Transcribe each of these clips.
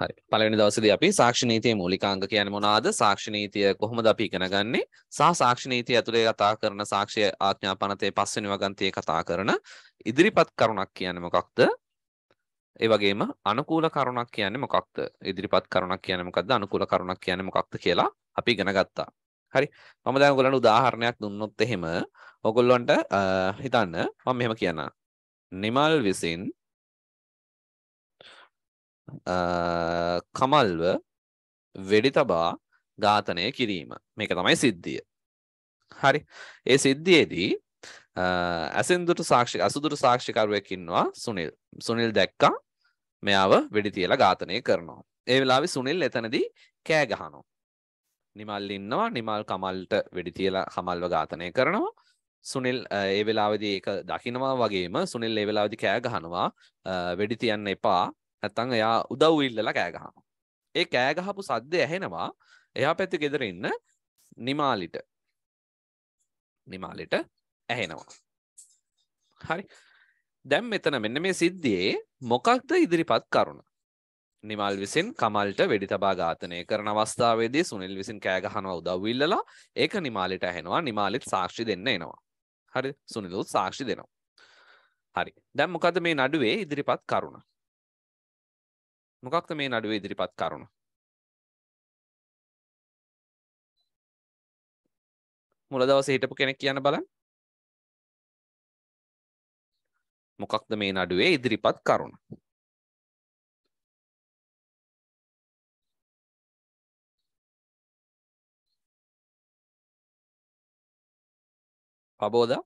හරි පළවෙනි දවසේදී අපි සාක්ෂි නීතියේ මූලික අංග කියන්නේ මොනවාද සාක්ෂි නීතිය කොහොමද අපි ඉගෙන ගන්නෙ සහ සාක්ෂි නීතිය ඇතුලේ කතා කරන සාක්ෂි ආඥා පනතේ පස්වෙනි වගන්තියේ කතා කරන ඉදිරිපත් කරුණක් කියන්නේ මොකක්ද ඒ වගේම අනුකූල කරුණක් කියන්නේ මොකක්ද ඉදිරිපත් කරුණක් කියන්නේ මොකක්ද අනුකූල කරුණක් කියන්නේ මොකක්ද කියලා අපි ඉගෙන ගත්තා හරි මම දැන් ඔයගලන්ට උදාහරණයක් දුන්නොත් එහෙම ඔයගොල්ලන්ට හිතන්න මම මෙහෙම කියනවා නිමල් විසින් කමල්ව වෙඩි තබා ඝාතනය කිරීම මේක තමයි සිද්ධිය හරි ඒ සිද්ධියේදී ඇසින්දුට සාක්ෂි අසුදුර සාක්ෂිකරුවකින්වා සුනිල් සුනිල් දැක්කා මෙයාව වෙඩි තියලා ඝාතනය කරනවා ඒ වෙලාවේ සුනිල් එතනදී කෑ ගහනවා නිමල් ඉන්නවා නිමල් කමල්ට වෙඩි තියලා කමල්ව ඝාතනය කරනවා සුනිල් ඒ වෙලාවදී ඒක දකිනවා වගේම සුනිල් ඒ වෙලාවදි කෑ ගහනවා වෙඩි තියන්න එපා ඇතන් එයා උදව් ඉල්ලලා කෑගහම ඒ කෑගහපු සද්ද ඇහෙනවා එයා පැති ගෙදර ඉන්න නිමාලිට නිමාලිට ඇහෙනවා හරි දැම් මෙතන මෙන්න මේ සිද්ධියේ මොකක්ද ඉදිරිපත් කරුණ නිමල් විසින් කමල්ට වෙඩි තබා ඝාතනය කරන අවස්ථාවේදී සුනිල් විසින් කෑගහනවා උදව්විල්ලලා ඒක නිමාලිට ඇහෙනවා නිමාලිත් සාක්ෂි දෙන්න එනවා. හරි සුනිලුත් සාක්ෂි දෙනවා. හරි දැම් මොකද මේ නඩුවේ ඉදිරිපත් කරුණ. මොකක්ද මේ නඩුව ඉදිරිපත් කරුණු මුල දවස හිටපු කෙනෙක් කියන බලන් මොකක්ද මේ නඩුවේ ඉදිරිපත් කරුණ පබෝධ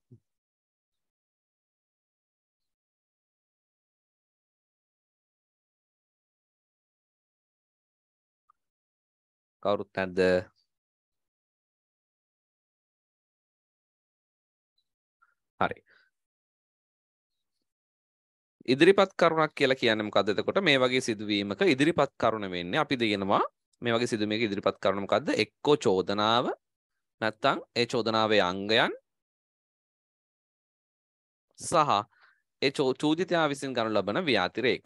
කවුරුත් නැද්ද? හරි. ඉදිරිපත් කරුණක් කියලා කියන්නේ මොකද්ද එතකොට මේ වගේ සිදුවීමක ඉදිරිපත් කරුණ වෙන්නේ අපි දෙනවා මේ වගේ සිදුවීමක ඉදිරිපත් කරුණ මොකද්ද එක්කෝ චෝදනාව නැත්නම් ඒ චෝදනාවේ අංගයන් සහ ඒ චෝදිතයා විසින් ගනු ලබන ව්‍යාතිරේක.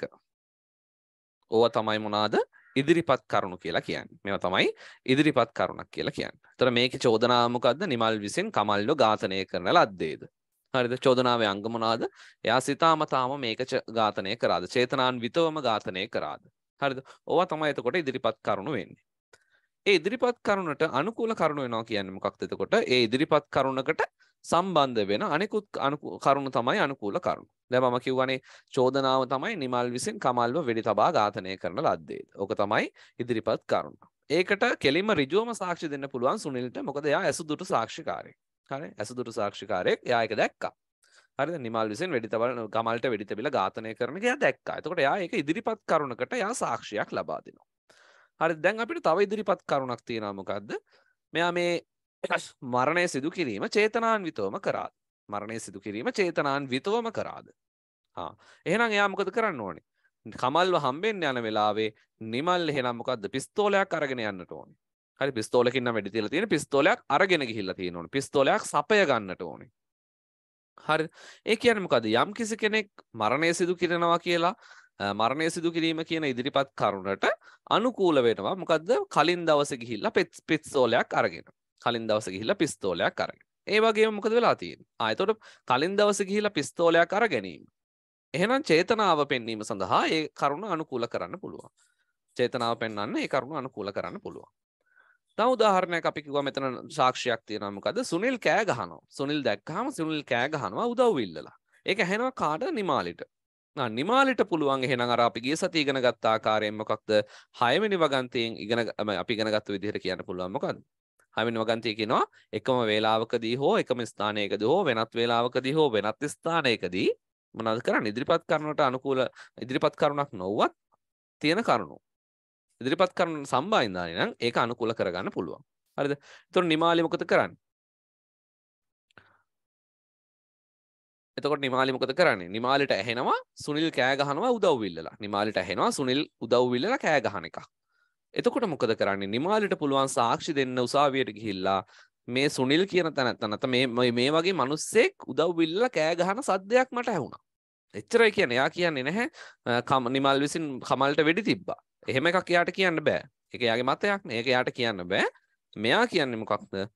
ඕවා තමයි මොනවාද ඉදිරිපත් කරුණු කියලා කියන්නේ. මේවා තමයි ඉදිරිපත් කරුණක් කියලා කියන්නේ. එතකොට මේකේ චෝදනාව මොකද්ද? නිමල් විසින් කමල්ව ඝාතනය කරන ලද්දේද? හරිද? චෝදනාවේ අංග මොනවාද? එයා සිතාමතාම මේක ඝාතනය කරාද? චේතනාන්විතවම ඝාතනය කරාද? හරිද? ඕවා තමයි එතකොට ඉදිරිපත් කරුණු වෙන්නේ. ඒ ඉදිරිපත් කරුණට අනුකූල කරුණු වෙනවා කියන්නේ මොකක්ද එතකොට? ඒ ඉදිරිපත් කරුණකට සම්බන්ධ වෙන අනිකුත් කරුණු තමයි අනුකූල කරුණු. දැන් මම කියවනේ චෝදනාව තමයි නිමල් විසින් කමල්ව වෙඩි තබා ඝාතනය කරන ලද්දේ. ඕක තමයි ඉදිරිපත් කරුණ. ඒකට කෙලින්ම ඍජුවම සාක්ෂි දෙන්න පුළුවන් සුනිල්ට. මොකද එයා ඇසුදුට සාක්ෂිකාරයෙක්. හරි? ඇසුදුට සාක්ෂිකාරයෙක්. එයා ඒක දැක්කා. හරි නිමල් විසින් වෙඩි තබන ගමල්ට වෙඩි තබිලා ඝාතනය කරන එක එයා දැක්කා. එතකොට එයා ඒක ඉදිරිපත් කරුණකට එයා සාක්ෂියක් ලබා දෙනවා. හරි දැන් අපිට තව ඉදිරිපත් කරුණක් තියෙනවා මොකද්ද? මෙයා මේ මරණය සිදු කිරීම චේතනාන්විතවම කරාද. මරණය සිදු කිරීම චේතනාන් විතවම කරාද. එහෙනම් එයා මොකද කරන්න ඕනේ. කමල්ව හම්බෙන් යන වෙලාවේ නිමල් එහෙනම් මොකක්ද පිස්තෝලයක් අරගෙන යන්නට ඕනි. හරි පිස්තෝලකින්න වැඩි තියලා තියෙන පිස්තෝලයක් අරගෙන ගිහිල්ලා තියෙනවනේ. පිස්තෝලයක් සපය ගන්නට ඕනේ. හරි. ඒ කියන්නේ මොකද යම් කිසි කෙනෙක් මරණය සිදු කරනවා කියලා මරණය සිදු කිරීම කියන ඉදිරිපත් කරුණට අනුකූල වෙනවා. මොකද්ද? කලින් දවසේ ගිහිල්ලා පිස්තෝලයක් අරගෙන. කලින් දවසේ ගිහිල්ලා පිස්තෝලයක් අරගෙන. ඒ වගේ මොකද වෙලා තියෙන් ආයතොට කලින් දවස ගිහිලා පිස්තෝලයක් අර ගැනීම එහෙනම් චේතනාව පෙන්වීම සඳහා ඒ කරුණ අනුකූල කරන්න පුළුවන් චේතනාව පෙන්වන්න ඒ කරුණ අනුකූල කරන්න පුළුවන් තව උදාහරණයක් අපි කිව්වා මෙතන සාක්ෂියක් තියෙනවා මොකද සුනිල් කෑ ගහනවා සුනිල් දැක්කහම සුනිල් කෑ ගහනවා උදව් ඉල්ලලා ඒක ඇහෙනවා කාට නිමාලිට නිමාලිට පුළුවන් එහෙනම් අර අපි ගිය සතිය ඉගෙන ගත්ත ආකාරයෙන් මොකක්ද 6 වෙනි වගන්තියෙන් ඉගෙන අපි ඉගෙන ගත්ත විදිහට කියන්න පුළුවන් මොකක්ද හමින් වගන්තිය කියනවා එකම වේලාවකදී හෝ එකම ස්ථානයකදී හෝ වෙනත් වේලාවකදී හෝ වෙනත් ස්ථානයකදී මොනවද කරන්නේ ඉදිරිපත් කරනට අනුකූල ඉදිරිපත් කරුණක් නොවුවත් තියෙන කරුණු ඉදිරිපත් කරන සම්බාධානය නම් ඒක අනුකූල කරගන්න පුළුවන් හරිද එතකොට නිමාලි මොකද කරන්නේ එතකොට නිමාලි මොකද කරන්නේ නිමාලිට ඇහෙනවා සුනිල් කෑ ගහනවා උදව්විල්ලලා නිමාලිට ඇහෙනවා සුනිල් උදව්විල්ලලා කෑ ගහන එක එතකොට මොකද කරන්නේ නිමාලිට පුළුවන් සාක්ෂි දෙන්න උසාවියට ගිහිල්ලා මේ සුනිල් කියන තැනත්ත නැත මේ මේ වගේ මිනිස්සෙක් උදව්විල්ලා කෑ ගහන සද්දයක් මට ඇහුණා. එච්චරයි කියන්නේ. එයා කියන්නේ නැහැ නිමල් විසින් කමල්ට වෙඩි තිබ්බා. එහෙම එකක් එයාට කියන්න බෑ. ඒක එයාගේ මතයක් නේ. ඒක එයාට කියන්න බෑ. මෙයා කියන්නේ මොකක්ද?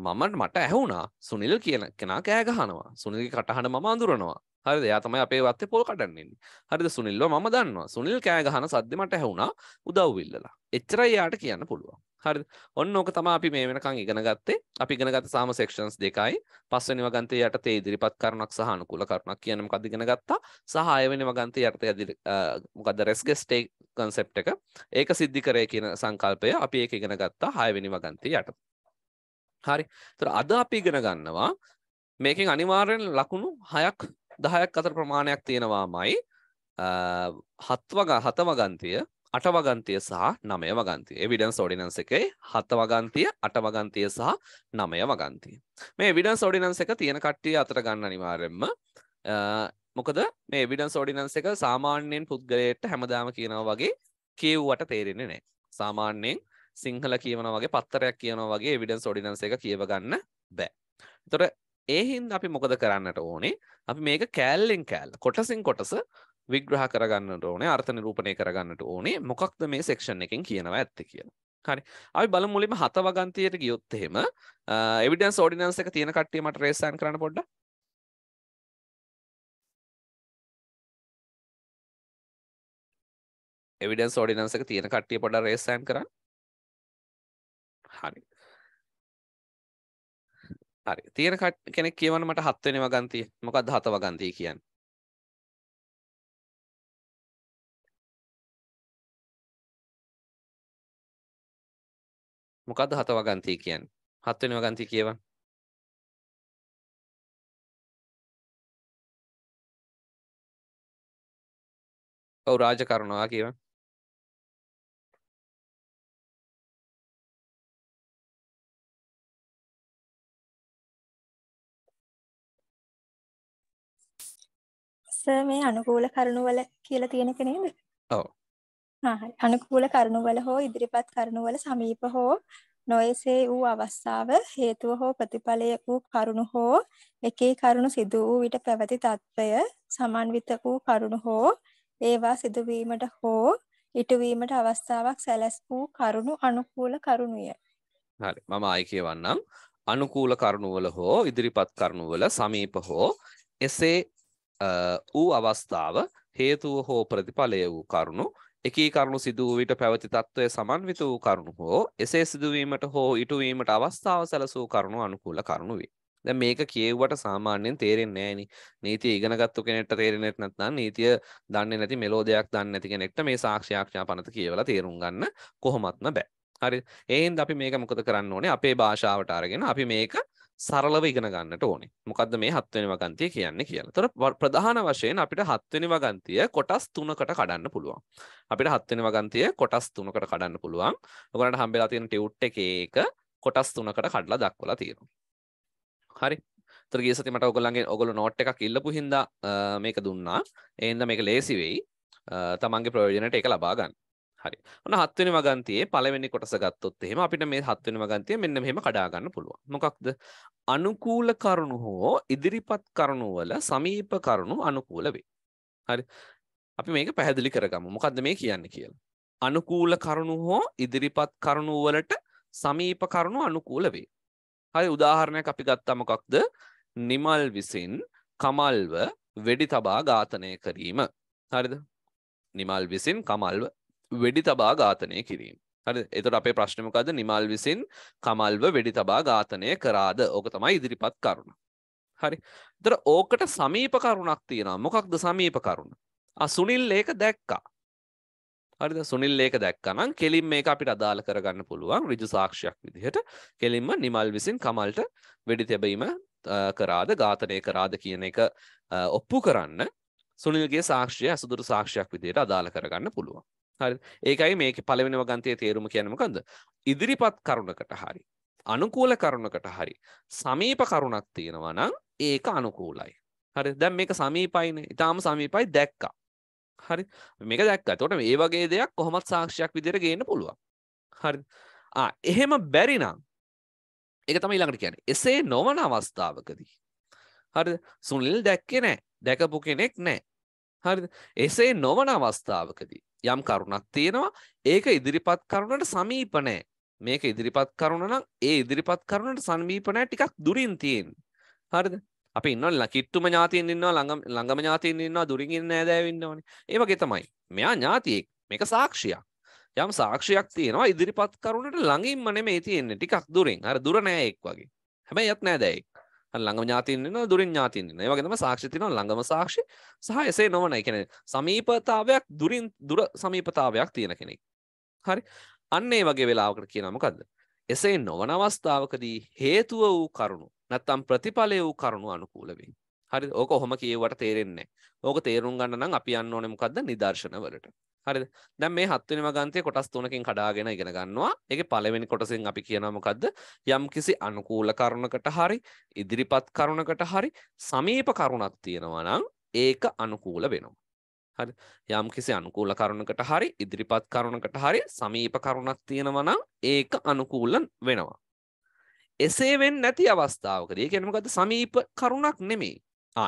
මම මට ඇහුණා සුනිල් කියන කෙනා කෑ ගහනවා. සුනිල්ගේ කටහඬ මම අඳුරනවා. හරි දෙයා තමයි අපේ වත්තේ පොල් කටන්නන්නේ හරිද සුනිල්ව මම දන්නවා සුනිල් කෑ ගහන සද්දමට ඇහුුණා උදව්විල්ලලා එච්චරයි යාට කියන්න පුළුවන් හරි ඔන්න ඕක තම අපි මේ වෙනකං ඉගෙන ගත්තේ අපි ඉගෙනගත සාම සෙක්ෂන්ස් දෙකයි පස්සනි වගන්තය යටතේ ඉදිරිපත් කරුණක් සහ අනුකූල කරුණක් කියනම කදිගෙන ගත්තා සහයවෙනි වගන්තය යටතේ මොකද රෙස්ගෙස්ටේ කන්සෙප් එක ඒක සිද්ධි කරය කියන සංකල්පය අපි ඒක ඉගෙන ගත්තා හයවෙනි වගන්තය යට හරි තොර අද අපි ඉගෙන ගන්නවා මේකින් අනිවාර්යෙන් ලකුණු හයක් දහයක් අතර ප්‍රමාණයක් තියෙනවාමයි හත්වග හත වගන්තිය අට වගන්තිය සහ නමය වගන්තිය එවිඩන්ස් ෝඩිනන්ස එකේ හත වගන්තිය අට වගන්තිය සහ නමය වගන්තිය මේ විඩන්ස් ෝඩිනන්ස එක තියෙන කට්ටිය අතර ගන්න අනිවාරෙන්ම මොකද මේ විඩන්ස් ෝඩිනන්ස එක සාමාන්‍යයෙන් පුද්ගලයට හැමදාම කියනව වගේ කියව්වට තේරෙන්නේ නෑ සාමාන්‍යයෙන් සිංහල කියවන වගේ පත්තරයක් කියනවා වගේ එවිඩන්ස් ෝඩිනන්ස එක කියවගන්න බෑ තොර ඒහින්ද අපි මොකද කරන්නට ඕනේ අපි මේක කෑල්ලෙන් කෑල්ල කොටසින් කොටස විග්‍රහ කරගන්නට ඕනේ අර්ථ නිරූපණය කරගන්නට ඕනේ මොකක්ද මේ සෙක්ෂන් එකෙන් කියනවා ඇත්ත කියලා හරි අපි බල මුලිම හත වගන්තයට ගියොත් එහෙම එවිඩන්ස් ඕඩිනන්ස් එක තියෙන කට්ටිය මට රේසන් කරන්න පොඩ්ඩක් එවිඩන්ස් ඕඩිනන්ස් එක තියෙන කට්ටිය පොඩ්ඩක් රේසන් කරන්න හරි හරි තියෙන කෙනෙක් කියවන මට හත්වෙනි වගන්තිය මොකක්ද හත වගන්තිය කියන්නේ මොකක්ද හත වගන්තිය කියන්නේ හත්වෙනි වගන්තිය කියවන්න ඔව් රාජ කරනවා කියවන්න මේ අනුකූල කරුණුවල කියලා තියෙන එක නේද? ඔව්. හරි. අනුකූල කරුණුවල හෝ ඉදිරිපත් කරුණුවල සමීප හෝ නොයසේ වූ අවස්ථාව හේතුව හෝ ප්‍රතිඵලය වූ කරුණු හෝ එකේ කරුණු සිදු වූ විට පැවති తත්වය සමන්විත වූ කරුණු හෝ ඒවා සිදුවීමට හෝ ඉටුවීමට අවස්ථාවක් සැලැස් වූ කරුණු අනුකූල කරුණුය. හරි. මම ආයි කියවන්නම්. අනුකූල කරුණුවල හෝ ඉදිරිපත් කරුණුවල සමීප හෝ එසේ වූ අවස්ථාව හේතුව හෝ ප්‍රතිඵලය වූ කරුණු එකී කරුණු සිදුව විට පැවති තත්ත්වය සමන්විත වූ කරුණු හෝ එසේ සිදුවීමට හෝ ඉටුවීමට අවස්ථාව සැලසූ කරුණු අනුකූල කරුණු වේ. දැ මේක කියව්වට සාමාන්‍යයෙන් තේරෙන්නේ ෑනි නීති ඉගෙනගත්තු කෙනෙට තේරෙනෙට නත්නම් නීතිය දන්න නැති මෙලෝ දෙයක් දන්න නැති කෙනෙක්ට මේ සාක්ෂයක්ක්ෂා පනත කියවලා තේරුම් ගන්න කොහොමත්ම බෑ හරි ඒන් අපි මේක මොකද කරන්න ඕනේ අපේ භාෂාවට අරගෙන අපි මේක සරලව ඉගෙන ගන්නට ඕනේ. මොකද්ද මේ හත්වෙනි වගන්තිය කියන්නේ කියලා. එතකොට ප්‍රධාන වශයෙන් අපිට හත්වෙනි වගන්තිය කොටස් තුනකට කඩන්න පුළුවන්. අපිට හත්වෙනි වගන්තිය කොටස් තුනකට කඩන්න පුළුවන්. ඔයගොල්ලන්ට හම්බෙලා තියෙන ටියුට් එකේ ඒක කොටස් තුනකට කඩලා දක්වලා තියෙනවා. හරි. එතකොට ගිය සතියේ මට ඔයගොල්ලන්ගේ ඔයගොල්ලෝ නෝට් එකක් ඉල්ලපු හින්දා මේක දුන්නා. ඒ හින්දා මේක ලේසි වෙයි. තමන්ගේ ප්‍රයෝජනයට ඒක ලබා ගන්න. හරි ඔන්න හත්වෙනි වගන්තියේ පළවෙනි කොටස ගත්තොත් එහෙම අපිට මේ හත්වෙනි වගන්තිය මෙන්න මෙහෙම කඩා ගන්න පුළුවන්. මොකක්ද? අනුකූල කරුණු හෝ ඉදිරිපත් කරුණු වල සමීප කරුණු අනුකූල වේ. හරි. අපි මේක පැහැදිලි කරගමු. මොකද්ද මේ කියන්නේ කියලා. අනුකූල කරුණු හෝ ඉදිරිපත් කරුණු වලට සමීප කරුණු අනුකූල වේ. හරි උදාහරණයක් අපි ගත්තා මොකක්ද? නිමල් විසින් කමල්ව වෙඩි තබා ඝාතනය කිරීම. හරිද? නිමල් විසින් කමල්ව වෙඩි තබා ඝාතනය කිරීම හරි එතට අපේ ප්‍රශ්නමකද නිමල් විසින් කමල්ව වෙඩි තබා ඝාතනය කරාද ඕක තමයි ඉදිරිපත් කරුණ හරි දර ඕකට සමීප කරුණක් තියෙනවා මොකක්ද සමීප කරුණ අසුනිල් ඒක දැක්කා හරිද සුනිල් ඒක දැක්කනම් කෙලින් මේක අපිට අදාළ කරගන්න පුළුවන් ඍජු සාක්ෂයක් විදිහට කෙලින්ම නිමල් විසින් කමල්ට වෙඩි තැබීම කරාද ඝාතනය කරාද කියන එක ඔප්පු කරන්න සුනිල්ගේ සාක්ෂය ඇසුදුරු සාක්ෂයක් විදිහට අදාළ කරගන්න පුළුවන් හරි ඒකයි මේක පලවෙනි වගන්තය තේරුම කියනමකද ඉදිරිපත් කරුණකට හරි අනුකූල කරුණකට හරි සමීප කරුණක් තියෙනවා නම් ඒක අනුකූලයි හරි දැම් මේක සමීපයින ඉතාම සමීපයි දැක්කා හරි මේක දැක්ක තොට මේ වගේ දෙයක් කොහොමත් සාක්ෂයක් විදිර ගන්න පුළුවන් හරි එහෙම බැරිනම් එක තම ඉළඟට කියන එසේ නොවන අවස්ථාවකදී හරි සුනිල් දැක්කේ නෑ දැකපු කෙනෙක් නෑ හරි එසේ නොවන අවස්ථාවකදී යම් කරුණක් තියෙනවා ඒක ඉදිරිපත් කරුණට සමීප නෑ මේක ඉදිරිපත් කරුණ නම් ඒ ඉදිරිපත් කරුණට සමීප නෑ ටිකක් දුරින් තියෙන හරිද අපි ඉන්න ලකිට්ටුම ඥාතියෙන් ඉන්නවා ළඟ ළඟම ඥාතියෙන් ඉන්නවා දුරින් ඉන්න නෑදෑයෝ ඉන්නවනේ ඒ වගේ තමයි මෙයා ඥාතියෙක් මේක සාක්ෂියක් යම් සාක්ෂියක් තියෙනවා ඉදිරිපත් කරුණට ළඟින්ම නෙමෙයි තියෙන්නේ ටිකක් දුරින් අර දුර නෑ එක් වගේ හැබැයි යත් නෑදෑයෙක් ළඟ ඥාතියන්න දුරින් ඥාතියන්න ඒවගේම සාක්ෂිතින ළඟම සාක්ෂි සහ එසේ නොවන එකන සමීපතාවයක් දුරින් දුර සමීපතාවයක් තියෙන කෙනෙක් හරි අන්නේ වගේ වෙලාවකට කියනමකක්ද එසේ නොවන අවස්ථාවකදී හේතුව වූ කරුණු නැත්තම් ප්‍රතිඵලය වූ කරුණු අනුකූලවෙයි හරි ඕක හොම කියවට තේරෙන්නේ ඕක තේරුම් ගන්න නම් අපි අන්න ඕනෙමකක්ද නිදර්ශනවලට හරි දැන් මේ හත්වෙනි මගන්තය කොටස් තුනකින් කඩාගෙන ඉගෙන ගන්නවා ඒක පළවෙනි කොටසින් අපි කියනවා මොකද්ද යම් කිසි අනුකූල කරුණකට හරි ඉදිරිපත් කරුණකට හරි සමීප කරුණක් තියෙනවා නම් ඒක අනුකූල වෙනවා හරි යම් කිසි අනුකූල කරුණකට හරි ඉදිරිපත් කරුණකට හරි සමීප කරුණක් තියෙනවනම් ඒක අනුකූල වෙනවා. එසේ වෙන් නැති අවස්ථාවකද ඒ කෙනමකද සමීප කරුණක් නෙමේ.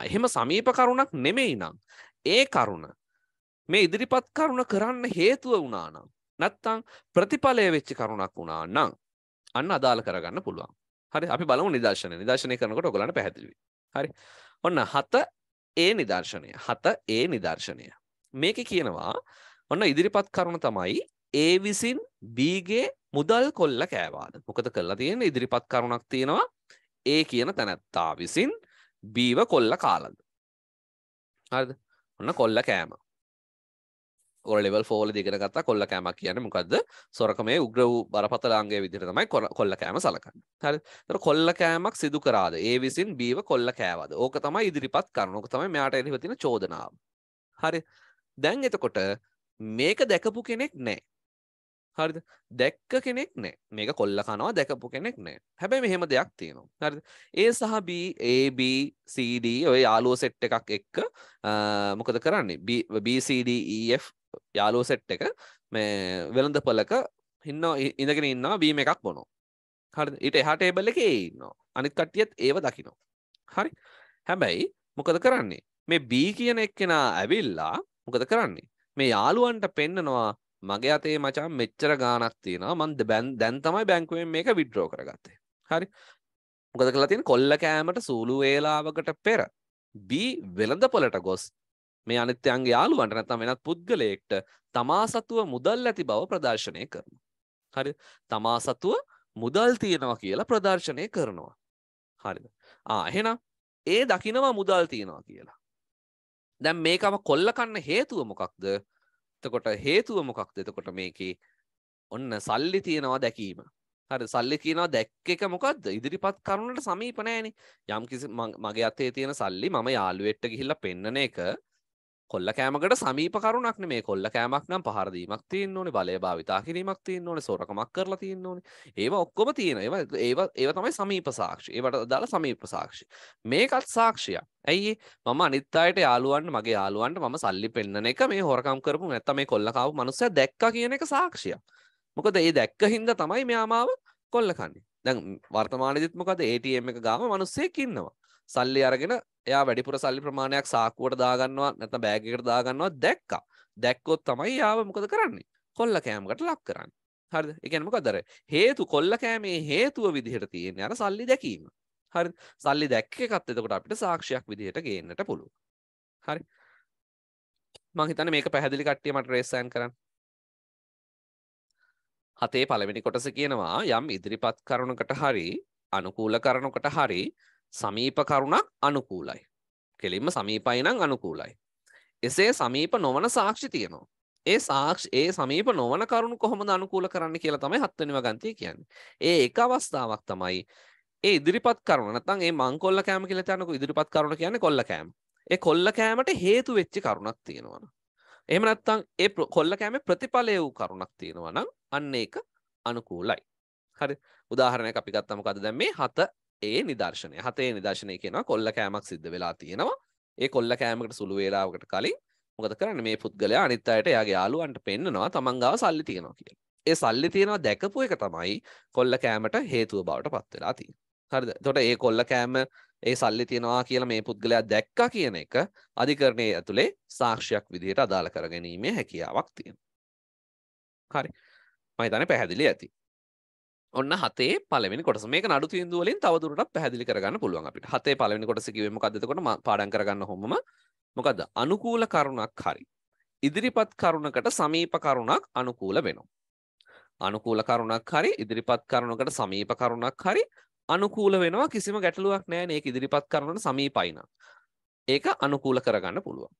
එහෙම සමීප කරුණක් නෙමෙයි නම් ඒ කරුණ මේ ඉදිරිපත් කරුණ කරන්න හේතුව වුණා නම් නැත්තං ප්‍රතිඵලය වෙච්චි කරුණක් වුණා නම් අන්න අදාළ කරගන්න පුළුවන් හරි අපි බලමු නිදර්ශනය නිදර්ශනය කරනකොට ඔයගලන්ට පැහැදිලි හරි ඔන්න හත ඒ නිදර්ශනය හත ඒ නිදර්ශනය මේකේ කියනවා ඔන්න ඉදිරිපත් කරුණ තමයි ඒ විසින් බීගේ මුදල් කොල්ල කෑවාද මොකද කරලා තියෙන ඉදිරිපත් කරුණක් තියෙනවා ඒ කියන තැනැත්තා විසින් බීව කොල්ල කාලද හරිද ඔන්න කොල්ල කෑම ඔ ලෙවල් ෆෝල දිගෙන ගත්තා කොල්ල කෑමක් කියන මොකක්ද සොරකමේ උග්‍ර වූ බරපතලාන්ගේ විදිර තමයි කොල්ල කෑම සලකන්න හරි තර කොල්ල කෑමක් සිදු කරාද ඒ විසින් බීව කොල්ල කෑවද ඕක තමයි ඉදිරිපත් කරනක තමයි මෙයාට එලිවතින චෝදනාව හරි දැන් එතකොට මේක දැකපු කෙනෙක් නෑ හරි දැක්ක කෙනෙක් නෑ මේක කොල්ල කනවා දැකපු කෙනෙක් නෑ හැබැයි මෙහෙම දෙයක් තියෙනවා හරි ඒ සහ B ABCD ඔය යාලුව සෙට් එකක් එක්ක මොකද කරන්නේ BCDEF යාලෝ සෙට් එක මේ වෙළඳ පොලක ඉන්න ඉඳගෙන ඉන්නවා බීම එකක් බොනෝ හරි ඉට එහා ටේබල එක ඉන්නවා අනිත් කට්ටියත් ඒව දකිනෝ හරි හැබැයි මොකද කරන්නේ මේ බී කියන එක්කෙනා ඇවිල්ලා මොකද කරන්නේ මේ යාළුවන්ට පෙන්නනවා මගේ අතේ මචන් මෙච්චර ගානක් තියෙනවා මන්ද බැන් දැන් තමයි බැංකුවෙන් මේක විඩ්‍රෝ කරගත්තේ හරි මොකද කලා තියෙන කොල්ල කෑමට සූළු වේලාවකට පෙර බී වෙළඳ පොලට ගොස් මේ අනිත්‍යයන්ගේ යාළුවන්ට නැත්නම් වෙනත් පුද්ගලයෙක්ට තමා සතුව මුදල් ඇති බව ප්‍රදර්ශනය කරනවා. හරි තමා සතුව මුදල් තියෙනවා කියලා ප්‍රදර්ශනය කරනවා. හරිද? ආ එහෙනම් ඒ දකිනවා මුදල් තියෙනවා කියලා. දැන් මේකම කොල්ල කන්න හේතුව මොකක්ද? එතකොට හේතුව මොකක්ද? එතකොට මේකේ ඔන්න සල්ලි තියෙනවා දැකීම. හරි සල්ලි කියනවා දැක්ක එක මොකක්ද ඉදිරිපත් කරුණට සමීප නෑනේ යම් කිසි මගේ අතේ තියෙන සල්ලි මම යාළුවෙට්ට ගිහිල්ලා පෙන්නන එක කොල්ල කෑමකට සමීප කරුණක් මේ කොල්ල කෑමක් නම් පහරදීමක් තියන්න ඕනේ බලය භාවිතා කිරීමක් තියන්න ඕනේ සොරකමක් කරලා තියන්න ඕනේ ඒව ඔක්කොම තියෙන ඒව ඒව ඒව තමයි සමීප සාක්ෂි ඒවට දාලා සමීප සාක්ෂි මේකත් සාක්ෂියක් ඇයි මම අනිත් අයට යාළුවන්ට මගේ යාළුවන්ට මම සල්ලි පෙන්නන එක මේ හොරකම් කරපු නැත්තම් මේ කොල්ල කාපු මනුස්සයා දැක්කා කියන එක සාක්ෂියක් මොකද ඒ දැක්ක හින්දා තමයි මෙයා මාව කොල්ල කන්නේ දැන් වර්තමානයේදීත් මොකද ATM එක ගාම මිනිස්සෙක් ඉන්නවා සල්ලි අරගෙන එයා වැඩිපුර සල්ලි ප්‍රමාණයක් සාක්කුවට දාගන්නවා නැත බෑගකට දාගන්නවා දැක්කා දැක්කොත් තමයි යාව මොකද කරන්නේ කොල්ල කෑමකට ලක් කරන්න හරි එකනම කදර හේතු කොල්ල කෑමේ හේතුව විදිහට තියෙන අර සල්ලි දැකීම හරි සල්ලි දැක්ක එකත් එතකොට අපිට සාක්ෂයක් විදිහට ගේන්නට පුළුව හරි මහිතන මේක පැහැදිලි කට්ටියමට රේසයන් කරන්න හතේ පළවෙනි කොටස කියනවා යම් ඉදිරිපත් කරුණකට හරි අනුකූල කරනකට හරි සමීප කරුණක් අනුකූලයි. කෙලින්ම සමීපයි නම් අනුකූලයි. එසේ සමීප නොවන සාක්ෂි තියෙනවා. ඒ සාක්ෂ ඒ සමීප නොවන කරුණු කොහොමද අනුකූල කරන්න කියලා තමයි හත්වනිව ගන්තිය කියන්නේ. ඒ එක අවස්ථාවක් තමයි ඒ ඉදිරිපත් කරුණ නැත්නම් ඒ මං කොල්ල කෑම කියලා යනකො ඉදිරිපත් කරුණ කියන්නේ කොල්ල කෑම. ඒ කොල්ල කෑමට හේතු වෙච්ච කරුණක් තියෙනවා නම්. එහෙම නැත්නම් ඒ කොල්ල කෑමේ ප්‍රතිඵලය වූ කරුණක් තියෙනවා නම් අන්න ඒක අනුකූලයි. හරි. උදාහරණයක් අපි ගත්තම මොකද දැන් මේ හත ඒ නිදර්ශනය හතේ නිදර්ශනය කියෙන කොල්ල කෑමක් සිද්ධ වෙලා තියෙනවා ඒ කොල්ල කෑමකට සුළු වේලාවකට කලින් මොකද කරන්න මේ පුද්ගලයා අනිත් අයට යාගේ යාලුවන්ට පෙන්න්නනවා තමන්ගාව සල්ලි තියෙනවා කිය ඒ සල්ලි තියෙනවා දැකපු එක තමයි කොල්ල කෑමට හේතුව බවට පත් වෙලා තිය හරිද තොට ඒ කොල්ල කෑම ඒ සල්ලි තියෙනවා කියලා මේ පුද්ගලයා දැක්ක කියන එක අධිකරණය ඇතුළේ සාක්ෂයක් විදිහයට අදාළ කරගැනීමේ හැකියාවක් තියෙන හරි මහිතන පැහැදිලි ඇති ඔන්න හතේ පලවෙනි කොට මේ නඩු තිීන්දුවලින් තවදුරට පැදිලි කරගන්න පුළුවන් අපිට හතේ පලවෙනි කොට කිවීම කදකොට පාඩන් කරගන්න හොම මොකද අනුකූල කරුණක් හරි. ඉදිරිපත් කරුණකට සමීප කරුණක් අනුකූල වෙනවා. අනුකූල කරුණක් හරි ඉදිරිපත් කරුණකට සමීප කරුණක් හරි අනුකූල වෙනවා කිසිම ගැටලුවක් නෑ ඒක ඉදිරිපත් කරනට සමීපයින. ඒක අනුකූල කරගන්න පුළුවන්.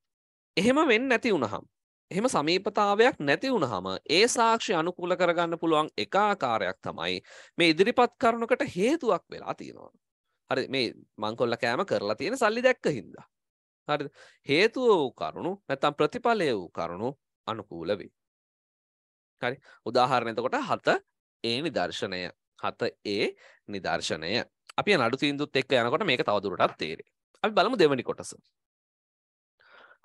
එහෙම වෙන්න නැති උනහම් එහෙම සමීපතාවයක් නැති වුණහම ඒ සාක්ෂි අනුකූල කරගන්න පුළුවන් එක ආකාරයක් තමයි මේ ඉදිරිපත් කරුණකට හේතුවක් වෙලා තියෙනවා. හරි මේ මංකොල්ල කෑම කරලා තියෙන සල්ලි දැක්ක හින්දා. හරි හේතුව වූ කරුණු නැත්නම් ප්‍රතිඵලය වූ කරුණු අනුකූල වේ. හරි උදාහරණ එතකොට 7 ඒ නිදර්ශනය 7 ඒ නිදර්ශනය. අපි යන අඩු තීන්දුවත් එක්ක යනකොට මේක තවදුරටත් තේරෙයි. අපි බලමු දෙවෙනි කොටස.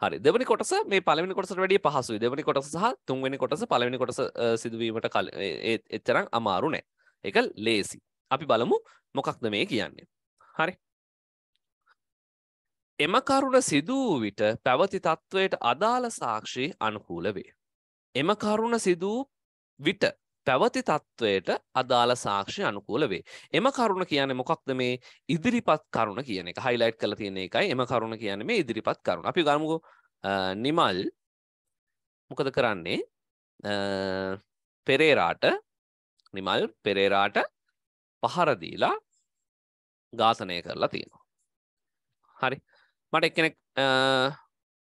හරි දෙවනි කොටස මේ පළවෙනි කොටසට වැඩිය පහසුයි දෙවනි කොටස සහ තුන්වෙනි කොටස පළවෙනි කොටස සිදුවීමට කල එච්චරම් අමාරු නෑ එක ලේසි අපි බලමු මොකක්ද මේ කියන්නේ හරි එම කරුණ සිදුව විට පැවති තත්ත්වයට අදාළ සාක්ෂි අනුකූල වේ එම කරුණ සිදූ විට පැවති තත්ත්වයට අදාළ සාක්ෂි අනුකූල වේ. එම කරුණ කියන්නේ මොකක්ද මේ ඉදිරිපත් කරුණ කියන එක හයිලයිට් කළ තියෙන එකයි එම කරුණ කියන්නේ මේ ඉදිරිපත් කරුණ. අපි ගමුකෝ නිමල් මොකද කරන්නේ පෙරේරාට නිමල් පෙරේරාට පහරදීලා ඝාතනය කරලා තියෙනවා. හරි මට එක්කෙනෙක්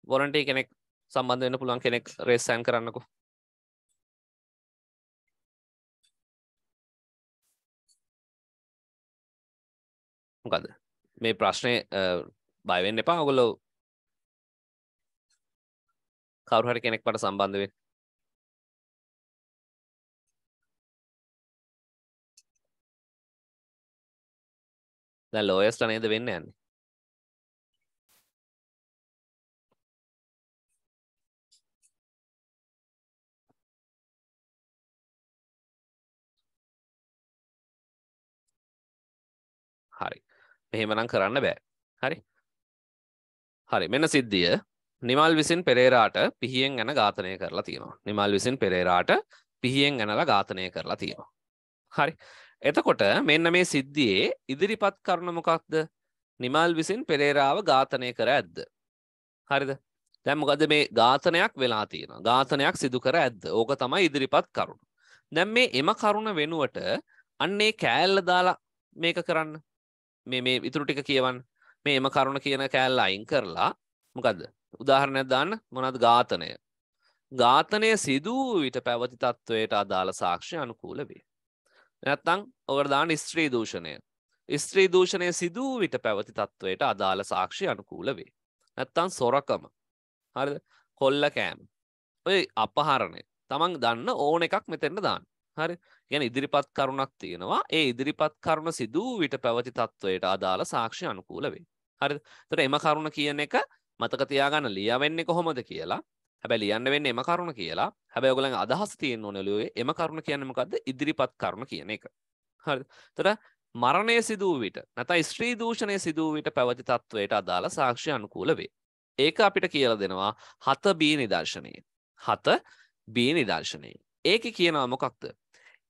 වොලන්ටේ කෙනෙක් සම්බන්ධ වෙන්න පුළුවන් කෙනෙක් රේස්සෑන් කරන්නකෝ මොකද මේ ප්‍රශ්නය බයවෙන්න එපා ඔගොල්ලෝ කවරුහරි කෙනෙක්ට සම්බන්ධවෙන් ලෝයස්ට නේද වෙන්න යන්නේ මෙහෙමනම් කරන්න බෑ හරි හරි මෙන්න සිද්ධිය නිමල් විසින් පෙරේරාට පිහියෙන් ඇන ඝාතනය කරලා තියෙනවා නිමල් විසින් පෙරේරාට පිහියෙන් ඇනලා ඝාතනය කරලා තියෙනවා හරි එතකොට මෙන්න මේ සිද්ධියේ ඉදිරිපත් කරුණ මොකක්ද නිමල් විසින් පෙරේරාව ඝාතනය කර ඇද්ද හරිද දැන් මොකද මේ ඝාතනයක් වෙලා තියෙනවා ඝාතනයක් සිදු කර ඇද්ද ඕක තමයි ඉදිරිපත් කරුණ දැන් මේ එම කරුණ වෙනුවට අන්නේ කෑල්ල දාලා මේක කරන්න මේ මේ ඉතුරු ටික කියවන්න මේ එම කරුණ කියන කෑල්ල අයින් කරලා මොකද උදාහරණයක් දාන්න මොනද ඝාතනය ඝාතනය සිදුව විට පැවති තත්ත්වයට අදාළ සාක්ෂ්‍ය අනුකූල වේ. නැත්තං ඔකට දාන ස්ත්‍රී දූෂණය. ස්ත්‍රී දූෂණය සිදුව විට පැවති තත්ත්වයට අදාළ සාක්ෂි අනුකූල වේ. නැත්තං සොරකම. හරි කොල්ල කෑම. ඔය අපහරණය තමන් දන්න ඕන එකක් මෙතෙන්ට දාන්න. හරි ගැන ඉදිරිපත් කරුණක් තියෙනවා ඒ ඉදිරිපත් කරුණ සිදූ විට පැවති තත්ත්වයට අදාළ සාක්ෂි අනුකූල වේ හරි තොට එම කරුණ කියන එක මතක තියාගන්න ලියවෙන්නේ කොහොමද කියලා හැබැ ලියන්න වෙන්න එම කරුණ කියලා හැබැ ඔගලන් අදහස් තියෙන් ඕනලුවේ එම කරුණ කියන්නමකක්ද ඉදිරිපත් කරුණ කියන එක හරි තොට මරණය සිදුව විට නැත ස්ත්‍රී දූෂණය සිදුව විට පැවති තත්ත්වයට අදාළ සාක්ෂි අනුකූල වේ ඒක අපිට කියල දෙනවා හත බී නිදර්ශනය හත බී නිදර්ශනය ඒක කියනවා මොකක්ද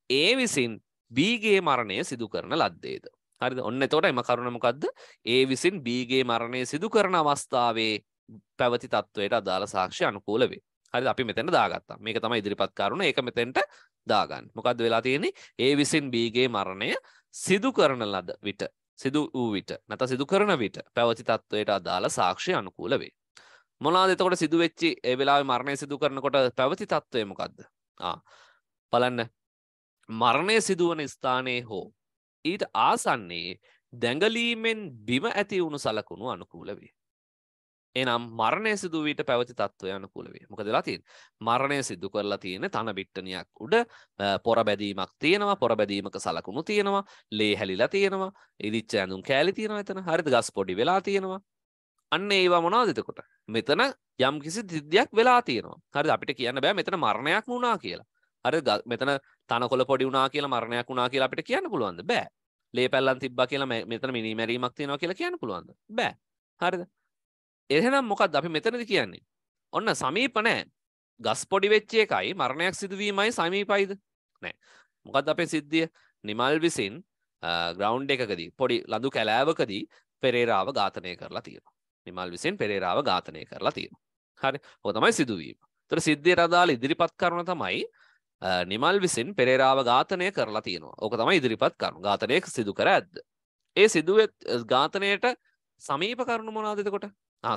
ඒ විසින් බීගේ මරණය සිදු කරන ලද්දේද. හරිද ඔන්න එතෝට එම කරුණමකක්ද ඒ විසින් බීගේ මරණය සිදු කරන අවස්ථාවේ පැවති තත්ත්වයට අදාළ සාක්ෂි අනුකූල වේ. හරි අපි මෙතන දාගත්තා මේක තමයි ඉදිරිපත් කරුණ ඒක මෙතෙන්ට දාගන්න මොකක්ද වෙලා තියෙන්නේ ඒ විසින් බීගේ මරණය සිදු කරන ලද විට සිදු වූ විට නැත සිදු කරන විට පැවති තත්ත්වයට අදාළ සාක්ෂි අනුකූල වේ මොනාද එතකොට සිදු වෙච්චි ඒ වෙලාවේ මරණය සිදු කරනකොට පැවති තත්ත්වය මොකද්ද ආ බලන්න මරණය සිදුවන ස්ථානයේ හෝ ඊට ආසන්නේ දැඟලීමෙන් බිම ඇති වුණු සලකුණු අනුකූල වේ. එනම් මරණය සිදුවීට පැවති තත්ත්වය අනුකූල වේ. මොකද ලතින් මරණය සිදු කරලා තියෙන තන බිට්ටනියක් උඩ පොර බැදීමක් තියෙනවා පොර බැදීමක සලකුණු තියෙනවා ලේ හැලිලා තියෙනවා ඉදිච්ච ඇඳුම් කෑලි තියෙනවා එතන හරිද ගස් පොඩි වෙලා තියෙනවා. අන්න ඒවා මොනවද එතකොට? මෙතන යම් කිසි සිද්ධියක් වෙලා තියෙනවා. හරිද අපිට කියන්න බෑ මෙතන මරණයක් වුණා කියලා. හරි මෙතන තනකොළ පොඩි වුණා කියලා මරණයක් වුණා කියලා අපිට කියන්න පුළුවන්ද බෑ ලේ පැල්ලන් තිබ්බා කියලා මෙතන මිනිමැරීමක් තියෙනවා කියලා කියන්න පුළුවන්ද බෑ හරිද එහෙනම් මොකක්ද අපි මෙතනද කියන්නේ ඔන්න සමීප නෑ ගස් පොඩි වෙච්ච එකයි මරණයක් සිදුවීමයි සමීපයිද නෑ මොකක්ද අපේ සිද්ධිය නිමල් විසින් ග්‍රවන්් එකකදී පොඩි ලඳු කැලෑවකදී පෙරේරාව ඝාතනය කරලා තියෙන නිමල් විසින් පෙරේරාව ඝාතනය කරලා තියෙන හරි හොතමයි සිදුවීම තුර සිද්ධිය රදාල ඉදිරිපත් කරන තමයි නිමල් විසින් පෙරේරාව ඝාතනය කරලා තියෙනවා ඕක තමයි ඉදිරිපත් කරු ඝාතනයක් සිදු කර ඇද්ද. ඒ සිදුව ඝාතනයට සමීප කරුණු මොනාදකොට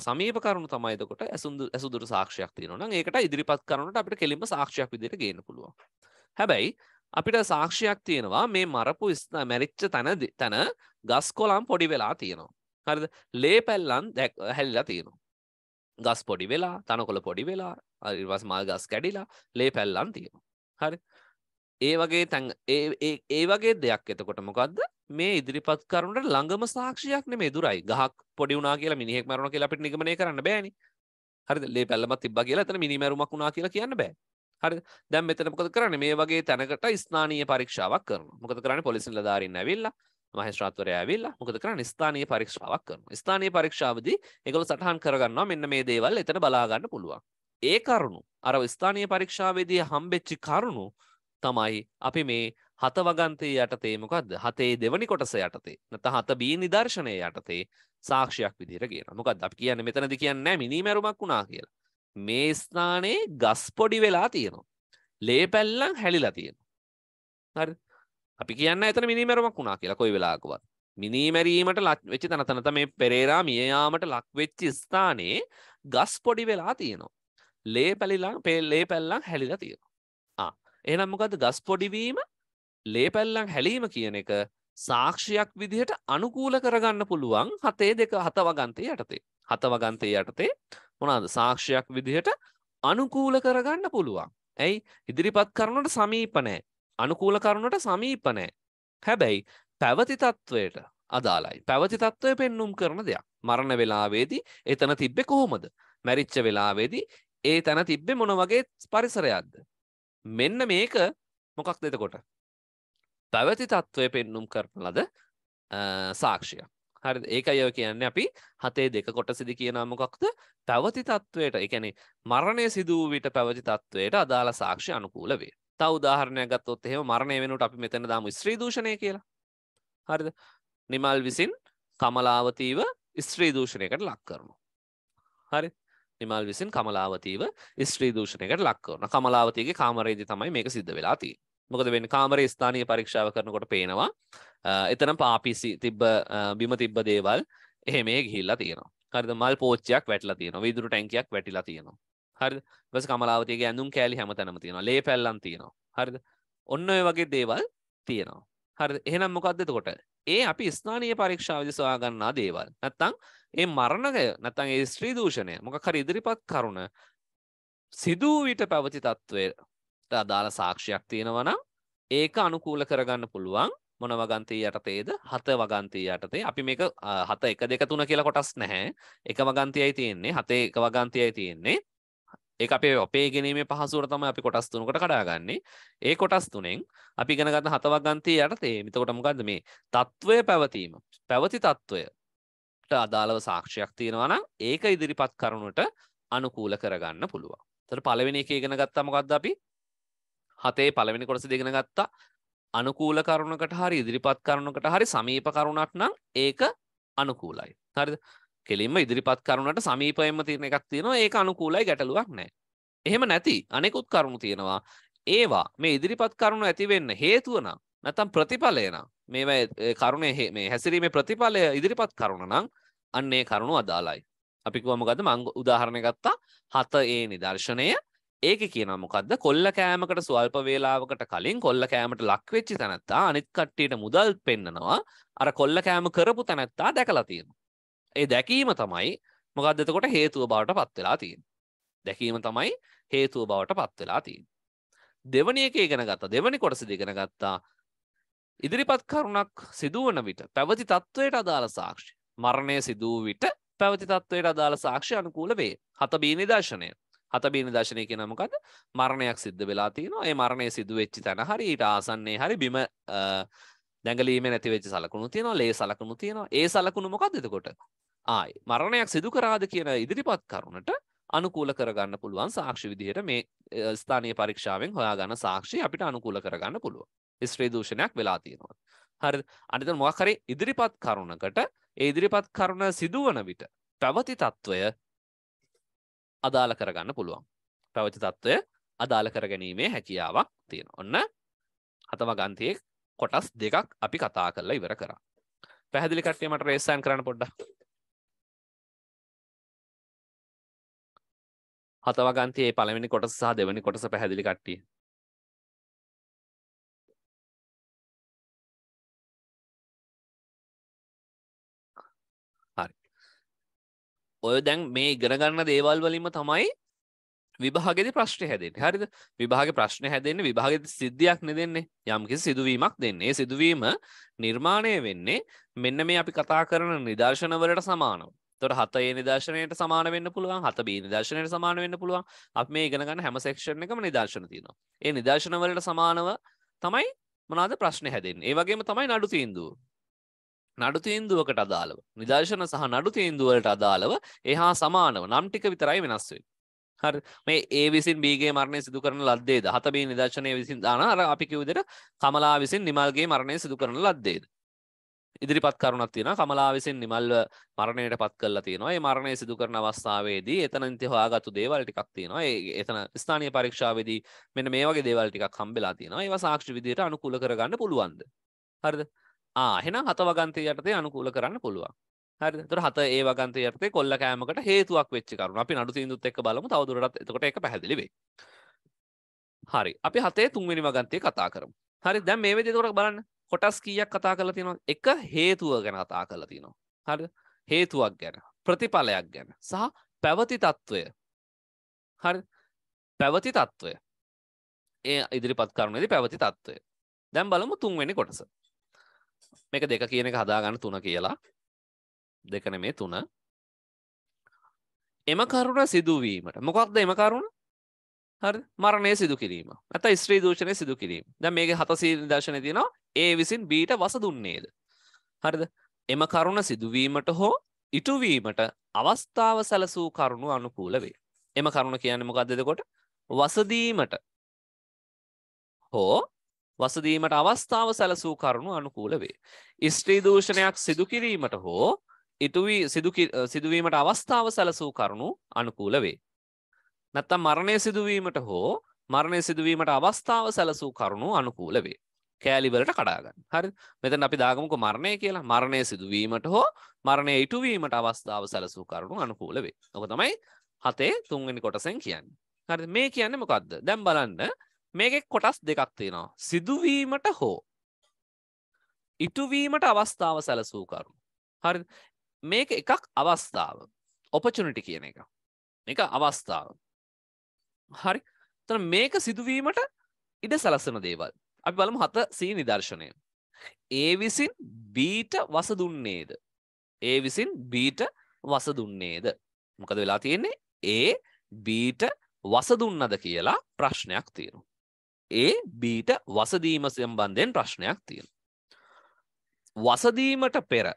සමීප කරුණු තමයිදකොට ඇසුදු ඇසුදුර සාක්ෂයක් තියෙනවා ඒකට ඉදිරිපත් කරනට අපිට කෙලිම සාක්ෂයක් විදිට ගේන්න පුළුවන්. හැබැයි අපිට සාක්ෂයක් තියෙනවා මේ මරපු ස්නා මැරිච්ච තැන තැන ගස් කොලාම් පොඩි වෙලා තියෙනවා. හරිද ලේ පැල්ලන් හැල්ලා තියෙනවා. ගස් පොඩි වෙලා තනකොළ පොඩි වෙලා අරිවස් මල් ගස් කැඩිලා ලේ පැල්ලන් තියෙනවා. හරි ඒ වගේ තැන් ඒ වගේ දෙයක් එතකොට මොකක්ද මේ ඉදිරිපත් කරුණට ළඟම සාක්ෂයක් නෙමේ දුරයි ගහක් පොඩි වුණා කියලා මිනිහෙක් මරුණ කියලා අපිට නිගමනය කරන්න බෑනි හරි ලේ පැල්ලමත් තිබ්බා කියලා එතන මිනිමැරුමක් වුණා කියලා කියන්න බෑ හරි දැන් මෙතන මොකද කරන්නේ මේ වගේ තැනකට ස්ථානීය පරීක්ෂාවක් කරනවා මොකද කරන්නේ පොලිසින් නිලධාරීන් ඇවිල්ලා මහේස්ත්‍රාත්වරය ඇවිල්ලා මොකද කරන්නේ ස්ථානීය පරීක්ෂාවක් කරනවා ස්ථානීය පරීක්ෂාවදී ඒගොල්ලෝ සටහන් කරගන්නවා මෙන්න මේ දේවල් එතන බලා ගන්න පුළුවන් ඒ කරුණු අර ස්ථානීය පරීක්ෂාවේදී හම්බෙච්චි කරුණු තමයි අපි මේ හත වගන්තයේ යටතේ මොකද්ද හතේ දෙවනි කොටස යටතේ නැත්නම් හත බී නිදර්ශනයේ යටතේ සාක්ෂියක් විදිහට කියනවා. මොකද්ද අපි කියන්නේ මෙතනදී කියන්නේ නැහැ මිනීමැරුමක් වුණා කියලා. මේ ස්ථානයේ ගස් පොඩි වෙලා තියෙනවා. ලේ පැල්ලම් හැලිලා තියෙනවා. හරි. අපි කියන්නේ එතන මිනීමැරුමක් වුණා කියලා කොයි වෙලාවකවත්. මිනීමැරීමට ලක් වෙච්ච තන තනත මේ පෙරේරා මිය යාමට ලක් වෙච්ච ස්ථානයේ ගස් පොඩි වෙලා තියෙනවා. ලේ පැලිලා පේ ලේ පැල්ලං හැලිලා තියෙනවා එහනම් මොකද ගස් පොඩිවීම ලේ පැල්ලං හැලීම කියන එක සාක්ෂයක් විදිහට අනුකූල කරගන්න පුළුවන් හතේ දෙක හතවගන්තය යටතේ හතවගන්තය යටතේ මොනාද සාක්ෂයක් විදිහට අනුකූල කරගන්න පුළුවන් ඇයි ඉදිරිපත් කරනට සමීපනෑ අනුකූල කරුණට සමීපනෑ හැබැයි පැවති තත්ත්වයට අදාලයි පැවති තත්ත්වය පෙන්නුම් කරන දෙයක් මරණ වෙලාවේදී එතන තිබ්බෙ කොහොමද මැරිච්ච වෙලාවේදී ඒ තැන තිබ්බෙ මොන වගේ පරිසරයක්ද මෙන්න මේක මොකක් දෙතකොට පැවැති තත්ත්වය පෙන්නුම් කරන ලද සාක්ෂිය හරි ඒක අයව කියන්න අපි හතේ දෙක කොට සිදි කියනමොකක්ද පැවති තත්ත්වයට එකනෙ මරණය සිදුව විට පැවති තත්වයට අදාළ සාක්ෂි අනුකූල වේ තව උදාහරණය ගත්තොත් එහෙම මරණය වෙනුට අපි මෙතන දාම ස්ත්‍රී දූෂණය කියලා හරිද නිමල් විසින් කමලාවතීව ස්ත්‍රී දූෂණයකට ලක් කරනු හරි නිමල් විසින් කමලාවතීව ස්ත්‍රී දූෂණයකට ලක්කවන කමලාවතයගේ කාමරේදි තමයි මේක සිද්ධ වෙලාති මොකද වෙන් කාමරේ ස්ථානය පරීක්ෂාව කරනකොට පේනවා එතන පාපිසි තිබ්බ බිම තිබ්බ දේවල් එහෙ මේ ගිල්ලා තියෙනවා හරිද මල් පෝච්චයක් වැටලා තියෙන විදුරු ටැන්කයක් වැටිලා තියෙනවා හරි බස කමලාවතයගේ ඇඳුම් කෑලි හැම තැනම තියෙනවා ලේ පැල්ලන් තියෙනවා හරිද ඔන්න ඔය වගේ දේවල් තියෙනවා හරි එහෙනම් මොකක්දතකොට ඒ අපි ස්ථානය පරීක්ෂාව දිසවා ගන්නා දේවල් නැත්තං ඒ මරණකය නැතන් ඒ ස්ත්‍රී දූෂණය මොක කර ඉදිරිපත් කරුණ සිදුවීට පැවති තත්ත්වයට අදාළ සාක්ෂයක් තියෙනවනම් ඒක අනුකූල කරගන්න පුළුවන් මොන වගන්තී යටතේද හත වගන්තී යටතේ අපි මේක හත එක දෙක තුන කියලා කොටස් නැහැ එක වගන්තියයි තියෙන්නේ හතේ එක වගන්තියයි තියෙන්නේ ඒ අපේ ඔපේ ගැනීම පහසුවට තම අපි කොටස් තුනකට කඩාගන්නේ ඒ කොටස් තුනෙන් අපි ගෙනගන්න හතවක් ගන්තය යටතේ මිතකොට මොකක්ද මේ තත්ත්වය පැවතීම පැවති තත්ත්වයට අදාළව සාක්ෂයක් තියෙනවන ඒක ඉදිරිපත් කරුණට අනුකූල කරගන්න පුළුවන් තර පලවෙනි එක ඉගෙන ගත්තමකක්ද අපි හතේ පළවෙනි කොටස දෙගෙන ගත්තා අනුකූල කරුණකට හරි ඉදිරිපත් කරුණකට හරි සමීප කරුණක් නම් ඒක අනුකූලයි හරිද කෙලින්ම ඉදිරිපත් කරුණට සමීපයම තියෙන එකක් තියෙනවා ඒක අනුකූලයි ගැටලුවක් නෑ. එහෙම නැති අනෙකුත් කරුණු තියෙනවා ඒවා මේ ඉදිරිපත් කරුණු ඇතිවෙන්න හේතුවන නැතම් ප්‍රතිඵලයන මේ කරුණේ මේ හැසිරීමේ ප්‍රතිඵලය ඉදිරිපත් කරුණ නම් අන්නේ කරුණු අදාළයි. අපි කිව්වමකද මං උදාහරණ ගත්තා හත ඒ නිදර්ශනය ඒක කියන මොකක්ද කොල්ල කෑමකට ස්වල්ප වේලාවකට කලින් කොල්ල කෑමට ලක්වෙච්චි තැනැත්තා අනිත් කට්ටියට මුදල් පෙන්නනවා අර කොල්ල කෑම කරපු තැනැත්තා දැකලා තියෙනවා ඒ දැකීම තමයි මොකක්ද එතකොට හේතුව බවට පත් වෙලා තියෙන. දැකීම තමයි හේතුව බවට පත් වෙලා තියෙන. දෙවනි එක ඉගෙන ගත්තා. දෙවනි කොටස ඉගෙන ගත්තා. ඉදිරිපත් කරුණක් සිදුවන විට පැවති තත්වයට අදාළ සාක්ෂි. මරණය සිදුව විට පැවති තත්වයට අදාළ සාක්ෂි අනුකූල වේ. හත බී නිදර්ශනය. හත බී නිදර්ශනය කියන මොකද? මරණයක් සිද්ධ වෙලා තියෙනවා. ඒ මරණය සිදු වෙච්ච තැන හරි ඊට ආසන්නයේ හරි බිම දැඟලීම නැතිවෙච් සලකුණු තියෙනවා ලේ සලකුණු තියෙනවා ඒ සලකුණු මොකක් දෙකොට ආයි මරණයක් සිදු කරාද කියන ඉදිරිපත් කරුණට අනුකූල කරගන්න පුළුවන් සාක්ෂි විදිහයට මේ ස්ථානය පරීක්ෂාවෙන් හොයාගන්න සාක්ෂි අපිට අනුකූල කරගන්න පුළුව ස්ත්‍රී දූෂණයක් වෙලා තියෙනවා හරි අනිත මොකහරි ඉදිරිපත් කරුණකට ඒ ඉදිරිපත් කරුණ සිදුවන විට පැවති තත්ත්වය අදාළ කරගන්න පුළුවන් පැවති තත්ත්වය අදාළ කරගැනීමේ හැකියාවක් තියෙන ඔන්න හතම ගන්තයෙක් කොටස් දෙකක් අපි කතා කරලා ඉවර කරා පැහැදිලි කට්ටිය මට රේසයන් කරන්න පොඩ්ඩක් හතවගන්තියේ පළවෙනි කොටස සහ දෙවැනි කොටස පැහැදිලි කට්ටිය හරි ඔය දැන් මේ ඉගෙන ගන්න දේවල් වලින්ම තමයි විභාගෙදි ප්‍රශ්න හැදෙන් හරිද විභාග ප්‍රශ්න හැදෙන්න්න විභාග සිද්ධියක් නෙදෙන්නේ යම්කි සිදුවීමක් දෙන්නේ සිදුවීම නිර්මාණය වෙන්නේ මෙන්න මේ අපි කතා කරන නිදර්ශනවලට සමානව තොට හත ඒ නිදර්ශනයට සමාන වෙන්න පුළුවන් හත බී නිදර්ශනයට සමාන වෙන්න පුළුවන් අප මේ ඉගෙනගන්න හැමසෙක්ෂණ එකම නිදර්ශන තියෙනවා ඒ නිදර්ශනවලට සමානව තමයි මනාද ප්‍රශ්න හැදෙන් ඒ වගේම තමයි නඩු තීන්දුව නඩු තීන්දුවකට අදාළව නිදර්ශන සහ නඩු තීන්දුවලට අදාළව එහා සමානව නම් ටික විතරයි වෙනස් වෙන්නේ හරි මේ ඒ විසින් බීගේ මරණය සිදු කරන ලද්දේද හතබී නිදර්ශනය විසින් දාන අර අපිකිවදර කමලා විසින් නිමල්ගේ මරණය සිදු කරන ලද්දේද. ඉදිරිපත් කරුණක් තියෙන කමලා විසින් නිමල්ව මරණයට පත් කල්ලා තියෙනවා ඒ මරණය සිදු කරන අවස්ථාවේදී එතන ඉතිහවාගත්තු දේවල් ටිකක් තියෙනවා ඒ එතන ස්ථානීය පරීක්ෂාවේදී මෙන්න මේ වගේ දේවල් ටිකක් හම්බෙලා තියෙනවා ඒවා සාක්ෂි විදියට අනුකූල කරගන්න පුළුවන්ද හරිද ආ එහෙනම් හතවගන්තය යටතේ අනුකූල කරන්න පුළුවන් හරි තොට හත ඒ වගන්තය යටතේ කොල්ල කෑමකට හේතුවක් වෙච්ච කරුණ අපි නඩු සිදුත් එක් බලමු තවදුරටත් එතකොට එක පැහැදිලිවේ හරි අපි හතේ තුන්වෙනි වගන්තය කතා කරමු හරි දැම් මේ වෙදි තොරක් බලන්න කොටස් කීයක් කතා කල තියෙනවා එක හේතුව ගැන කතා කල තියෙනවා හරි හේතුවක් ගැන ප්‍රතිඵලයක් ගැන සහ පැවති තත්ත්වය හරි පැවති තත්ත්වය ඒ ඉදිරිපත් කරුණේද පැවති තත්ත්වය දැම් බලමු තුන්වෙනි කොටස මේක දෙක කියන එක හදාගන්න තුන කියලා දෙකන මේ තුන එම කරුණ සිදුවීමට මොකක්ද එම කරුණ හරි මරණය සිදු කිරීම ඇත ස්ත්‍රී දූෂණය සිදු කිරීම ද මේක හතසීල් දර්ශන තිනවා ඒ විසින් බීට වස දුන්නේද හරිද එම කරුණ සිදුවීමට හෝ ඉටුවීමට අවස්ථාව සැලසූ කරුණු අනුකූල වේ එම කරුණ කියන්න මොකක් දෙදකොට වසදීමට හෝ වසදීමට අවස්ථාව සැලසූ කරුණු අනුකූල වේ ස්ත්‍රී දූෂණයක් සිදු කිරීමට හෝ ඉතුවී සිදුවීමට අවස්ථාව සැලසූ කරුණු අනුකූල වේ. නැත්තම් මරණය සිදුවීමට හෝ මරණය සිදුවීමට අවස්ථාව සැලසූ කරුණු අනුකූල වේ. කෑලිවලට කඩාගන්න හරි මෙතන අපි දාගමක මරණය කියලා මරණය සිදුවීමට හෝ මරණය ඉටුවීමට අවස්ථාව සැලසූ කරුණු අනුකූල වේ. ඔක තමයි හතේ තුන්වෙනි කොටසෙන් කියන්න. හරි මේ කියන්නේ මොකක්ද? දැන් බලන්න මේකෙ කොටස් දෙකක් තියෙනවා. සිදුවීමට හෝ ඉටුවීමට අවස්ථාව සැලසූ කරුණු. හරි මේක එකක් අවස්ථාව ඔපචනිටි කියන එක එක අවස්ථාව හරි තන මේක සිදුවීමට ඉඩ සලස්සන දේවල් අපි බලමු හත සී නිදර්ශනය ඒ විසින් බීට වස දුන්නේද ඒ විසින් බීට වස දුන්නේද මොකද වෙලා තියෙන්නේ ඒ බීට වස දුන්නද කියලා ප්‍රශ්නයක් තියෙනු ඒ බීට වසදීම සම්බන්ධයෙන් ප්‍රශ්නයක් තියෙන වසදීමට පෙර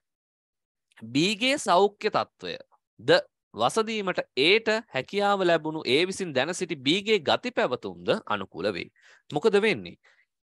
බීගේ සෞඛ්‍ය තත්ත්වය ද වසදීමට ඒට හැකියාව ලැබුණු ඒ විසින් දැන සිටි බීගේ ගති පැවතුම්ද අනුකුල වෙයි. මොකද වෙන්නේ.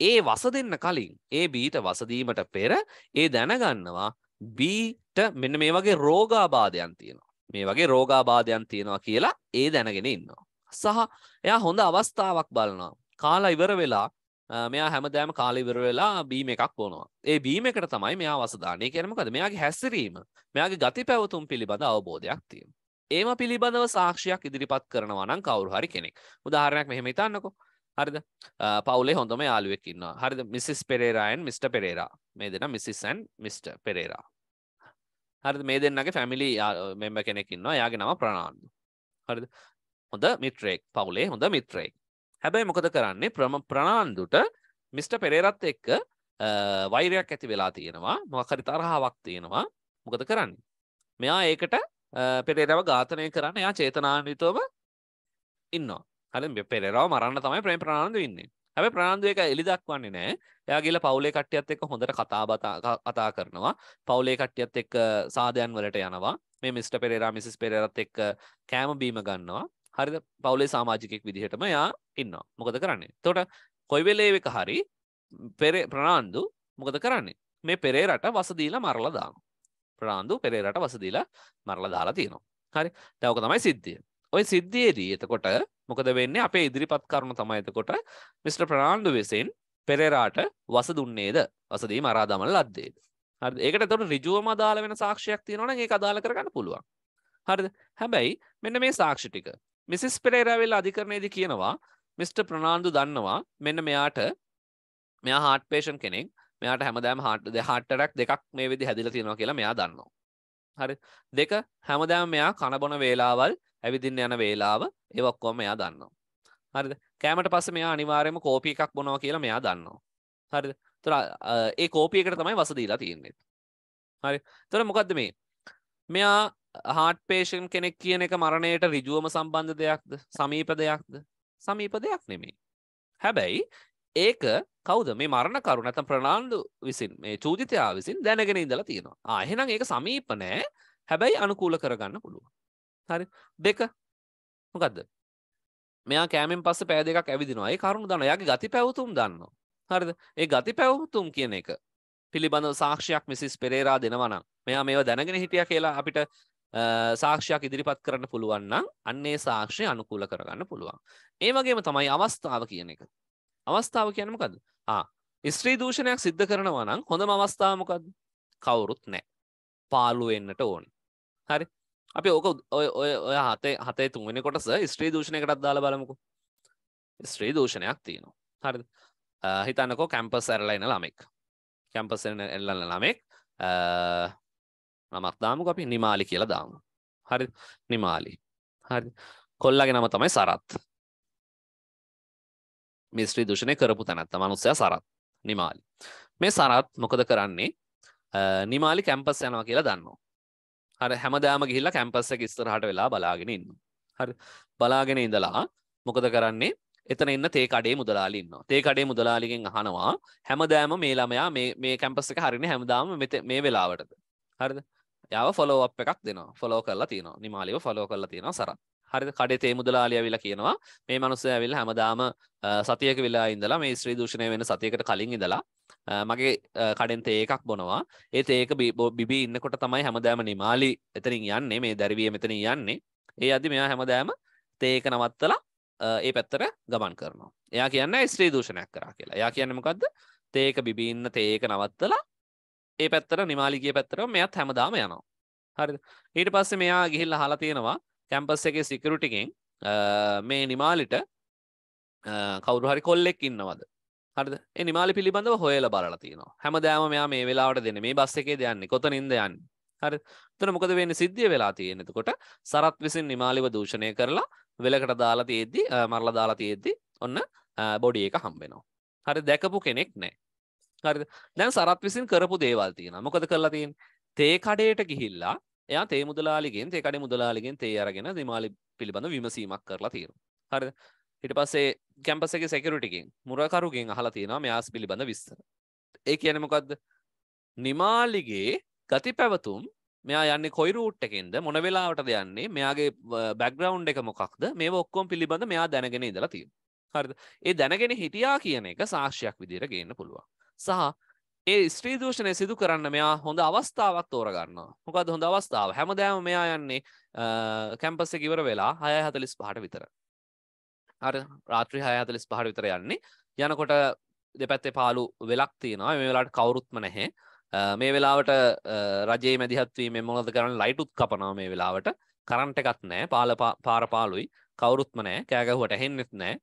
ඒ වස දෙන්න කලින් ඒ බීට වසදීමට පෙර ඒ දැනගන්නවා බීට මෙන්න මේ වගේ රෝගාබාධයන් තියෙනවා. මේ වගේ රෝගාබාධයන් තියෙනවා කියලා ඒ දැනගෙන ඉන්නවා. සහ එයා හොඳ අවස්ථාවක් බලනවා. කාලා ඉවර වෙලා මෙයා හැමදෑම කාලිවර වෙලා බීම එකක් බොනවා ඒ බීම එකට තමයි මෙයා වසධානය කෙනමකද මෙයාගේ හැසිරීම මෙයාගේ ගති පැවතුම් පිළිබඳ අවබෝධයක් තියෙන ඒම පිළිබඳව සාක්ෂයක් ඉදිරිපත් කරනවා නම් කවරු හරි කෙනෙක් උදාහරණයක් මෙහෙම හිතන්නකො හරිද පවුලේ හොඳම යාලුවෙක්කින්න හරිද මිසිස් පෙරේරායන් මිට. පෙරේරා මේ දෙන මිසිස්සන් මිට. පෙරේරා හරි මේ දෙන්නගේ ෆැමිලි මෙම කෙනෙකින්නවා යාගේ නම ප්‍රනාාන්දු හරිද හොඳ මිත්‍රයෙක් පවුලේ හොඳ මිත්‍රයෙක් හැබැයි මොකද කරන්නේ ප්‍රම ප්‍රනාන්දුට මිට. පෙරේරත් එක්ක වෛරයක් ඇති වෙලා තියෙනවා මොකරි තරහාවක් තියෙනවා මොකද කරන්නේ. මෙයා ඒකට පෙරේරව ඝාතනය කරන්න යා චේතනාන්විතව ඉන්නවා හල පෙරව මරන්න තමයි ප්‍රේ ප්‍රාන්දු ඉන්නේ හැබ ප්‍රාන්දු එක එලි දක්වන්නේ නෑ එයාගේල පවුලේ කට්ටියත් එක්ක හොඳට කතාබතා කතා කරනවා පවුලේ කට්ටියත් එක්ක සාධයන් වලට යනවා මේ මිට පෙරේරා මිසිස් පෙරරත් එක්ක කෑම බීම ගන්නවා හරි පවුලේ සාමාජිකෙක් විදිහටම යා ඉන්න මොකද කරන්නේ තොට කොයිවෙලේවෙක හරි පෙරේ ප්‍රනාන්දු මොකද කරන්නේ මේ පෙරේ රට වසදීලා මරලදාන ප්‍රනාාන්දු පෙරේ රට වසදීලා මරල දාලා තියෙනවා හරි දැවක තමයි සිද්ධිය ඔය සිද්ධියේදී එතකොට මොකද වෙන්නේ අපේ ඉදිරිපත් කරුණු තමයි එතකොට මිට. ප්‍රනාාන්දු වෙසෙන් පෙරේරාට වස දුන්නේද වසදී මරාදමන ලද්දේද හරි ඒකට තොට රිජුවම දාල වෙන සාක්ෂයක් තියෙනවන ඒ අදාල කරගන්න පුළුවන් හරිද හැබැයි මෙන්න මේ සාක්ෂි ටික මිසිස් පෙරේරාවෙල් අධිකරණයේදී කියනවා මිට. ප්‍රනාාන්දු දන්නවා මෙන්න මෙයාට මෙයා හාට පේෂන් කෙනෙක් මෙයාට හැමදෑම හට හට්ටරක් දෙකක් මේ විදි හැදිල තියෙනවා කියලා මෙයා දන්නවා. හරි දෙක හැමදෑම මෙයා කණබොන වේලාවල් ඇවිදින්න යන වේලාව ඒවක්කෝම මෙයා දන්නවා. හරි කෑමට පස්ස මෙයා අනිවාරයම කෝපි එකක් බොනවා කියලා මෙයා දන්නවා. හරි තුර ඒ කෝපියකට තමයි වසදීලා තියෙන්නේෙත්. හරි තොර මොකක්ද මේ මෙයා හාට පේෂන් කෙනෙක් කියන එක මරණයට රිජුවම සම්බන්ධ දෙයක්ද සමීප දෙයක්ද සමීප දෙයක් නෙමේ හැබැයි ඒක කවද මේ මරණ කරු නැත ප්‍රනාාණ්ඩු විසින් මේ චූජිතයා විසින් දැනගෙන ඉදලා තියෙනවා ආහෙනම් ඒක සමීප නෑ හැබැයි අනුකූල කරගන්න පුළුව හරි දෙක මොකක්ද මෙයා කෑමෙන් පස්ස පෑ දෙකක් ඇවිදිනවා ඒ කරුණු දන්න යාගේ ගති පැවතුම් දන්න හරිද ඒ ගති පැවතුම් කියන එක පිළිබඳව සාක්ෂයක් මිසිස් පෙරේරා දෙනවනම් මෙයා මේවා දැනගෙන හිටිය කියලා අපිට සාක්ෂයක් ඉදිරිපත් කරන්න පුළුවන්නම් අන්නේ සාක්ෂය අනුකූල කරගන්න පුළුවන්. ඒවගේම තමයි අවස්ථාව කියන එක. අවස්ථාව කියනමකද ස්ත්‍රී දූෂණයක් සිද්ධ කරනවා නම් හොඳම අවස්ථාවමකද කවුරුත් නෑ. පාලුවෙන්න්නට ඕන. හරි අපි ඕක ඔය ඔය හතේ හතේ තුන්වෙන කොටස ස්ත්‍රී දූෂණයකටත් දාල බලමුකු ස්ත්‍රී දූෂණයක් තියෙනවා. හරි හිතන්නකෝ කැම්පස් ඇරලයින ළමෙක් කැම්පස් එල්ලන්න ළමෙක් නමක් දාමුක අපි නිමාලි කියලා දාමු. හරි නිමාලි. හරි. කොල්ලගේ නම තමයි සරත්. මේ ශ්‍රී දූෂණය කරපු තැනත්තා මනුස්සයා සරත්. නිමාලි. මේ සරත් මොකද කරන්නේ? නිමාලි කැම්පස් යනවා කියලා දන්නවා. හරි හැමදාම ගිහිල්ලා කැම්පස් එක ඉස්සරහට වෙලා බලාගෙන ඉන්නවා. හරි. බලාගෙන ඉඳලා මොකද කරන්නේ? එතන එන්න තේ කඩේ මුදලාලි ඉන්නවා. තේ කඩේ මුදලාලිගෙන් අහනවා හැමදාම මේ ළමයා මේ මේ කැම්පස් එක හරිනේ හැමදාම මේ වෙලාවටද. හරිද? යාව ෆොලෝප් එකක් දෙනවා ෆොලෝ කරලා තියෙනවා නිමාලිව ෆොලෝ කරලා තියෙනවා සරත් හරි කඩේ තේ මුදලාලිය විලා කියනවා මේ මනුස්සය ඇවිල්ලා හැමදාම සතියක වෙලා ඉඳලා මේ ස්ත්‍රී දූෂණය වෙන සතියකට කලින් ඉඳලා මගේ කඩෙන් තේ එකක් බොනවා ඒ තේක බිබී ඉන්නකොට තමයි හැමදාම නිමාලි එතනින් යන්නේ මේ දැරිවිය මෙතනින් යන්නේ ඒ අදි මෙයා හැමදාම තේක නවත්තලා ඒ පැත්තට ගමන් කරනවා එයා කියන්න ස්ත්‍රී දූෂණයක් කරා කියලා එයා කියන්න මොකක්ද තේක බිබී ඉන්න තේක නවත්තලා ඒ පැත්තර නිමාලිගිය පැත්තර මෙයත් හැමදාම යනවා හරි ඊට පස්සේ මෙයා ගිහිල්ල හලා තියෙනවා කැම්පස් එක සිකරුටිකෙන් මේ නිමාලිට කවරු හරි කොල්ලෙක් ඉන්නවද හරි එනිමාලි පිළිබඳව හොයල බලලා තියෙනවා හැමදෑම මෙයා මේ වෙලාවට දෙන මේ බස් එකේ දයන්නේ කොතනින්ද යන්න හරි තන මොකද වෙන්න සිද්ධිය වෙලා තියෙනෙතකොට සරත් විසින් නිමාලිව දූෂණය කරලා වෙලකට දාලා තියෙද්දි මරලා දාලා තියෙද්දි ඔන්න බොඩි එක හම්බෙනවා හරි දැකපු කෙනෙක් නෑ හරිද දැන් සරත් විසින් කරපු දේවල් තියෙනවා මොකද කරලා තියෙන්නේ තේ කඩේට ගිහිල්ලා එයා තේ මුදලාලිගෙන් තේ කඩේ මුදලාලිගෙන් තේ අරගෙන දෙමාලි පිළිබඳ විමසීමක් කරලා තියෙනවා හරිද ඊට පස්සේ කැම්පස් එකේ සෙකියුරිටිගෙන් මුරකරුගෙන් අහලා තියෙනවා මෙයාස් පිළිබඳ විස්තර ඒ කියන්නේ මොකද්ද නිමාලිගේ ගති පැවතුම් මෙයා යන්නේ කොයි රූට් එකෙන්ද මොන වෙලාවටද යන්නේ මෙයාගේ බැග්‍රවුන්් එක මොකක්ද මේ ඔක්කොම් පිළිබඳ මෙයා දැනගෙන ඉදලා තියෙන හරිද ඒ දැනගෙන හිටියා කියන එක සාක්ෂයක් විදිර ගන්න පුළුවන් සහ ඒ ස්ත්‍රී දූෂණය සිදු කරන්න මෙයා හොඳ අවස්ථාවක් තෝරගන්නවා මොකද හොඳ අවස්ථාව හැමදෑම මෙයා යන්නේ කැම්පස්ස කිවර වෙලා හය හතලිස් පහට විතර අර රාත්‍රී හය හතලිස් පහට විතර යන්නේ යනකොට දෙපැත්තේ පාලු වෙලක් තියෙනවා මේ වෙලාට කවුරුත්ම නැහැ මේ වෙලාවට රජයේ මැදිහත්වීම මොලද කරන්න ලයිටුත් කපනවා මේ වෙලාවට කරන්ට එකත් නෑ පාල පාර පාලුයි කවුරුත්ම නෑ කෑගහුවට හෙන්නෙත් නෑ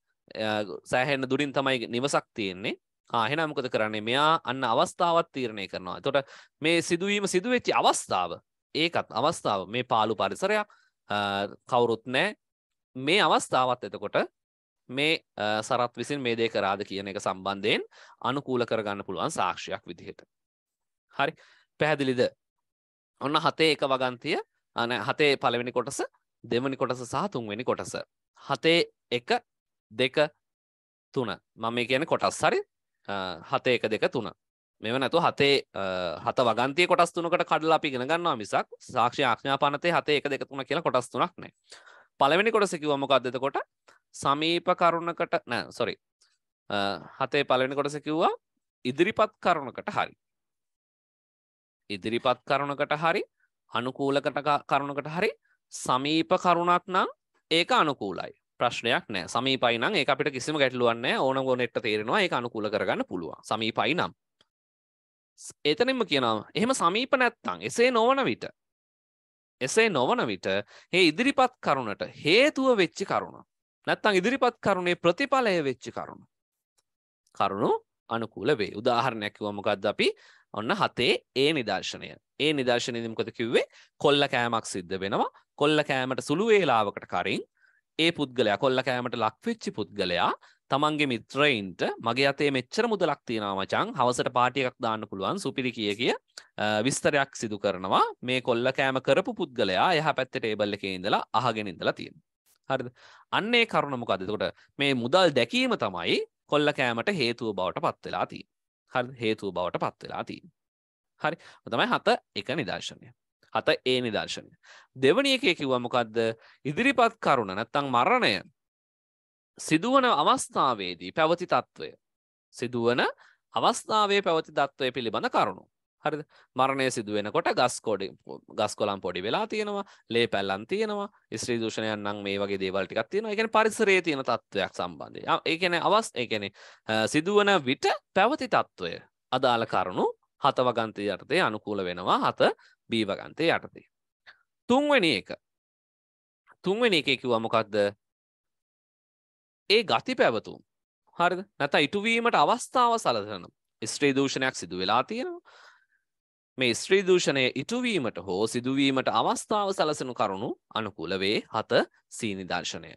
සෑහෙන්න දුරින් තමයි නිවසක් තියෙන්නේ එහෙනම් මොකද කරන්නේ මෙයා අන්න අවස්ථාවත් තීරණය කරනවා. එතකොට මේ සිදුවීම සිදුවෙච්ච අවස්ථාව ඒකත් අවස්ථාව මේ පාළු පරිසරයක් කවුරුත් නැහැ. මේ අවස්ථාවත් එතකොට මේ සරත් විසින් මේ දේ කරාද කියන එක සම්බන්ධයෙන් අනුකූල කරගන්න පුළුවන් සාක්ෂියක් විදිහට. හරි. පැහැදිලිද? ඔන්න හතේ එක වගන්තිය හතේ පළවෙනි කොටස දෙවනි කොටස සහ තුන්වෙනි කොටස. හතේ එක දෙක තුන මම මේ කියන කොටස් හරි හත එක දෙක තුන මෙම නැතු හතේ හත වගන්තය කොටස් තුනකට කඩලා අපි ගෙන ගන්නවා මිසක් සාක්ෂ ආක්ඥාපනතේ හත එක දෙක තුන කියලා කොටස් තුනක් නෑ පළවෙනි කොටසකිවමකක්දත කොට සමීප කරුණකට නෑ සොරි හතේ පලවෙනි කොටස කිව්වා ඉදිරිපත් කරුණකට හරි ඉදිරිපත් කරුණකට හරි අනුකූලකට කරුණකට හරි සමීප කරුණක් නම් ඒක අනුකූලයි ප්‍රශ්නයක් නෑ සමීපයි නම් ඒ අපිට කිසිම ගැටලුවන්න ඕන ගොනෙට තේරෙනවා ඒ අනුකූල කරගන්න පුළුවන් සමීපයි නම් එතනින්ම කියනවා එහෙම සමීප නැත්තං එසේ නොවන විට එසේ නොවන විට ඒ ඉදිරිපත් කරුණට හේතුව වෙච්චි කරුණ නැත්තං ඉදිරිපත් කරුණේ ප්‍රතිඵලය වෙච්චි කරුණ කරුණු අනුකූල වේ උදාහරණයක් වමකක්ද අපි ඔන්න හතේ ඒ නිදර්ශනය ඒ නිදර්ශනයදමකොද කිව්වේ කොල්ල කෑමක් සිද්ධ වෙනවා කොල්ල කෑමට සුළු වේලාවකට කරින් ඒ පුද්ගලයා කොල්ල කෑමට ලක්වෙච්චි පුද්ගලයා තමන්ගේ මිත්‍රයින්ට මගේ අතේ මෙච්චර මුදලක් තියෙනවා මචං හවසට පාටි එකක් දාන්න පුළුවන් සුපිරි කිය කිය විස්තරයක් සිදු කරනවා මේ කොල්ල කෑම කරපු පුද්ගලයා යහ පැත්ත ටේබල් එකේ ඉඳලා අහගෙන ඉඳලා තියෙන. හරිද? අන්න ඒ කරුණ මොකද? එතකොට මේ මුදල් දැකීම තමයි කොල්ල කෑමට හේතුව බවට පත් වෙලා තියෙන්නේ. හරිද? හේතුව බවට පත් වෙලා තියෙන්නේ. හරි. තමයි හත එක නිදර්ශනය. හත ඒ නිදර්ශනය. දෙවනි එකේ කිව්වමකක්ද ඉදිරිපත් කරුණ නැත්තං මරණය සිදුවන අවස්ථාවේදී පැවති තත්ත්වය. සිදුවන අවස්ථාවේ පැවති දත්වය පිළිබඳ කරුණු. හරි මරණය සිදුවෙනකොට ගස්කොඩි ගස්කොලම් පොඩි වෙලා තියෙනවා ලේ පැල්ලන් තියෙනවා ස්ත්‍රී දෂණයන් නම් මේ වගේ දේවල්ටික් තියෙන එකන පරිසරේ තියෙන තත්ත්වයක් සම්බන්ධය ඒකන අවස් එකනෙ සිදුවන විට පැවති තත්ත්වය අදාළ කරුණු හතවගන්තය යටතේ අනුකූල වෙනවා හත බීවගන්තය යටතේ. තුන්වැනි එක තුන්වැනි එක කිව්වා මොකක්ද ඒ ගති පැවතුම් හරිද නැත ඉටුවීමට අවස්ථාව සලසන ස්ත්‍රී දූෂණයක් සිදු වෙලා තියෙනවා මේ ස්ත්‍රී දූෂණය ඉටුවීමට හෝ සිදුවීමට අවස්ථාව සලසනු කරුණු අනුකූල වේ හත සීනිදර්ශනය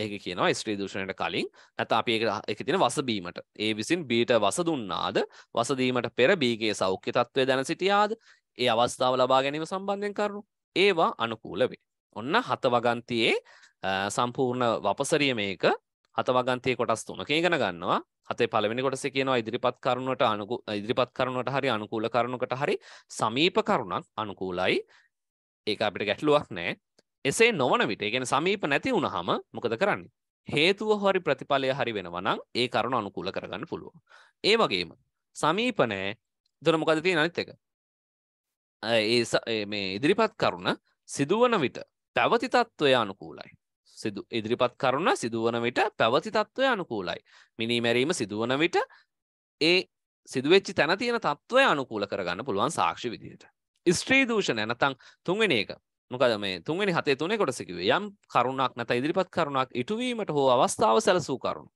ඒක කියනවා ස්ත්‍රී දූෂණයට කලින් නැත අපි එක තින වසබීමට ඒ විසින් බීට වස දුන්නාද වසදීමට පෙර බීගේ සෞඛ්‍ය තත්ත්වය දැන සිටියාද ඒ අවස්ථාව ලබා ගැනීම සම්බන්ධයෙන් කරුණු ඒවා අනුකූල වේ. ඔන්න හත වගන්තියේ සම්පූර්ණ වපසරිය මේක හත වගන්තයේ කොටස් තුනක ඉගෙන ගන්නවා හතේ පළවෙනි කොටස කියනවා ඉදිරිපත් කරුණට අනුකු ඉදිරිපත් කරුණට හරි අනුකූල කරුණකට හරි සමීප කරුණක් අනුකූලයි ඒක අපිට ගැටලුවක් නෑ එසේ නොවන විට ඒ කියන්නේ සමීප නැති වුනහම මොකද කරන්නේ හේතුව හරි ප්‍රතිඵලය හරි වෙනවා නම් ඒ කරුණ අනුකූල කරගන්න පුළුවන් ඒ වගේම සමීප නෑ එතකොට මොකද තියෙන්නේ අනිත් එක ඒ මේ ඉදිරිපත් කරුණ සිදුවන විට පැවති තත්ත්වය අනුකූලයි සිදු ඉදිරිපත් කරුණ සිදුවන විට පැවති තත්ත්වය අනුකූලයි මිනිමැරීම සිදුවන විට ඒ සිදුවෙච්චි තැන තියෙන තත්ත්වය අනුකූල කරගන්න පුළුවන් සාක්ෂි විදිහට ස්ත්‍රී දූෂණ නැතං තුන්වෙනි එක මොකද මේ තුන්වෙනි හතේ තුනේ කොටසකිවේ යම් කරුණක් නැත ඉදිරිපත් කරුණක් ඉටුවීමට හෝ අවස්ථාව සැලසූ කරුණු.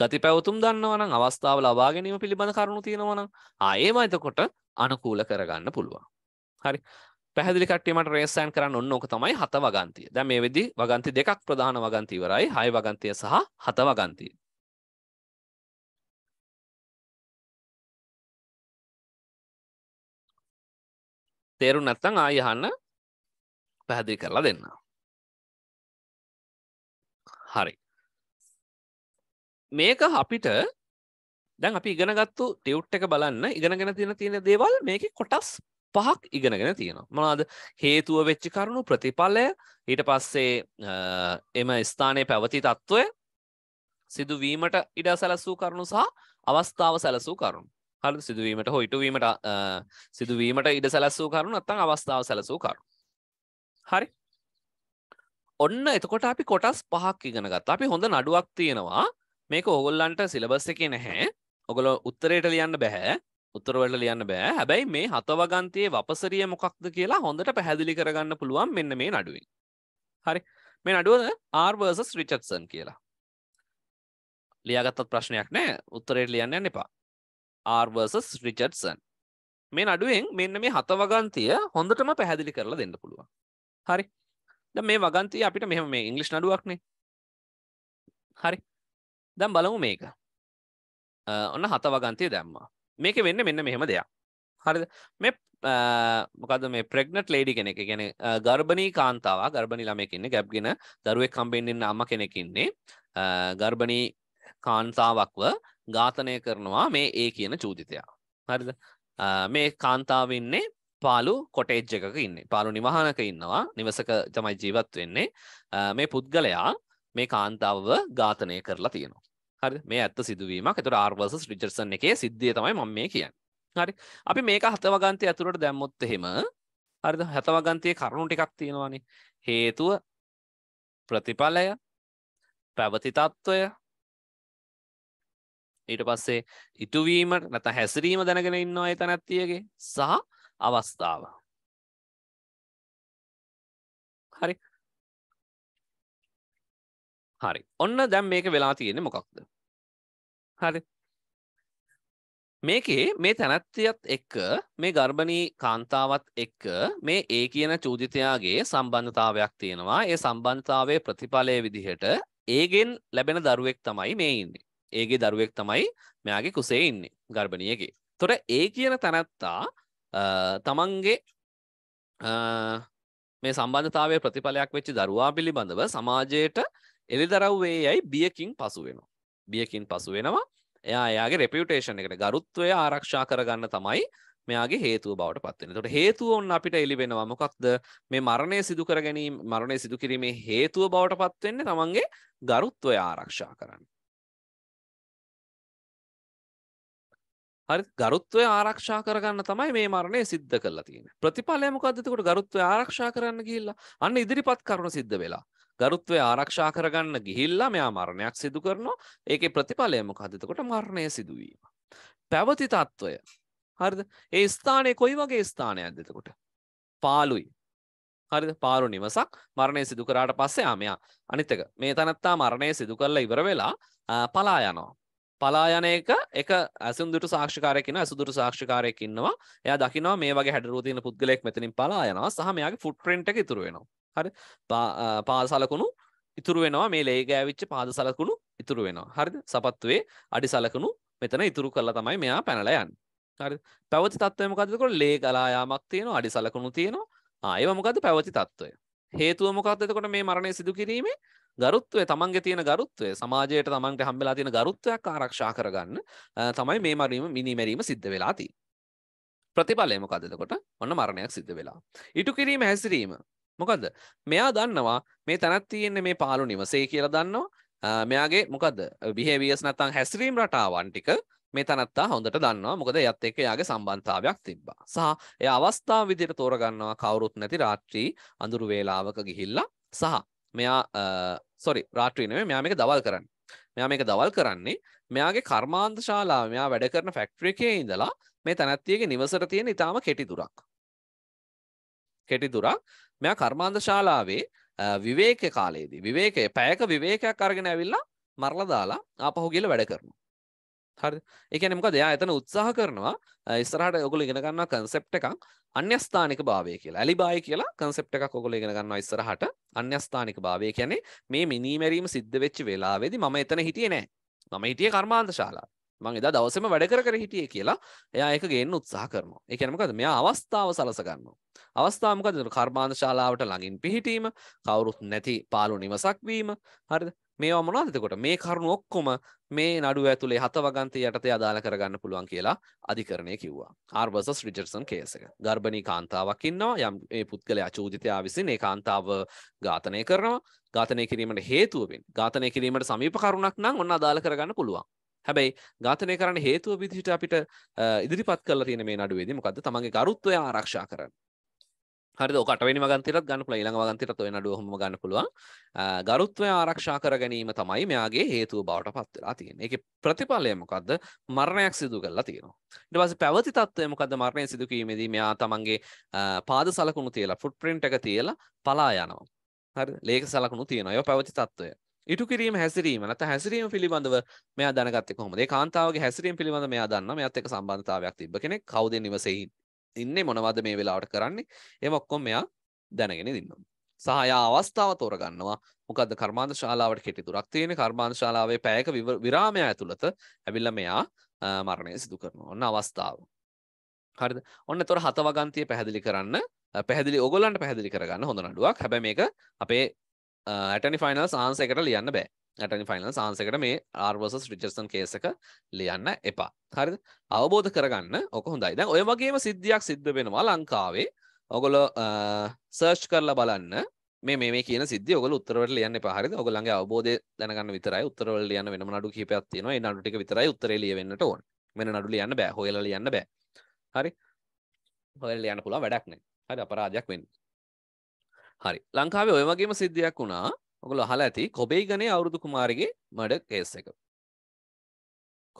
ගති පැවතුම් දන්නවනම් අවස්ථාව ලබා ගැනීම පිළිබඳ කරුණු තියෙනවනම් ආයෙම එතකොට අනුකූල කරගන්න පුළුවන්. හරි පැහදිලිකටීමට රේසෑන් කරන්න ඔන්න ඕක තමයි හත වගන්තිය දැ මේ වෙදි වගන්ති දෙකක් ප්‍රධාන වගන්තීවරයි හය වගන්තය සහ හත වගන්තිය තේරු නැත්තං ආයහන්න පැහැදිලි කරලා දෙන්න හරි මේක අපිට දැන් අපි ඉගෙනගත්තු ටියවට් එක බලන්න ඉගෙනගෙන තියෙන තියෙන දේවල් මේක කොටස් පහක් ඉගෙනගෙන තියෙනවා මොනාද හේතුව වෙච්චි කරුණු ප්‍රතිඵලය ඊට පස්සේ එම ස්ථානය පැවති තත්ත්වය සිදුවීමට ඉඩ සැලසූ කරුණු සහ අවස්ථාව සැලසූ කරුණු හරි සිදුවීමට හෝ ඉටුවීමට සිදුවීමට ඉඩ සැලසූ කරුණු නැත්නම් අවස්ථාව සැලසූ කරුණු හරි ඔන්න එතකොට අපි කොටස් පහක් ඉගෙන ගත්තා අපි හොඳ නඩුවක් තියෙනවා මේක ඕගොල්ලන්ට සිලබස් එකේ නැහැ ඔගොල්ලෝ උත්තරේට ලියන්න බෑ උත්තරවලට ලියන්න බෑ හැබැයි මේ හතවගන්තයේ වපසරිය මොකක්ද කියලා හොඳට පැහැදිලි කරගන්න පුළුවන් මෙන්න මේ නඩුවෙන් හරි මේ නඩුවද ආර්වර්සස් රිචඩ්සන් කියලා ලියගත්තත් ප්‍රශ්නයක් නෑ උත්තරයට ලියන්න යන්න එපා ආර්වර්සස් රිචඩ්සන් මේ නඩුවෙන් මෙන්න මේ හතවගන්තිය හොඳටම පැහැදිලි කරලා දෙන්න පුළුවන් හරි ද මේ වගන්තිය අපිට මෙහම මේ ඉංගලිෂ් නඩුවක්නේ හරි දැම් බලමු මේක ඔන්න හතවගන්තය දැම්මා මේක වෙන්න මෙන්න මෙහෙම දෙයක් හරිද මේ මොකද මේ ප්‍රෙග්නට් ලේඩි කෙනෙක් ගැන ගර්භණී කාන්තාව ගර්භණි ළමයකින්න ගැබ්ගෙන දරුවෙක් කම්බෙන්න්න අම කෙනෙකින්නේ ගර්භණී කාන්තාවක්ව ඝාතනය කරනවා මේ ඒ කියන චූතිතයා හරිද මේ කාන්තාවන්නේ පාලු කොටේජ් එකක ඉන්න පාලු නිවහනක ඉන්නවා නිවසක තමයි ජීවත් වෙන්නේ මේ පුද්ගලයා මේ කාන්තාවව ඝාතනය කරලා තියෙනවා හරි මේ ඇත්ත සිදුවීමක් එතුට ආර්වර්සස් රිචර්සන් එකේ සිද්ධිය තමයි මම මේ කියන්න හරි අපි මේක හතවගන්තය ඇතුළට දැම්මොත් එහෙම හරිද හතවගන්තය කරුණු ටිකක් තියෙනවානි හේතුව ප්‍රතිඵලය පැවති තත්ත්වය ඊට පස්සේ ඉටුවීම නැත හැසිරීම දැනගෙන ඉන්නවා ඒ තැනැත්තියගේ සහ අවස්ථාව හරි හරි ඔන්න දැම් මේක වෙලා තියෙන මොකක්ද හරි මේකේ මේ තැනැත්තියත් එක්ක මේ ගර්භණී කාන්තාවත් එක්ක මේ ඒ කියන චූජිතයාගේ සම්බන්ධතාවයක් තියෙනවා ඒ සම්බන්ධතාවේ ප්‍රතිඵලය විදිහට ඒගෙන් ලැබෙන දරුවෙක් තමයි මේ ඉන්නේ ඒගේ දරුවෙක් තමයි මෙයාගේ කුසේ ඉන්නේ ගර්භණියගේ තොට ඒ කියන තැනැත්තා තමන්ගේ මේ සම්බන්ධතාවය ප්‍රතිඵලයක් වෙච්චි දරුවා පිළිබඳව සමාජයට එළිදරව්වේ යයි බියකින් පසු වෙනවා. බියකින් පසු වෙනවා එයා එයාගේ රෙපියුටේෂන් එකට ගරුත්වය ආරක්ෂා කරගන්න තමයි මෙයාගේ හේතුව බවට පත්වෙන තොට හේතුව ඔන්න අපිට එලිබෙනවා මොකක්ද මේ මරණය සිදුකර ගැනීම මරණය සිදුකිරීමේ හේතුව බවට පත්වෙන්න තමන්ගේ ගරුත්වය ආරක්ෂා කරන්න. හරි ගරුත්වය ආරක්ෂා කරගන්න තමයි මේ මරණය සිද්ධ කරලා තියෙන ප්‍රතිඵලය මොකක්දතකොට ගරුත්වය ආරක්ෂා කරන්න ගිල්ලා අන්න ඉදිරිපත් කරුණු සිද්ධ වෙලා ගරුත්වය ආරක්ෂා කරගන්න ගිහිල්ලා මෙයා මරණයක් සිදු කරනවා ඒකේ ප්‍රතිඵලය මොකද්ද එතකොට මරණය සිදුවීම පැවති තත්වය හරිද ඒ ස්ථානයේ කොයි වගේ ස්ථානයක්ද එතකොට පාළුයි හරිද පාරු නිවසක් මරණය සිදු කරාට පස්සේ ආමයා අනිත් එක මේ තනත්තා මරණය සිදු කරලා ඉවර වෙලා පලා යනවා පලා යන එක එක ඇසුදුට සාක්ෂිකාරයක් ඉන්න ඇසුදුරු සාක්ෂිකාරයක් ඉන්නවා එයා දකිනවා මේ වගේ හැඩරුව තියෙන පුද්ගලයෙක් මෙතනින් පලා යනවා සහ මෙයාගේ ෆුට් ප්‍රින්ට් එක ඉතුරු වෙනවා හරි පාසලකුණු ඉතුරු වෙනවා මේ ලේ ගෑවිච්ච පාද සලකුණු ඉතුරු වෙනවා හරිද සපත්තුවේ අඩි සලකුණු මෙතන ඉතුරු කරලා තමයි මෙයා පැනලා යන්න හරි පැවති තත්වය මොකදකොට ලේ ගලායාමක් තියෙනවා අඩි සලකුණු තියෙනවා ආයව මොකද පැවති තත්වය හේතුව මොකක්ද එතකොට මේ මරණය සිදු කිරීමේ ගරුත්වය තමන්ගේ තියෙන ගරුත්වය සමාජයට තමන්ට හම්බෙලා තියෙන ගරුත්වයක් ආරක්ෂා කරගන්න තමයි මේ මරීම මිනිමැරීම සිද්ධ වෙලා තිය. ප්‍රතිඵලය මොකද එතකොට ඔන්න මරණයක් සිද්ධ වෙලා. ඉටු කිරීම හැසිරීම මොකක්ද මෙයා දන්නවා මේ තැනත් තියෙන්නේ මේ පාලු නිවසේ කියලා දන්නවා මෙයාගේ මොකද බිහේවියස් නැත්තං හැසිරීම් රටාවන් ටික මේ තනත්තා හොඳට දන්නවා මොකද යත් එක්ක යාගේ සම්බන්ධතාවයක් තිබ්බා. සහ එයා අවස්ථාව විදිහට තෝරගන්නවා කවුරුත් නැති රාත්‍රී අඳුරු වේලාවක ගිහිල්ලා සහ මෙයා සොරි රාත්‍රී නෙමෙයි මෙයා මේක දවල් කරන්නේ. මෙයා මේක දවල් කරන්නේ මෙයාගේ කර්මාන්ත ශාලාව මෙයා වැඩ කරන ෆැක්ටරි එකේ ඉඳලා මේ තනත්තියගේ නිවසට තියෙන ඊටාම කෙටි දුරක්. කෙටි දුරක් මෙයා කර්මාන්ද ශාලාවේ විවේක කාලයේදී විවේකය පැයක විවේකයක් අරගෙන ඇවිල්ලා මරලා දාලා ආපහු ගිහලා වැඩ කරනවා. හරි. ඒ කියන්නේ මොකද එයා එතන උත්සාහ කරනවා ඉස්සරහට ඔයගොල්ලෝ ඉගෙන ගන්නවා concept එකක් අන්‍යස්ථානික භාවය කියලා. ඇලිබායි කියලා concept එකක් ඔයගොල්ලෝ ඉගෙන ගන්නවා ඉස්සරහට අන්‍යස්ථානික භාවය කියන්නේ මේ මිනීමැරීම සිද්ධ වෙච්ච වෙලාවේදී මම එතන හිටියේ නෑ. මම හිටියේ කර්මාන්ත ශාලාව. මං එදා දවසම වැඩ කර කර හිටියේ කියලා එයා ඒක ගේන්න උත්සාහ කරනවා. ඒ කියන්නේ මොකද? මෙයා අවස්ථාව සලස ගන්නවා. අවස්ථාව මොකද? කර්මාන්ත ශාලාවට ළඟින් පිහිටීම, කවුරුත් නැති පාළු නිවසක් වීම, හරිද? මේවා මොනවද එතකොට? මේ කරුණු ඔක්කොම මේ නඩුව ඇතුලේ හතවගන්තය යටතේ අදාළ කරගන්න පුළුවන් කියලා අධිකරණය කිව්වා. ආර් වර්සස් රිචර්ඩ්සන් කේස් එක. ගර්භණී කාන්තාවක් ඉන්නවා. යම් මේ පුද්ගලයා චූදිතයා විසින් ඒ කාන්තාව ඝාතනය කරනවා. ඝාතනය කිරීමට හේතුව වෙන්නේ ඝාතනය කිරීමට සමීප කරුණක් නම් ඔන්න අදාළ කරගන්න පුළුවන්. හැබැයි ඝාතනය කරන්න හේතුව විදිහට අපිට ඉදිරිපත් කරලා තියෙන මේ නඩුවේදී මොකද්ද තමන්ගේ ගරුත්වය ආරක්ෂා කරන්න හරි ඔකටවෙනි වගන්තරත් ගන්න පුළ ඊළඟ වගන්තරත් ඔය නඩුව හොම ගන්න පුළුවන් ගරුත්වය ආරක්ෂා කර ගැනීම තමයි මෙයාගේ හේතුව බවට පත් වෙලා තියෙන්නේ. ඒකේ ප්‍රතිඵලය මොකද්ද? මරණයක් සිදු කරලා තියෙනවා. ඊට පස්සේ පැවති තත්ත්වය මොකද්ද? මරණය සිදු කිරීමේදී මෙයා තමන්ගේ පාද සලකුණු තියලා ෆුට් print එක තියලා පලා යනවා. හරිද? ලේඛ සලකුණු තියෙනවා. ඒව පැවති තත්ත්වය. ඉටු කිරීම හැසිරීම නැත හැසිරීම පිළිබඳව මෙයා දැනගත්තේ කොහොමද? ඒ කාන්තාවගේ හැසිරීම පිළිබඳව මෙයා දන්නා. මෙයාත් එක්ක සම්බන්ධතාවයක් තිබ්බ කෙනෙක්. කවුද නිවසේ ඉන්නේ? මොනවද මේ වෙලාවට කරන්නේ? ඒව ඔක්කොම මෙයා දැනගෙන ඉන්නවා. සහය අවස්ථාව තෝරගන්නවා. මොකද්ද කර්මාන්ත ශාලාවට කෙටි දුරක් තියෙන කර්මාන්ත ශාලාවේ පැයක විරාමය ඇතුළත ඇවිල්ලා මෙයා මරණය සිදු කරනවා. ඔන්න අවස්ථාව. හරිද? ඔන්න ඒතොර හතවගන්තිය පැහැදිලි කරන්න පැහැදිලි ඔගොල්ලන්ට පැහැදිලි කරගන්න හොඳ නඩුවක්. හැබැයි මේක අපේ ඇටනි ෆයිනල් සාන්සකට ලියන්න බෑ ඇටනි ෆයිනල් සාන්සකට මේ ආර්වසස් රිචර්සන් කේසක ලියන්න එපා හරි අවබෝධ කරගන්න ඔක හොඳයි දැන් ඔය වගේම සිද්ධියක් සිද්ධ වෙනවා ලංකාවේ ඔගොල සර්ෂ් uh, කරලා බලන්න මේ මේ කියන සිද්ධ ඔගල උත්තරවට ලියන්න පහරි ඔගලන්ගේ අවබෝධය දැනගන්න විතරයි උත්තරවල ලියන්න වෙනම නඩු කීපයක් තියෙනවා ඒ නඩු ටික විතරයි උත්තරේ ලියවෙන්නට ඕන මෙන්න නඩු ලියන්න බෑ හොයලා ලියන්න බෑ හරි හොයලා ලියන්න පුළුවන් වැඩක් නෑ හරි අපරාධයක් වෙන්නේ හරි ලංකාවේ ඔය වගේම සිද්ධියක් වුණා ඔගොල්ලෝ අහලා ඇති කොබෙයි ගනේ අවුරුදු කුමාරගේ මඩ කේස් එක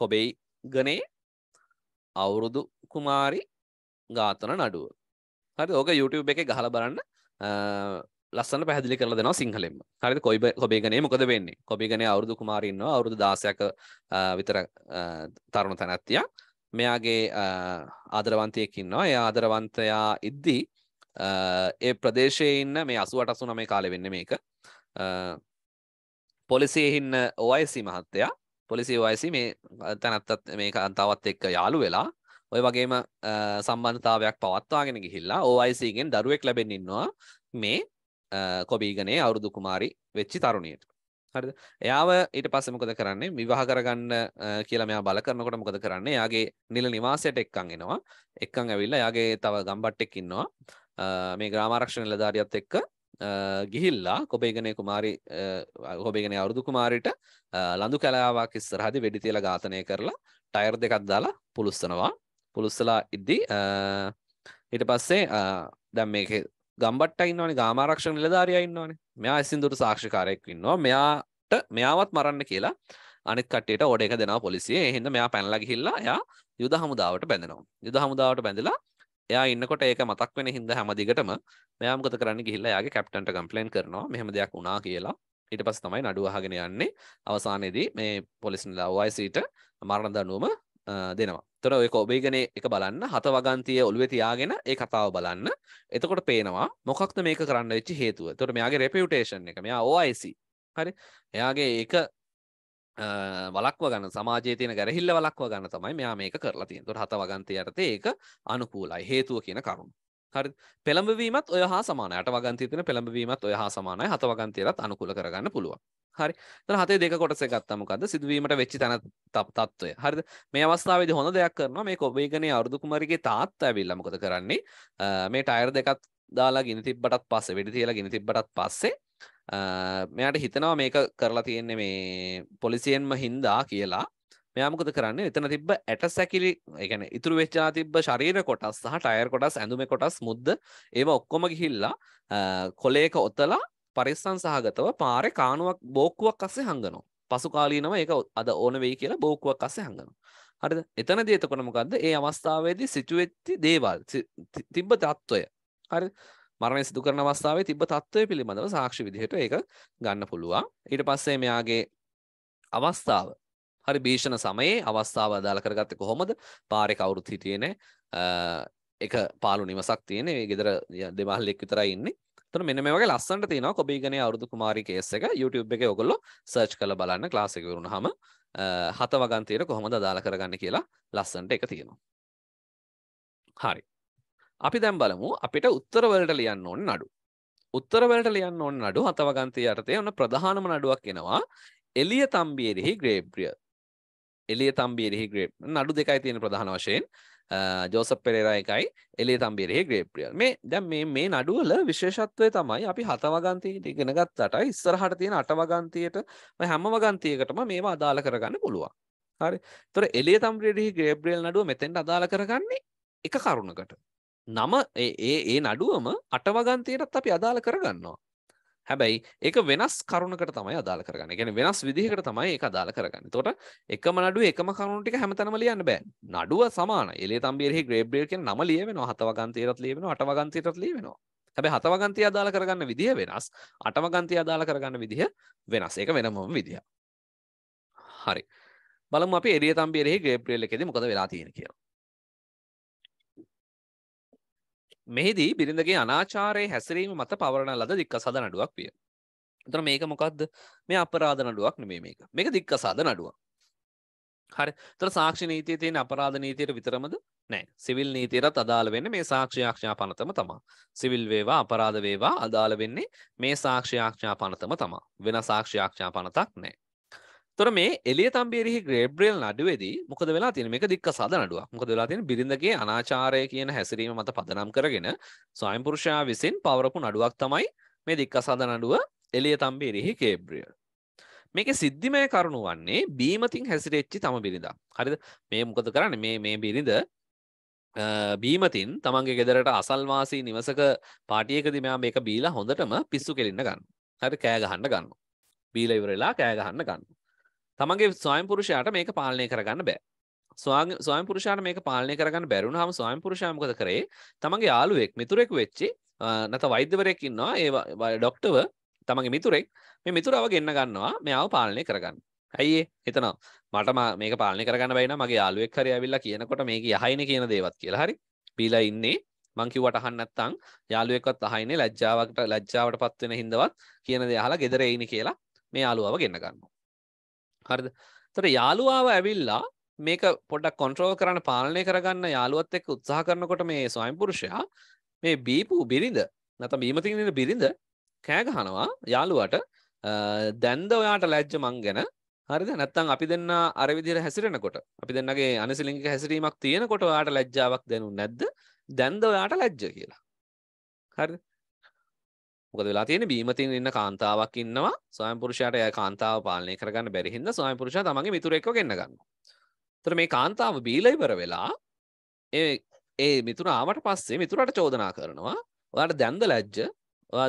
කොබෙයි ගනේ අවුරුදු කුමාරි ඝාතන නඩුව හරි ඕක YouTube එකේ ගහලා බලන්න ලස්සන පැහැදිලි කරලා දෙනවා සිංහලෙන්ම හරිද කොයි කොබේගනේ මොකද වෙන්නේ කොබේගනේ අවුරුදු කුමාරී ඉන්නවා අවුරුදු 16ක විතර තරුණ තැනැත්තියා මෙයාගේ ආදරවන්තයෙක් ඉන්නවා එයා ආදරවන්තයා ඉද්දී ඒ ප්‍රදේශය ඉන්න මේ අසුවට අසු නමේ කාලෙ වෙන්න මේක පොලිසියහින්න ඔයසි මහත්තයා පොලිසි ඔයසි මේ තැනත්තත් මේ අන්තාවත් එක්ක යාලු වෙලා ඔය වගේම සම්බන්ධතාවයක් පවත්වාගෙන ගිහිල්ලා ඕයිසිගෙන් දරුවෙක් ලැබෙන්න්නවා මේ කොබීගනේ අවුරුදු කුමාරි වෙච්චි තරුණයට හරි එයාව ඊට පස්සේ මොකද කරන්නේ විවාහ කරගන්න කියලා මෙයා බල කරනකොට මොකද කරන්නේ එයාගේ නිල නිවාසයට එක්කන් එනවා එක්කන් ඇවිල්ලා එයාගේ තව ගම්බට්ටෙක් ඉන්නවා මේ ග්‍රාමාරක්ෂණ නිලධාරියත් එක්ක ගිහිල්ලා කොබේගනේ කුමාරි කොබේගනේ අවුරුදු කුමාරිට ලඳු කැලාවක් ඉස්සරහදි වෙඩි තියලා ඝාතනය කරලා ටයර් දෙකක් දාලා පුලුස්සනවා පුලුස්සලා ඉද්දී ඊට පස්සේ දැන් මේකේ ගම්බට්ට ඉන්නවනේ ගාමාරක්ෂණ නිලධාරියා ඉන්නවනේ මෙයා ඇසින්දුට සාක්ෂිකාරයෙක් ඉන්නවා මෙයාට මෙයාවත් මරන්න කියලා අනිත් කට්ටියට ඕඩ එක දෙනවා පොලිසිය එහෙනම් මෙයා පැනලා ගිහිල්ලා එයා යුද හමුදාවට බැඳෙනවා යුද හමුදාවට බැඳලා එයා ඉන්නකොට ඒක මතක් වෙන හිද හැම දිගටම මෙයාමගත කරන්න ගිහිල්ලා යාගේ කැප්ටන්ට කම්පලේන් කරනවා මෙහම දෙයක් වුණා කියලා ඊට පස් තමයි නඩුවහගෙන යන්නේ අවසානයේදී මේ පොලිසිල වයිසීට මරණ දනුවම දෙනවා තොර ඔය ඔබේගෙන එක බලන්න හත වගන්තිය ඔළුවෙ තියාගෙන ඒ කතාව බලන්න එතකොට පේනවා මොකක්ද මේක කරන්න වෙච්චි හේතුව තොට මෙයාගේ රෙපියුටේෂන් එක මෙයා ඕයිසි හරි එයාගේ ඒක වලක්ව ගන්න සමාජය තියෙන ගැරහිල්ල වලක්ව ගන්න තමයි මෙයා මේක කරලා තියෙන තුොට හත වගන්තය යටතේ ඒක අනුකූලයි හේතුව කියන කරුණු හරි පෙළඹවීමත් ඔය හා සමානයට වගන්තයතින පෙළඹවීමත් ඔය හා සමානයි හත වගන්තයරත් අනුකූල කරගන්න පුළුවන් හරි හතේ දෙක කොටස ගත්තමකද සිදුවීමට වෙච්චි තැන තත්ත්වය හරි මේ අවස්ථාවද හොඳ දෙයක් කරනවා මේ ඔබේගන අරුදුකුමරගේ තාත් ඇවිල්ල මොකද කරන්නේ මේ ටයර් දෙකත් දාලා ගෙන තිබටත් පස්ස වෙඩි තියලා ගෙන තිබටත් පස්සේ මෙයාට හිතනවා මේක කරලා තියෙන්නේ මේ පොලිසියෙන්ම හින්දා කියලා මෙයාමකද කරන්න එතන තිබ ඇට සැකිලි එකන ඉතුර වෙච්චා තිබ ශරීර කොටස් සහ ටයර් කොටස් ඇඳුම කොටස් මුද්ද ඒව ඔක්කොම ගිහිල්ලා කොලේක ඔතලා පරිස්සන් සහගතව පාරෙ කානුවක් බෝක්කුවක් අස්සේ හංගනවා පසුකාලීනව ඒක අද ඕන වෙයි කියලා බෝක්කුවක් අස්සේ හංගනවා හරි එතන දේතකොනමකක්ද ඒ අවස්ථාවේදී සිටුවෙච්චි දේවල් තිබ්බ තත්ත්වය හරි මරණය සිදු කරන අවස්ථාවේ තිබ්බ තත්ත්වය පිළිබඳව සාක්ෂි විදිහට ඒක ගන්න පුළුවන්. ඊට පස්සේ මෙයාගේ අවස්ථාව හරි භීෂණ සමයේ අවස්ථාව අදාළ කරගත්තේ කොහොමද? පාරේ කවුරුත් හිටියේ නැහැ. එක පාළු නිවසක් තියෙන මේ ගෙදර දෙමහල්ලෙක් විතරයි ඉන්නේ. එතන මෙන්න මේ වගේ ලස්සනට තියෙනවා කොබීගනේ අවුරුදු කුමාරී කේස් එක YouTube එකේ ඔයගොල්ලෝ සර්ච් කරලා බලන්න ක්ලාස් එක වුණාම හත වගන්තියට කොහොමද අදාළ කරගන්න කියලා ලස්සනට එක තියෙනවා. හරි. අපි දැන් බලමු අපිට උත්තර වලට ලියන්න ඕන නඩු. උත්තර වලට ලියන්න ඕන නඩු හතවගන්ති යටතේ ඔන්න ප්‍රධානම නඩුවක් එනවා. එලිය තම්බියෙහි ග්‍රේබ්‍රිය. එලිය තම්බියෙහි ග්‍රේබ් නඩු දෙකයි තියෙන ප්‍රධාන වශයෙන් ජෝසප් පෙරේරා එකයි එලිය තම්බියෙහි ග්‍රේබ්‍රිය. මේ දැන් මේ මේ නඩුවල විශේෂත්වය තමයි අපි හතවගන්තියට ඉගෙන ගත්තට ඉස්සරහට තියෙන අටවගන්තියට හැම වගන්තියකටම මේවා අදාළ කරගන්න පුළුවන්. හරි. ඒතර එලිය තම්බියෙහි ග්‍රේබ්‍රියල් නඩුව මෙතෙන්ට අදාළ කරගන්නේ එක කරුණකට නම ඒ ඒ නඩුවම අටවගන්තයටත් අපි අදාළ කරගන්නවා. හැබැයි ඒක වෙනස් කරුණකට තමයි අදාළ කරගන්න ගැන වෙනස් විදිහකට තමයි ඒ අදාළ කරගන්න තොට එකම නඩුව එකම කරුණටික හැමතනම ලියන්න බෑ නඩුව සමාන එලේ තම්බේෙහි ග්‍රේබ්්‍රියකෙන් නම ලියවෙන හතවගන්තයරත් ලියවෙන අටවගන්තයටත් ලියවෙනවා හැබැ හතවගන්තය අදාළ කරගන්න විදිහ වෙනස් අටමගන්තය අදාළ කරගන්න විදිහ වෙනස් ඒක වෙනමම විදිහ හරි බලම අප එරිය තම්බේෙහි ග්‍රේප්‍රියල් එකෙද මොකද වෙලා තියෙන කියලා මෙහිදී බිරිඳගේ අනාචාරයේ හැසිරීම මත පවරණ ලද දික්කසාද නඩුවක් විය. එතන මේක මොකද්ද? මේ අපරාධ නඩුවක් නෙමෙයි මේක. මේක දික්කසාද නඩුවක්. හරි. එතන සාක්ෂි නීතියේ තියෙන අපරාධ නීතියට විතරමද? නෑ. සිවිල් නීතියටත් අදාළ වෙන්නේ මේ සාක්ෂි ආඥා පනතම තමයි. සිවිල් වේවා අපරාධ වේවා අදාළ වෙන්නේ මේ සාක්ෂි ආඥා පනතම තමයි. වෙන සාක්ෂි ආඥා පනතක් නෑ. තොර මේ එලිය තම්බේරෙහි ග්‍රේබ්්‍රේල් නඩුවේදී මොකද වෙලා තියෙන මේක දික්ක සද නඩුව මොකද වෙලා තියෙන බිරිඳගේ අනාචාරය කියන හැසිරීම මත පදනම් කරගෙන ස්වයම්පුරුෂයා විසින් පවරපු නඩුවක් තමයි මේ දික්ක සද නඩුව එලිය තම්බේරෙහි ගේබ්‍රියල් මේක සිද්ධිමය කරුණු වන්නේ බීමතින් හැසිරෙච්චි තම බිරිඳා හරිද මේ මොකද කරන්න මේ මේ බිරිඳ බීමතින් තමන්ගේ ගෙදරට අසල්වාසී නිවසක පාටියකදි මෙයා මේක බීලා හොඳටම පිස්සු කෙලින්න ගන්න හරි කෑ ගහන්න ගන්න බීල ඉවරලා කෑ ගහන්න ගන්න තමන්ගේ ස්වයම් පුරුෂයාට මේක පාලනය කරගන්න බෑ ස්වයම් පුරුෂයාට මේක පාලනය කරගන්න බැරුණ හම ස්වයම් පුරුෂයමකද කරේ තමන්ගේ යාලුවෙක් මිතුරෙක් වෙච්චි නැත වෛද්‍යවරයෙක් ඉන්නවා ඒ ඩොක්ටව තමගේ මිතුරෙක් මේ මිතුරව ගෙන්න්න ගන්නවා මෙයාව පාලනය කරගන්න ඇයිඒ එතනවා මටම මේ පාලනය කරගන්න බයින මගේ යාලුවෙක් හරි ඇවිල්ලා කියනකොට මේක යහයින කියන දේවත් කියලා හරි පිලා ඉන්නේ මංකිව වටහන්න ඇත්තං යාලුවෙක්වත් අහයිනේ ලැජ්ජාවකට ලැජ්ජාවට පත්වෙන හිදවත් කියන දෙයාලා ගෙදර එයිනි කියලා මේ යාලුවාව ගෙන්න්න ගන්නවා හරිද තොට යාළුවාව ඇවිල්ලා මේක පොඩක් කොන්ට්‍රෝ කරන්න පාලනය කරගන්න යාළුවත් එක් උත්සාහ කරනකොට මේ ස්වයම්පුරුෂයා මේ බීපු බිරිඳ නැත බීමතිනට බිරිඳ කෑගහනවා යාළුවට දැන්ද ඔයාට ලැජ්ජ මං ගැන හරිද නැත්තං අපි දෙන්න අරවිදිර හැසිරෙනකොට අපි දෙන්නගේ අනිසිලිංග හැසිරීමක් තියෙනකොට ඔයාට ලැජ්ජාවක් දෙනු නැද්ද දැන්ද ඔයාට ලැජ්ජ කියලා හරි මොකද වෙලා තියෙන බීමතින් ඉන්න කාන්තාවක් ඉන්නවා ස්වයං පුරුෂයාට එයා කාන්තාව පාලනය කරගන්න බැරි හින්දා ස්වයං පුරුෂයා තමන්ගේ මිතුරෙක්ව ගෙන්න ගන්නවා. එතකොට මේ කාන්තාව බීලා ඉවර වෙලා ඒ ඒ මිතුරා ආවට පස්සේ මිතුරාට චෝදනා කරනවා. ඔයාට දැන්ද ලැජ්ජ? ඔයා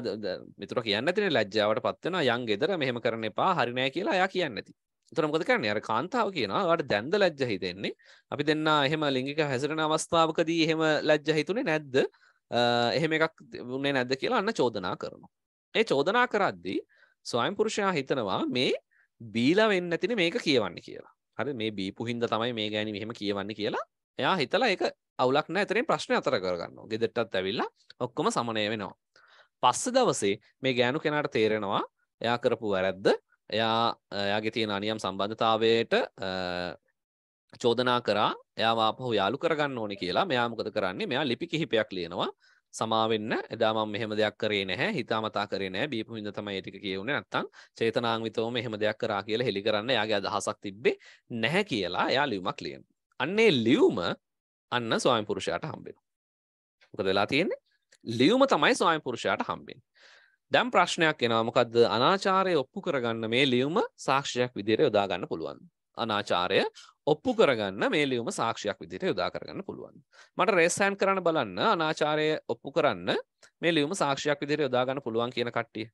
මිතුරා කියන්නේ නැතිනේ ලැජ්ජාවට පත් වෙනවා. යන් ගෙදර මෙහෙම කරන්න එපා. හරි නෑ කියලා එයා කියන්නේ නැති. එතකොට මොකද කරන්නේ? අර කාන්තාව කියනවා ඔයාට දැන්ද ලැජ්ජ හිතෙන්නේ? අපි දෙන්නා එහෙම ලිංගික හැසිරෙන අවස්ථාවකදී එහෙම ලැජ්ජ හිතුනේ නැද්ද? එහෙම එකක් වුණේ නැද්ද කියලා අන්න චෝදනා කරනවා. ඒ චෝදනා කරද්දී ස්වයං පුරුෂයා හිතනවා මේ බීලා වෙන්න ඇතින මේක කියවන්න කියලා. හරි මේ බීපු හින්දා තමයි මේ ගෑණි මෙහෙම කියවන්නේ කියලා. එයා හිතලා ඒක අවුලක් නැහැ. එතනින් ප්‍රශ්නේ අතර කරගන්නවා. ගෙදරටත් ඇවිල්ලා ඔක්කොම සමනය වෙනවා. පස්සේ දවසේ මේ ගෑනු කෙනාට තේරෙනවා එයා කරපු වැරද්ද එයා එයාගේ තියෙන අනියම් සම්බන්ධතාවයට චෝදනා කරා එයාම අපහු යාලු කරගන්න ඕනි කියලා මෙයා මොකද කරන්නේ මෙයා ලිපි කිහිපයක් ලියනවා සමාවෙන්න එදා මම මෙහෙම දෙයක් කරේ නැහැ හිතාමතා කරේ නැහැ බීපු හින්දා තමයි ඒ ටික කියුනේ නැත්තම් චේතනාන්විතවම මෙහෙම දෙයක් කරා කියලා හෙලි කරන්න එයාගේ අදහසක් තිබ්බේ නැහැ කියලා එයා ලියුමක් ලියනවා. අන්නේ ලියුම අන්න ස්වාමි පුරුෂයාට හම්බෙනවා. මොකද වෙලා තියෙන්නේ? ලියුම තමයි ස්වාමි පුරුෂයාට හම්බෙන්නේ. දැන් ප්‍රශ්නයක් එනවා මොකද්ද අනාචාරය ඔප්පු කරගන්න මේ ලියුම සාක්ෂියක් විදිහට යොදා ගන්න පුළුවන්. අනාචාරය ඔප්පු කරගන්න මේ ලියුම සාක්ෂයක් විදිට යොදා කරගන්න පුළුවන් මට රේසෑන් කරන්න බලන්න අනාචාරය ඔප්පු කරන්න මේ ලියුම සාක්ෂයක් විදිට යොදාගන්න පුළුවන් කියන කට්ටිය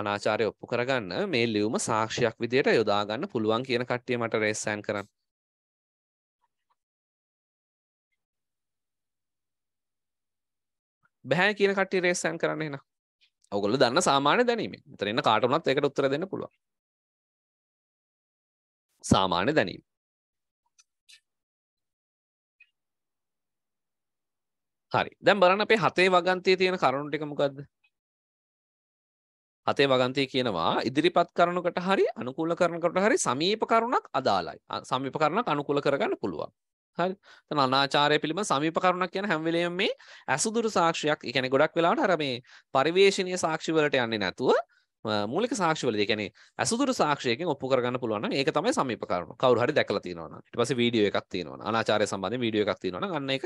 අනාචාරය ඔප්පු කරගන්න මේ ලියුම සාක්ෂයක් විදියට යොදාගන්න පුළුවන් කියන කට්ටිය මට රේස්සෑන් කරන්න බැහැ කියන කට්ටිය රේස්සෑන් කරන්න එනම් ඔගොල දන්න සාමාන්‍ය දැනීම තරන්න කාටුනත් එකට උත්තර දෙන්න පුළුවන් සාමාන්‍ය දැනීම හරි දැම් බරන්න අපේ හතේ වගන්තය තියෙන කරුණුටිකමකක්ද හතේ වගන්තය කියනවා ඉදිරිපත් කරනකට හරි අනුකූල කරනකට හරි සමීප කරුණක් අදාලයි සමීප කරණක් අනුකූල කරගන්න පුළුවන් හරි අනාචාරය පිළිම සමීප කරුණක් කියන හැම්වලේම මේ ඇසුදුරු සාක්ෂයක් එකැන ගොඩක් වෙලාට අර මේ පරිවේශණය සාක්ෂිවලට යන්නේ නැතුව මූලික සාක්ෂවල දෙකැන ඇසුදුර සාක්ෂයකින් ඔප්පු කරගන්න පුළුවන් ඒක තමයි සමීප කරුණු කවරු හරි දැකලා තියෙනවා ඊට පස්සේ වීඩියෝ එකක් තියෙනවා අනාචාරය සම්බන්ධයෙන් වීඩියෝ එකක් තියෙනවා අන්න ඒක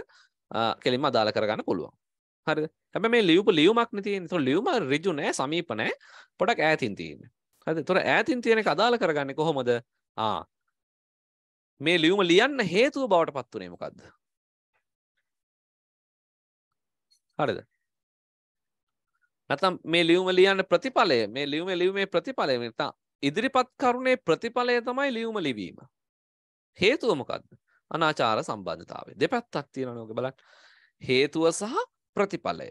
කෙලින්ම අදාළ කරගන්න පුළුවන් හරි හැබ මේ ලියප ලියුමක් නතියෙන් තු ලියුම රිජු නෑ සමීපනෑ පොඩක් ඈතින් තියෙන හද තොර ඈතින් තියෙන කදාල කරගන්න කොහොමද මේ ලියුම ලියන්න හේතුව බවට පත් වනේ මොකක්ද හරිද නැතම් මේ ලියුම ලියන්න ප්‍රතිඵලය මේ ලියුම ලියුමේ ප්‍රතිඵලය නිතා ඉදිරිපත් කරුණේ ප්‍රතිඵලය තමයි ලියුම ලිවීම හේතුව මොකක්ද අනාචාර සම්බන්ධතාවය දෙපැත්තක් තියෙන නෝක බලක් හේතුව සහ ප්‍රතිඵලය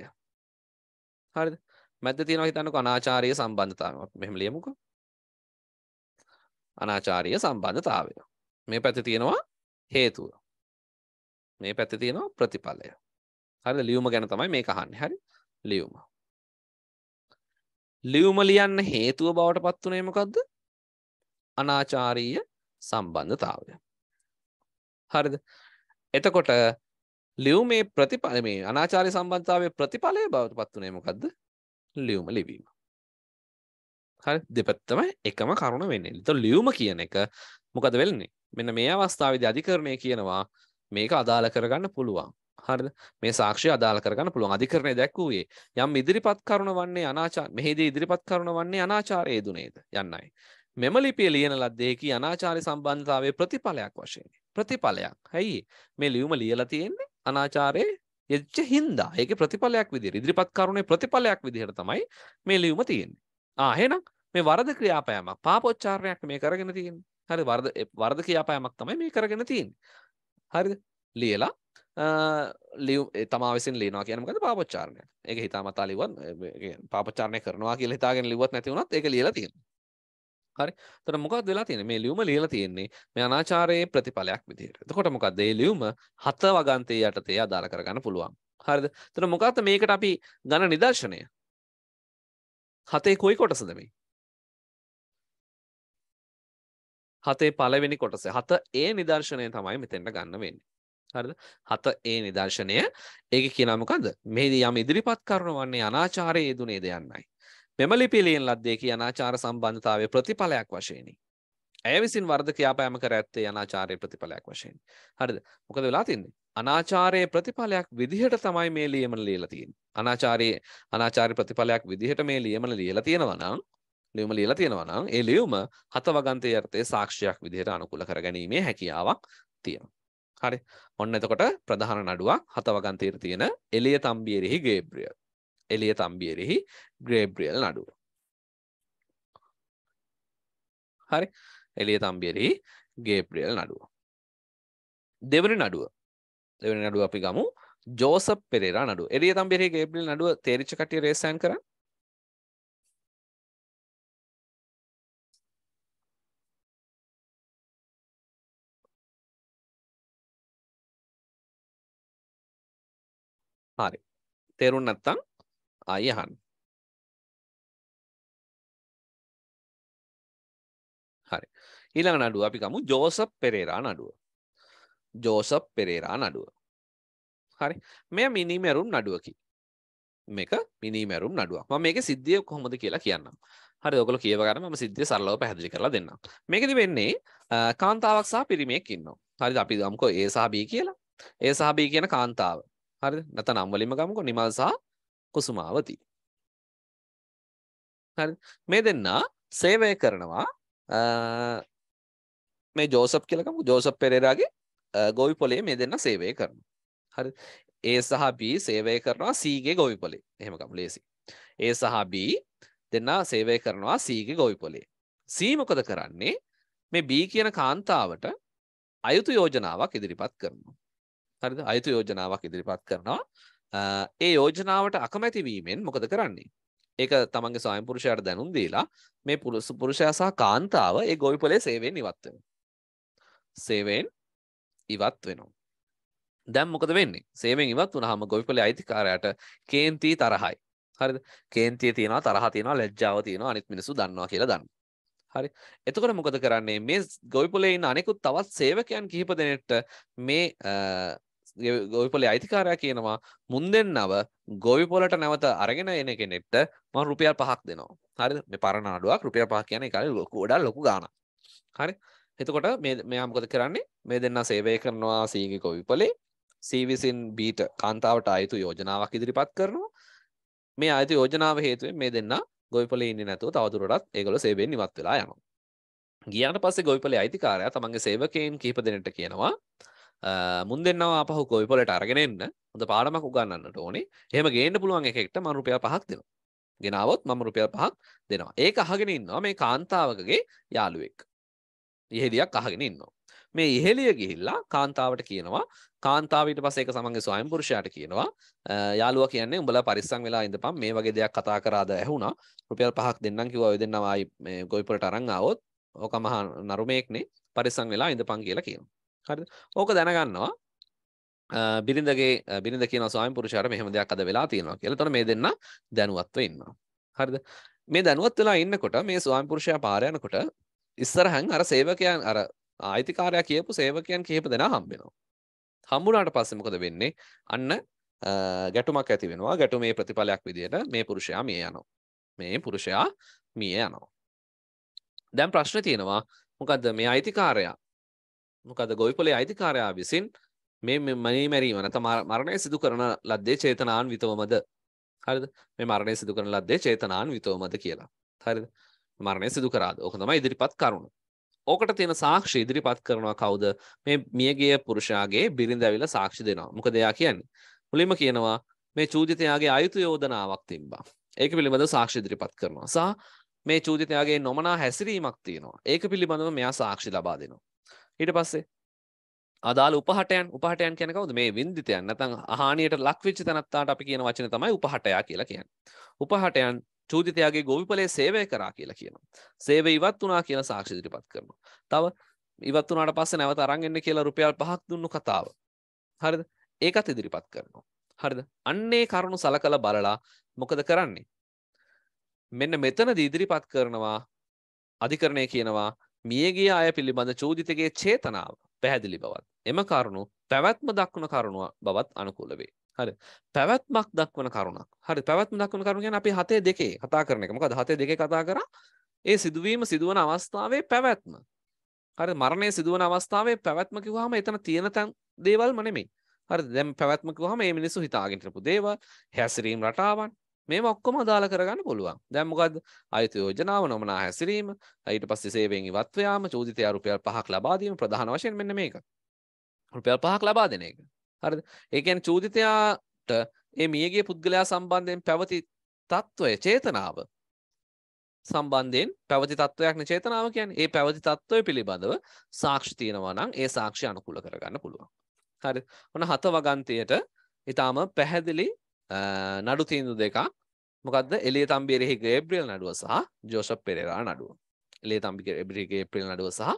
හරිද මැද තියෙනවා හිතන්නක අනාචාරය සම්බන්ධතාවක් මෙහම ලියමුක අනාචාරය සම්බන්ධතාවය මේ පැති තියෙනවා හේතුව මේ පැති තියෙනවා ප්‍රතිඵලය හරි ලියුම ගැන තමයි මේ කහන්න හරි ලියුම ලියුම ලියන්න හේතුව බවට පත්වනේ මොකක්ද අනාචාරීය සම්බන්ධතාවය හරිද එතකොට ලියුමේ ප්‍රතිඵල මේ අනාචාරය සම්බන්ධතාවය ප්‍රතිඵලය බවට පත්වනේ මොකක්ද ලියුම ලිවීම හරි දෙපත්තම එකම කරුණ වෙන්නේ ත ලියුම කියන එක මොකද වෙලන්නේ මෙන්න මේ අවස්ථාවේදී අධිකරණය කියනවා මේක අදාළ කරගන්න පුළුවන්. හරිද? මේ සාක්ෂිය අදාළ කරගන්න පුළුවන්. අධිකරණය දැක්වුවේ යම් ඉදිරිපත් කරුණ වන්නේ අනාචාර මෙහිදී ඉදිරිපත් කරුණ වන්නේ අනාචාරයේ දුනේද යන්නයි. මෙම ලිපිය ලියන ලද්දේ කී අනාචාරය සම්බන්ධතාවයේ ප්‍රතිඵලයක් වශයෙන්. ප්‍රතිඵලයක්. හයි මේ ලියුම ලියලා තියෙන්නේ අනාචාරයේ යෙච්ච හින්දා. ඒකේ ප්‍රතිඵලයක් විදිහට ඉදිරිපත් කරුණේ ප්‍රතිඵලයක් විදිහට තමයි මේ ලියුම තියෙන්නේ. ආ එහෙනම් මේ වරද ක්‍රියාපෑමක් පාපොච්චාරණයක් මේ කරගෙන තියෙන්නේ. හරි වර්ධ වර්ධ කියාපෑමක් තමයි මේ කරගෙන තියෙන් හරිද ලියලා ලියව තමා විසින් ලියනවා කියනමකද පාපච්චාරණය එක හිතාමතා ලිවත් පාපචාරණය කරනවා කියල හිතාගෙන ලිවත් නැතිවුණත් එක ලියලා තියෙන හරි තොට මොකක් වෙලා තියෙන මේ ලියුම ලියලා තියෙන්නේ මේ අනාචාරයේ ප්‍රතිඵලයක් විදිහට එතකොට මොකක්ද ඒ ලියුම හත වගන්තයේ යටතේ අදාළ කරගන්න පුළුවන් හරිද තොට මොකක්ද මේකට අපි ගණ නිදර්ශනය හතේ කොයි කොටසද මේ හතේ පළවෙනි කොටස හත ඒ නිදර්ශනය තමයි මෙතෙන්ට ගන්න වෙන්නේ. හරිද? හත ඒ නිදර්ශනය ඒක කියනවා මොකද්ද? මෙහිදී යම් ඉදිරිපත් කරන වන්නේ අනාචාරයේ යෙදුනේ දෙයන්නයි. මෙම ලිපිය ලියන ලද්දේ කී අනාචාර සම්බන්ධතාවයේ ප්‍රතිඵලයක් වශයෙනි. ඇය විසින් වර්ධ ක්‍රියාපෑම කර ඇත්තේ අනාචාරයේ ප්‍රතිඵලයක් වශයෙන්. හරිද? මොකද වෙලා තින්නේ? අනාචාරයේ ප්‍රතිඵලයක් විදිහට තමයි මේ ලියමන ලියලා තියෙන්නේ. අනාචාරයේ අනාචාරයේ ප්‍රතිඵලයක් විදිහට මේ ලියමන ලියලා තියෙනවා නම් ලියුම ලියලා තියෙනවා නම් ඒ ලියුම හතවගන්තයේ අර්ථයේ සාක්ෂියක් විදිහට අනුකූල කරගැනීමේ හැකියාවක් තියෙනවා. හරි. ඔන්න එතකොට ප්‍රධාන නඩුවක් හතවගන්තයේ තියෙන එලිය තම්බියෙහි ගේබ්‍රියල්. එලිය තම්බියෙහි ගේබ්‍රියල් නඩුව. හරි. එලිය තම්බියෙහි ගේබ්‍රියල් නඩුව. දෙවනි නඩුව. දෙවනි නඩුව අපි ගමු ජෝසප් පෙරේරා නඩුව. එලිය තම්බියෙහි ගේබ්‍රියල් නඩුව තේරිච්ච කට්ටිය රේසයන් කරන්න. හරි තේරුන් නැත්තං අයහන් හරි ඊළඟ නඩුව අපි කමු ජෝසප් පෙරේරා නඩුව ජෝසප් පෙරේරා නඩුව හරි මෙය මිනිමැරුම් නඩුවකි මේක මිනිමැරුම් නඩුවක් ම මේක සිද්ධිය කොහොමද කියලා කියන්නම් හරි ඔකල කියවගරම සිද්ධිය සරලව පැහැදිලි කරලා දෙන්න මේකති වෙන්නේ කාන්තාවක් සහ පිරිමෙක් ඉන්න හරි අපි දම්කෝ ඒ සහබී කියලා ඒ සහබී කියන කාන්තාව හරිද? නැත්නම් නම් වලින්ම ගමුකෝ නිමල් සහ කුසුමාවති. හරි. මේ දෙන්නා සේවය කරනවා මේ ජෝසප් කියලා ගමුකෝ ජෝසප් පෙරේරාගේ ගොවිපොලේ මේ දෙන්නා සේවය කරනවා. හරි. A සහ B සේවය කරනවා C ගේ ගොවිපොලේ. එහෙම ගමු ලේසි. A සහ B දෙන්නා සේවය කරනවා C ගේ ගොවිපොලේ. C මොකද කරන්නේ? මේ B කියන කාන්තාවට අයුතු යෝජනාවක් ඉදිරිපත් කරනවා. හරිද අයුතු යෝජනාවක් ඉදිරිපත් කරනවා ඒ යෝජනාවට අකමැතිවීමෙන් මොකද කරන්නේ ඒක තමන්ගේ සවයම් පුරුෂයට දැනුම් දීලා මේ පුරුසු පුරුෂයා සහ කාන්තාව ඒ ගොවිපලේ සේවෙන් ඉවත් වෙනවා සේවෙන් ඉවත් වෙනවා දැම් මොකද වෙන්නේ සේවෙන් ඉවත් වුණහම ගොවිපලේ අයිතිකාරයට කේන්තිී තරහයි හරි කේන්තිය තියෙනවා තරහ තියෙනවා ලැජ්ජාව තියෙනවා අනිත් මිනිසු දන්නවා කියලා දන්න හරි එතකොට මොකද කරන්නේ මේ ගොවිපුලේ ඉන්න අනෙකුත් තවත් සේවකයන් කිහිප දෙනෙට මේ ගොවිපොලේ අයිතිකාරයා කියනවා මුන් දෙන්නව ගොවිපොලට නැවත අරගෙන එන කෙනෙක්ට මම රුපියල් පහක් දෙනවා. හරි මේ පරණ ආඩුවක් රුපියල් පහක් කියන්නේ ඒකයි ලොකු වඩා ලොකු ගාණක්. හරි. එතකොට මේ මෙයා මොකද කරන්නේ? මේ දෙන්නා සේවය කරනවා සීගේ ගොවිපොලේ. සී විසින් බීට කාන්තාවට ආයුතු යෝජනාවක් ඉදිරිපත් කරනවා. මේ ආයුතු යෝජනාව හේතුවෙන් මේ දෙන්නා ගොවිපොලේ ඉන්නේ නැතුව තවදුරටත් ඒගොල්ලෝ සේවයෙන් ඉවත් වෙලා යනවා. ගියාට පස්සේ ගොවිපලේ අයිතිකාරයා තමන්ගේ සේවකයන් කීප දෙනෙට කියනවා මුන් දෙන්නව අපහු කොයිපොලට අරගෙන එන්න හොඳ පාඩමක් උගන්නන්නට ඕනේ එහෙම ගේන්න පුළුවන් එකෙක්ට මම රුපියල් 5ක් දෙනවා ගෙනාවොත් මම රුපියල් 5ක් දෙනවා ඒක අහගෙන ඉන්නවා මේ කාන්තාවකගේ යාළුවෙක් ඉහෙලියක් අහගෙන ඉන්නවා මේ ඉහෙලිය ගිහිල්ලා කාන්තාවට කියනවා කාන්තාව ඊට පස්සේ ඒක සමන්ගේ ස්වයං පුරුෂයාට කියනවා යාළුවා කියන්නේ උඹලා පරිස්සම් වෙලා ඉඳපන් මේ වගේ දෙයක් කතා කරාද ඇහුණා රුපියල් 5ක් දෙන්නම් කිව්වා ඔය දෙන්නම ආයි මේ ගොවිපොලට අරන් ආවොත් ඕක මහා නරුමේක්නේ පරිස්සම් වෙලා ඉඳපන් කියලා කියනවා හරි ඕක දැනගන්නවා බිරිඳගේ බිරිඳ කියන ස්වාමි පුරුෂයාට මෙහෙම දෙයක් අද වෙලා තියෙනවා කියලා. එතකොට මේ දෙන්න දැනුවත්ව ඉන්නවා. හරිද? මේ දැනුවත් වෙලා ඉන්නකොට මේ ස්වාමි පුරුෂයා පාර යනකොට ඉස්සරහන් අර සේවකයන් අර ආයිතිකාරයා කියපු සේවකයන් කිහිප දෙනා හම්බෙනවා. හම්බුණාට පස්සේ මොකද වෙන්නේ? අන්න ගැටුමක් ඇති වෙනවා. ගැටුමේ ප්‍රතිඵලයක් විදියට මේ පුරුෂයා මිය යනවා. මේ පුරුෂයා මිය යනවා. දැන් ප්‍රශ්නේ තියෙනවා මොකද්ද මේ අයිතිකාරයා මොකද ගොවිපලේ අයිතිකාරයා විසින් මේ මනී මැරීම නැත මරණය සිදු කරන ලද්දේ චේතනාන් විතවමද හරිද මේ මරණය සිදු කරන ලද්දේ චේතනාන් විතවමද කියලා හරිද මරණය සිදු කරාද ඕක තමයි ඉදිරිපත් කරුණ ඕකට තියෙන සාක්ෂි ඉදිරිපත් කරනවා කවුද මේ මියගිය පුරුෂයාගේ බිරිඳ ඇවිල්ලා සාක්ෂි දෙනවා මොකද එයා කියන්නේ මුලින්ම කියනවා මේ චූදිතයාගේ අයුතු යෝජනාවක් තිබ්බා ඒක පිළිබඳව සාක්ෂි ඉදිරිපත් කරනවා සහ මේ චූදිතයාගේ නොමනා හැසිරීමක් තියෙනවා ඒක පිළිබඳව මෙයා සාක්ෂි ලබා දෙනවා ඊට පස්සේ අදාළ උපහටයන් උපහටයන් කියන කවුද මේ වින්දිතයන් නැත්නම් අහානියට ලක්විච්ච තනත්තාට අපි කියන වචනේ තමයි උපහටයා කියලා කියන්නේ. උපහටයන් චූදිතයාගේ ගොවිපලේ සේවය කරා කියලා කියනවා. සේවය ඉවත් වුණා කියලා සාක්ෂි ඉදිරිපත් කරනවා. තව ඉවත් වුණාට පස්සේ නැවත අරන් එන්න කියලා රුපියල් 5ක් දුන්නු කතාව. හරිද? ඒකත් ඉදිරිපත් කරනවා. හරිද? අන්නේ කරුණු සලකලා බලලා මොකද කරන්නේ? මෙන්න මෙතනදී ඉදිරිපත් කරනවා අධිකරණය කියනවා මියගිය අය පිළිබඳ චූදිතගේ චේතනාව පැහැදිලි බවත් එම කරුණු පැවැත්ම දක්වන කරුණුව බවත් අනුකූල වේ. හරි. පැවැත්මක් දක්වන කරුණක්. හරි. පැවැත්ම දක්වන කරුණ කියන්නේ අපි හතේ දෙකේ කතා කරන එක. මොකද හතේ දෙකේ කතා කරා ඒ සිදුවීම සිදුවන අවස්ථාවේ පැවැත්ම. හරි. මරණය සිදුවන අවස්ථාවේ පැවැත්ම කිව්වහම එතන තියෙන තැන් දේවල්ම නෙමෙයි. හරි. දැන් පැවැත්ම කිව්වහම මේ මිනිස්සු හිතාගෙන හිටපු දේවල්, හැසිරීම් රටාවන්, මේ ඔක්කොම අදාළ කරගන්න පුළුවන් දැම්මකද අයුතු යෝජනාව නොමනා හැසිරීම ඊට පස්සේ සේවෙන් ඉවත්වයාම චෝදිතය රුපියල් පහක් ලබාදීම ප්‍රධාන වශයෙන් මෙන්න මේක රුපියල් පහක් ලබා දෙන එක හරිද ඒ කියන්නේ චෝදිතයාට ඒ මියගේ පුද්ගලයා සම්බන්ධයෙන් පැවති තත්වය චේතනාව සම්බන්ධයෙන් පැවති තත්වයක්න චේතනාව කියන්නේ ඒ පැවති තත්වය පිළිබඳව සාක්ෂි තියෙනවා නම් ඒ සාක්ෂි අනුකූල කරගන්න පුළුවන් හරි ඔන්න හත වගන්තියට ඊටාම පැහැදිලි නඩු තීන්දු දෙකක් මොකක්ද එලේ තම්බිරෙහිගේ එබ්‍රියල් නඩුව සහ ජෝෂප් පෙරේරා නඩුව එලේ තම්බික එබ්‍රිගේ එප්‍රිල් නඩුව සහ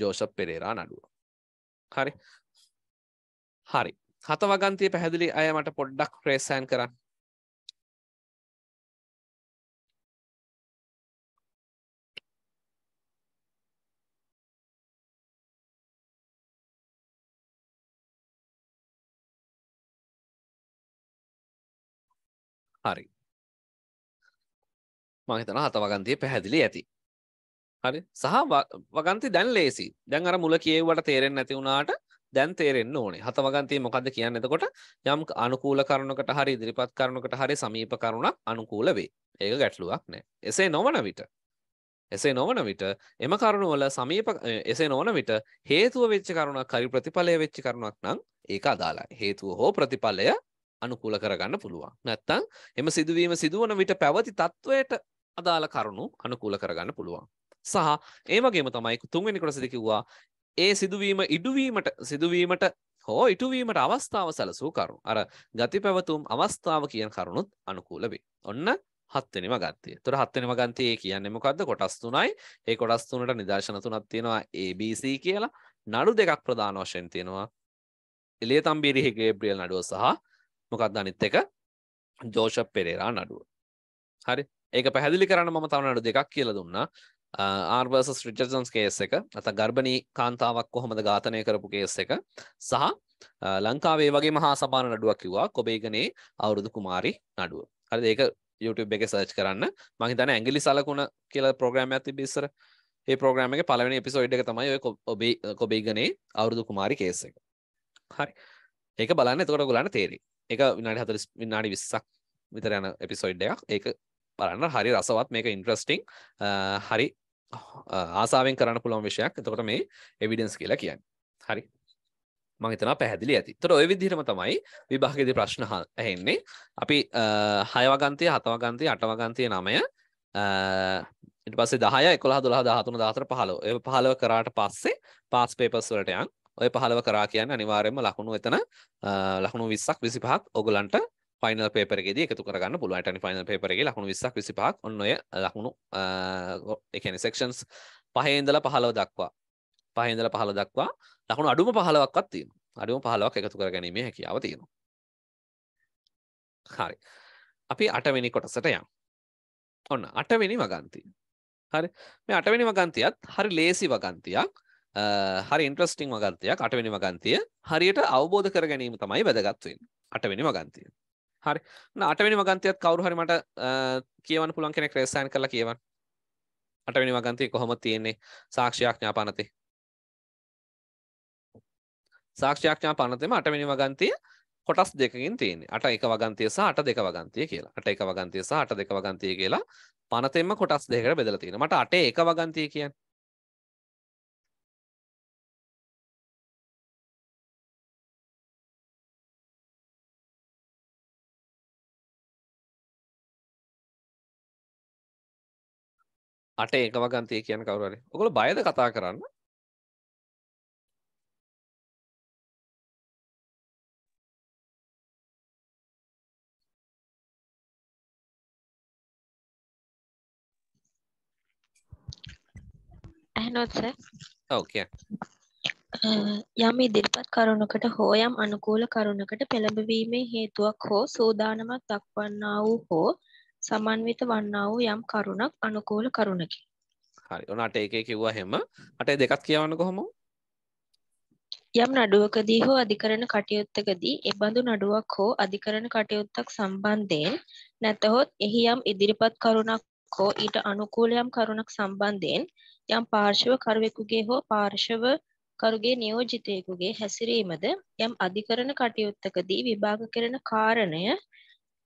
ජෝෂප් පෙරේරා නඩුව හරි හරි හත වගන්තය පැහැදිලි අය මට පොඩ්ඩක් ප්‍රේසෑන් කරන්න හරි මහිතන හතවගන්තිය පැහැදිලි ඇති හරි සහ වගන්ති දැන් ලේසි දැන් අර මුල කියවට තේරෙන් ඇති වුණට දැන් තේරෙන් ඕනේ හතවගන්තය මොකද කියන්න එතකොට යම් අනුකූල කරුණකට හරි ඉදිරිපත් කරුණකට හරි සමීප කරුණක් අනුකූල වේ ඒක ගැටලුවක් නෑ එසේ නොවන විට එසේ නොවන විට එම කරුණුවල සමීප එසේ නොවන විට හේතුව වෙච්ච කරුණක් හරි ප්‍රතිඵලය වෙච්චි කරුණක් නම් ඒක අදාලා හේතුව හෝ ප්‍රතිඵලය අනුකූල කරගන්න පුළුවන් නැත්තං එම සිදුවීම සිදුවන විට පැවති තත්ත්වයට අදාළ කරුණු අනුකූල කරගන්න පුළුවන් සහ ඒමගේම තමයි තුන්වෙනි කොටස දෙකිව්වා ඒ සිදුවීම ඉඩුවීමට සිදුවීමට හෝ ඉටුවීමට අවස්ථාව සැලසූ කරු අර ගති පැවතුම් අවස්ථාව කියන කරුණුත් අනුකූල වේ ඔන්න හත්වෙනිම ගත්තය තොර හත්වෙනිම ගන්තයේ කියන්නේ මොකක්ද කොටස් තුනයි ඒ කොටස් තුනට නිදර්ශන තුනක් තියෙනවා ABC කියලා නඩු දෙකක් ප්‍රධාන වශයෙන් තියෙනවා එලිය තම්බීරිහි ගේබ්‍රියල් නඩුව සහ මොකක්ද අනිත් එක ජෝෂ පෙරේරා නඩුව හරි ඒක පැහැදිලි කරන්න මම තව නඩු දෙකක් කියල දුන්නා ආර්වර්සස් රිචර්සන්ස් කේස් එක ඇත ගර්භණී කාන්තාවක් කොහොමද ඝාතනය කරපු කේස් එක සහ ලංකාවේ වගේ මහා සමාන නඩුවක් කිව්වා කොබේගනේ අවුරුදු කුමාරි නඩුව හරි ඒක YouTube එක සර්ච් කරන්න මහි තන ඇගිලි සලකුණ කියල ප්‍රෝග්‍රම ඇති බිස්සර ඒ ප්‍රෝග්‍රම එක පලවෙනි එපිසෝඩ් එක තමයි ඔය ඔබේ කොබේගනේ අවුරුදු කුමාරි කේස එක හරි ඒක බලන්න එතකොට ගොලන්න තේරී එක විනාඩි හතර විනාඩි විස්සක් විතර යන එපිසොයිඩ් එකක් ඒක බලන්න හරි රසවත් මේක ඉන්ට්‍රස්ටිං හරි ආසාාවෙන් කරන්න පුළොන් විෂයක් එතකොට මේ එවිඩන්ස් කියලා කියන්න හරි මහිතන පැහැදිලි ඇති තොර ඔය විදිරම තමයි විභාගද ප්‍රශ්න ඇහෙන්නේ අපි හයවගන්තය හතවගන්තය අටවගන්තය නමය ඉට පස්සේ දහය කොලා දුලා දහතුන දාතර පහලෝ පහලව කරාට පස්සේ පාස් පේපස් වලට යන් ඔය 15 කරා කියන්නේ අනිවාර්යයෙන්ම ලකුණු එතන ලකුණු 20ක් 25ක් ඔයගලන්ට ෆයිනල් පේපර් එකේදී එකතු කරගන්න පුළුවන්. ඒ කියන්නේ ෆයිනල් පේපර් එකේ ලකුණු 20ක් 25ක් ඔන්න ඔය ලකුණු ඒ කියන්නේ සෙක්ෂන්ස් 5 ඉඳලා 15 දක්වා 5 ඉඳලා 15 දක්වා ලකුණු අඩුම 15ක්වත් තියෙනවා. අඩුම 15ක් එකතු කරගැනීමේ හැකියාව තියෙනවා. හරි. අපි 8 වෙනි කොටසට යමු. ඔන්න 8 වෙනි වගන්තිය. හරි. මේ 8 වෙනි වගන්තියත් හරි ලේසි වගන්තියක්. හරි ඉන්ට්‍රස්ටිං වගන්තයක් අටවැනි වගන්තිය හරියට අවබෝධ කර ගැනීම තමයි වැදගත්වෙන් අටවැනි වගන්තිය හරි අටවැනි වගන්තයත් කවරු හරිමට කියවන පුළන් කෙනෙක් රේසාන් කලා කියවන් අටවැනි වගන්තය කොහොම තියෙන්නේ සාක්ෂයක් ඥාපානති සාක්ෂයක් ඥාපානතම අටවැනි වගන්තය කොටස් දෙකින් තියෙන අට එක වගන්තය සහ අට දෙක වගන්තය කියලා අට එක වගන්තය සහ අට දෙක වගන්තය කියලා පනතෙම කොටස් දෙකට බෙදලා තියෙන මට අටේ එක වගන්තය කියන්නේ අට ඒකම ගන්තය කියන කවරේ ඔකොල බයද කතා කරන්න ඇහනොත්ස ඔවකය යම් ඉදිරිපත් කරුණකට හෝ යම් අනුකූල කරුණකට පෙළඹවීමේ හේතුවක් හෝ සූදානමක් දක්වන්නා වූ හෝ සමන්විත වන්නා වූ යම් කරුණක් අනුකූල කරුණකි. හරි. ඔන්න අට එකේ කිව්වා හැම අට දෙකක් කියවන්න කොහොම? යම් නඩුවකදී හෝ අධිකරණ කටයුත්තකදී එබඳු නඩුවක් හෝ අධිකරණ කටයුත්තක් සම්බන්ධයෙන් නැතහොත් එහි යම් ඉදිරිපත් කරුණක් හෝ ඊට අනුකූල යම් කරුණක් සම්බන්ධයෙන් යම් පාර්ශව කරුවෙකුගේ හෝ පාර්ශව කරුගේ නියෝජිතයෙකුගේ හැසිරීමද යම් අධිකරණ කටයුත්තකදී විභාග කරන කාරණය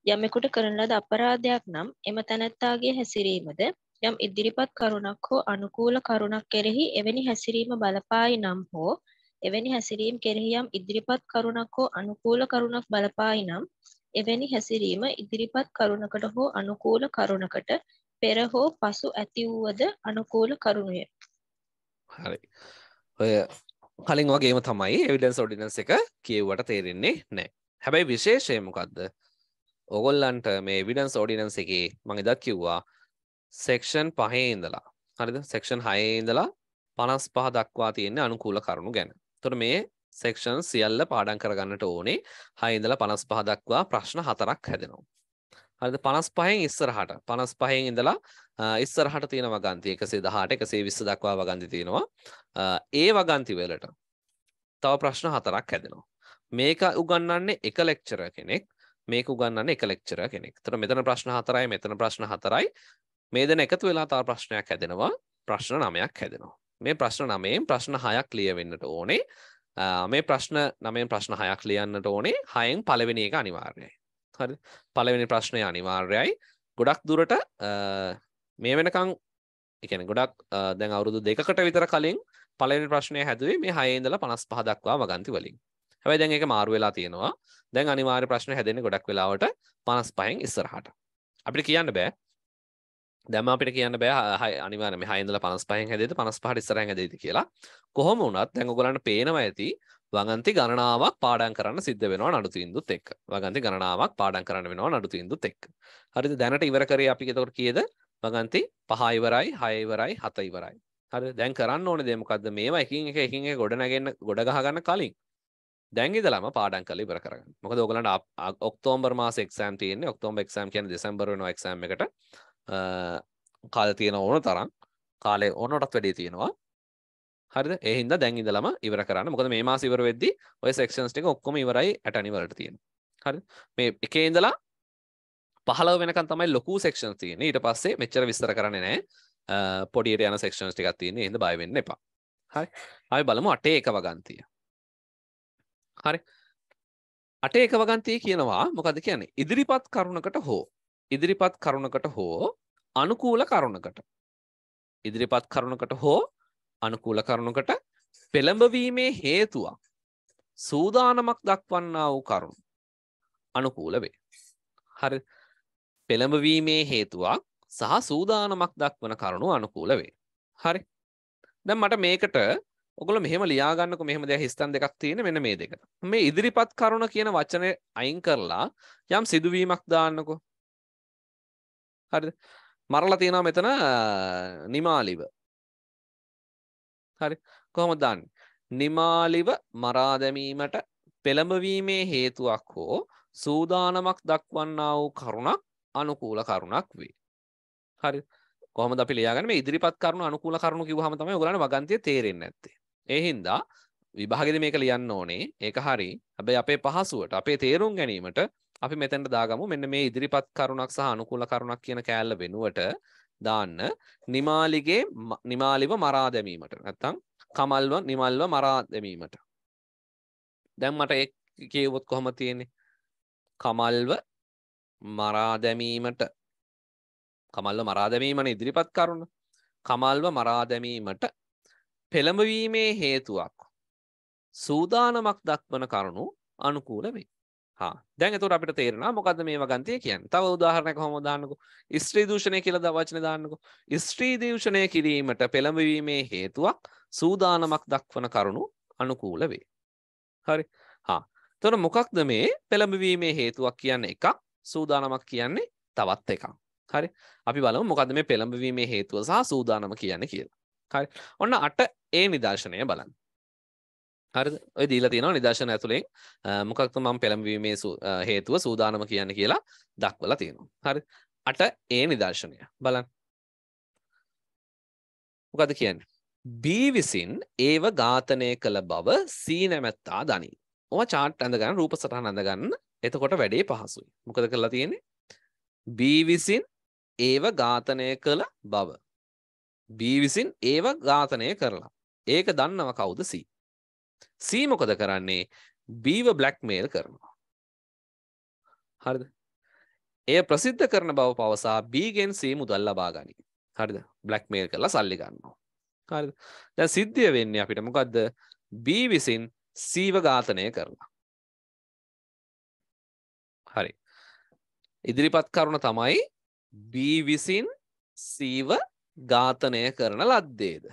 යමෙකුට කරන ලද අපරාධයක් නම් එම තැනැත්තාගේ හැසිරීමද යම් ඉදිරිපත් කරුණක් හෝ අනුකූල කරුණක් කෙරෙහි එවැනි හැසිරීම බලපායි නම් හෝ එවැනි හැසිරීම් කෙරෙහි යම් ඉදිරිපත් කරුණක් හෝ අනුකූල කරුණක් බලපායි නම් එවැනි හැසිරීම ඉදිරිපත් කරුණකට හෝ අනුකූල කරුණකට පෙර හෝ පසු ඇති වූවද අනුකූල කරුණය. හරි. ඔය කලින් වගේම තමයි එවිඩන්ස් ඔඩිනන්ස් එක කියවුවට තේරෙන්නේ නැහැ. හැබැයි විශේෂය මොකද්ද? ඕගොල්ලන්ට මේ විඩන්ස් ෝඩිනන්ස එකේ මඟ දක් කිව්වා සෙක්ෂන් පහේ ඉඳලා හරිද සෙක්ෂන් හයේ ඉඳලා පනස් පහ දක්වා තියෙන්නේ අනුකූල කරුණු ගැන තොට මේ සෙක්ෂන් සියල්ල පාඩන් කරගන්නට ඕනේ හයිඉඳල පනස් පහ දක්වා ප්‍රශ්න හතරක් හැදෙනවා හරිද පනස් පහෙන් ඉස්සරහට පනස් පහෙන් ඉඳලා ඉස්සරහට තියෙන වගන්ති එකසේ දහට එකසේ විස්ස දක්වා වගන්ති තියෙනවා ඒ වගන්ති වලට තව ප්‍රශ්න හතරක් හැදෙනවා මේක උගන්නන්නේ එක ලෙක්චර කෙනෙක් මේක උගන්නන්නේ එක ලෙක්චර් කෙනෙක්. එතකොට මෙතන ප්‍රශ්න හතරයි මෙතන ප්‍රශ්න හතරයි මේ දෙන එකතු වෙලා තව ප්‍රශ්නයක් හැදෙනවා. ප්‍රශ්න නමයක් හැදෙනවා. මේ ප්‍රශ්න නමයෙන් ප්‍රශ්න හයක් ලියවෙන්නට ඕනේ. මේ ප්‍රශ්න නමයෙන් ප්‍රශ්න හයක් ලියන්නට ඕනේ. හයෙන් පළවෙනි එක අනිවාර්යයි. හරි. පළවෙනි ප්‍රශ්නය අනිවාර්යයි. ගොඩක් දුරට මේ වෙනකන් එකන ගොඩක් දැන් අවුරුදු දෙකට විතර කලින් පලනි ප්‍රශ්නය හැදුවේ මේ හයේදල පනස් පහදක්වා වගන්ති වලින් හැබයි දැන් එක මාරු වෙලා තියෙනවා දැන් අනිවාර්ය ප්‍රශ්න හැදෙන ගොඩක් වෙලාවට පනස් පහෙන් ඉස්සරහට අපිට කියන්න බෑ දැම අපිට කියන්න බෑ අනිවාර හයිදල පනස් පහෙන් හැදේද පනස් පහට ඉස්සරහ දෙද කියලා කොහොම වුණත් දැන් ගොලන්ට පේනවා ඇති වගන්ති ගණනාවක් පාඩන් කරන්න සිද්ධ වෙනවා නඩු තින්දුත් එක් වගන්ති ගණනාවක් පාඩන් කරන්න වෙනවා නඩු තින්දුත් එක් හරි දැනට ඉවර කරේ අපි තොට කියද වගන්ති පහයිවරයි හයවරයි හතයිවරයි හරි දැන් කරන්න ඕන දෙමකක්ද මේවා එකින් එක එකින් ගොඩනගන්න ගොඩගහගන්න කලින් දැන් ඉදලාම පාඩම් කරලා ඉවර කරගන්න. මොකද ඔයගලන්ට ඔක්තෝබර් මාසේ එක්සෑම් තියෙන්නේ. ඔක්තෝබර් එක්සෑම් කියන්නේ දෙසැම්බර් වෙනවා එක්සෑම් එකට. කාලය තියෙන ඕන තරම් කාලේ ඕනටත් වැඩිය තියෙනවා. හරිද? ඒ හින්දා දැන් ඉදලාම ඉවර කරන්න. මොකද මේ මාස ඉවර වෙද්දී ඔය සෙක්ෂන්ස් ටික ඔක්කොම ඉවරයි ඇටනි වලට තියෙන්නේ. හරිද? මේ එකේ ඉඳලා 15 වෙනකන් තමයි ලොකු සෙක්ෂන්ස් තියෙන්නේ. ඊට පස්සේ මෙච්චර විස්තර කරන්නේ නැහැ. පොඩියට යන සෙක්ෂන්ස් ටිකක් තියෙන්නේ. ඒ හින්දා බය වෙන්න එපා. හරි. ආයි බලමු අටේ එක වගන්තිය. හරි අට ඒක වගන්තය කියනවා මොකද කියන්නේ ඉදිරිපත් කරුණකට හෝ ඉදිරිපත් කරුණකට හෝ අනුකූල කරුණකට ඉදිරිපත් කරුණකට හෝ අනුකූල කරුණකට පෙළඹවීමේ හේතුවක් සූදානමක් දක්වන්නා වූ කරුණු අනුකූල වේ හරි පෙළඹවීමේ හේතුවක් සහ සූදානමක් දක්වන කරුණු අනුකූල වේ හරි දැන් මට මේකට ඔගොල්ලෝ මෙහෙම ලියා ගන්නකො මෙහෙම දැන් හිස්තන් දෙකක් තියෙන මෙන්න මේ දෙක. මේ ඉදිරිපත් කරුණ කියන වචනේ අයින් කරලා යම් සිදුවීමක් දාන්නකො. හරිද? මරලා තියෙනවා මෙතන නිමාලිව. හරි. කොහොමද දාන්නේ? නිමාලිව මරා දැමීමට පෙළඹවීමේ හේතුවක් හෝ සූදානමක් දක්වන්නා වූ කරුණක් අනුකූල කරුණක් වේ. හරි. කොහොමද අපි ලියාගන්නේ මේ ඉදිරිපත් කරුණු අනුකූල කරුණු කිව්වහම තමයි ඔයගලන්ට වගන්තිය තේරෙන්නේ නැත්තේ. ඒ හින්දා විභාගෙද මේක ලියන්න ඕනේ ඒක හරි හැබැයි අපේ පහසුවට අපේ තේරුම් ගැනීමට අපි මෙතැන්ට දාගමු මෙන්න මේ ඉදිරිපත් කරුණක් සහ අනුකූල කරුණක් කියන කෑල්ල වෙනුවට දාන්න නිමාලිගේ නිමාලිව මරා දැමීමට නැත්තම් කමල්ව නිමල්ව මරා දැමීමට දැන් මට ඒ කියවොත් කොහොම තියෙන්නේ කමල්ව මරා දැමීමට කමල්ව මරා දැමීමන ඉදිරිපත් කරුණ කමල්ව මරා දැමීමට පෙළඹවීමේ හේතුවක් සූදානමක් දක්වන කරුණු අනුකූල වේ හා දැන් එතකොට අපිට තේරෙනවා මොකද්ද මේ වගන්තිය කියන්නේ. තව උදාහරණයක් කොහොමද දාන්නකො? ස්ත්‍රී දූෂණය කියලා ද වචනේ දාන්නකො. ස්ත්‍රී දූෂණය කිරීමට පෙළඹවීමේ හේතුවක් සූදානමක් දක්වන කරුණු අනුකූල වේ. හරි. හා. එතකොට මොකක්ද මේ පෙළඹවීමේ හේතුවක් කියන්නේ එකක්, සූදානමක් කියන්නේ තවත් එකක්. හරි. අපි බලමු මොකද්ද මේ පෙළඹවීමේ හේතුව සහ සූදානම කියන්නේ කියලා. ඔන්න අට ඒ නිදර්ශනය බලන්න හරි ඔය දීලා තියෙනවා නිදර්ශන ඇතුලෙන් මොකක්ද මම පෙළඹවීමේ හේතුව සූදානම කියන්න කියලා දක්වලා තියෙනවා හරි අට ඒ නිදර්ශනය බලන්න මොකද කියන්නේ B විසින් ඒව ඝාතනය කළ බව C නැමැත්තා දනී ඔවා චාට් ඇඳ ගන්න රූප සටහන ඇඳ ගන්න එතකොට වැඩේ පහසුයි මොකද කරලා තියෙන්නේ B විසින් ඒව ඝාතනය කළ බව B විසින් ඒව ඝාතනය කරලා. ඒක දන්නව කවුද C? C මොකද කරන්නේ? Bව බ්ලැක්මේල් කරනවා. හරිද? එය ප්‍රසිද්ධ කරන බව පවසා B ගෙන් C මුදල් ලබා ගනී. හරිද? බ්ලැක්මේල් කරලා සල්ලි ගන්නවා. හරිද? දැන් සිද්ධිය වෙන්නේ අපිට මොකද්ද? B විසින් C ව ඝාතනය කරලා. හරි. ඉදිරිපත් කරුණ තමයි B විසින් C ව ඝාතනය කරන ලද්දේද.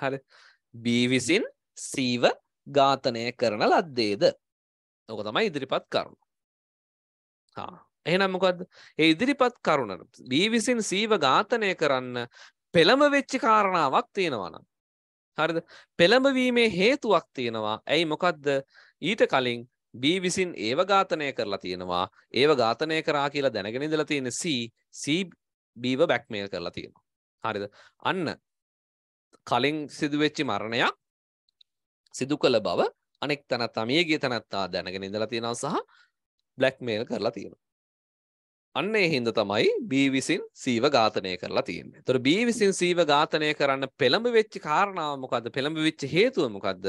හරි බීවිසින් සීව ඝාතනය කරන ලද්දේද ඕක තමයි ඉදිරිපත් කරුණු. එහෙනම් මොකක්ද ඒ ඉදිරිපත් කරුණ බීවිසින් සීව ඝාතනය කරන්න පෙළඹ වෙච්චි කාරණාවක් තියෙනවා නම් හරිද පෙළඹවීමේ හේතුවක් තියෙනවා ඇයි මොකක්ද ඊට කලින් B විසින් ඒව ඝාතනය කරලා තියෙනවා. ඒව ඝාතනය කරා කියලා දැනගෙන ඉඳලා තියෙන C C Bව බැක්මේල් කරලා තියෙනවා. හරිද? අන්න කලින් සිදුවෙච්ච මරණයක් සිදු කළ බව අනෙක් තනත්තා මියගිය තනත්තා දැනගෙන ඉඳලා තියෙනවා සහ බ්ලැක්මේල් කරලා තියෙනවා. අන්න ඒ හින්දා තමයි B විසින් සීව ඝාතනය කරලා තියෙන්නේ. ඒතර B විසින් සීව ඝාතනය කරන්න පෙළඹ වෙච්ච කාරණාව මොකද්ද? පෙළඹ වෙච්ච හේතුව මොකද්ද?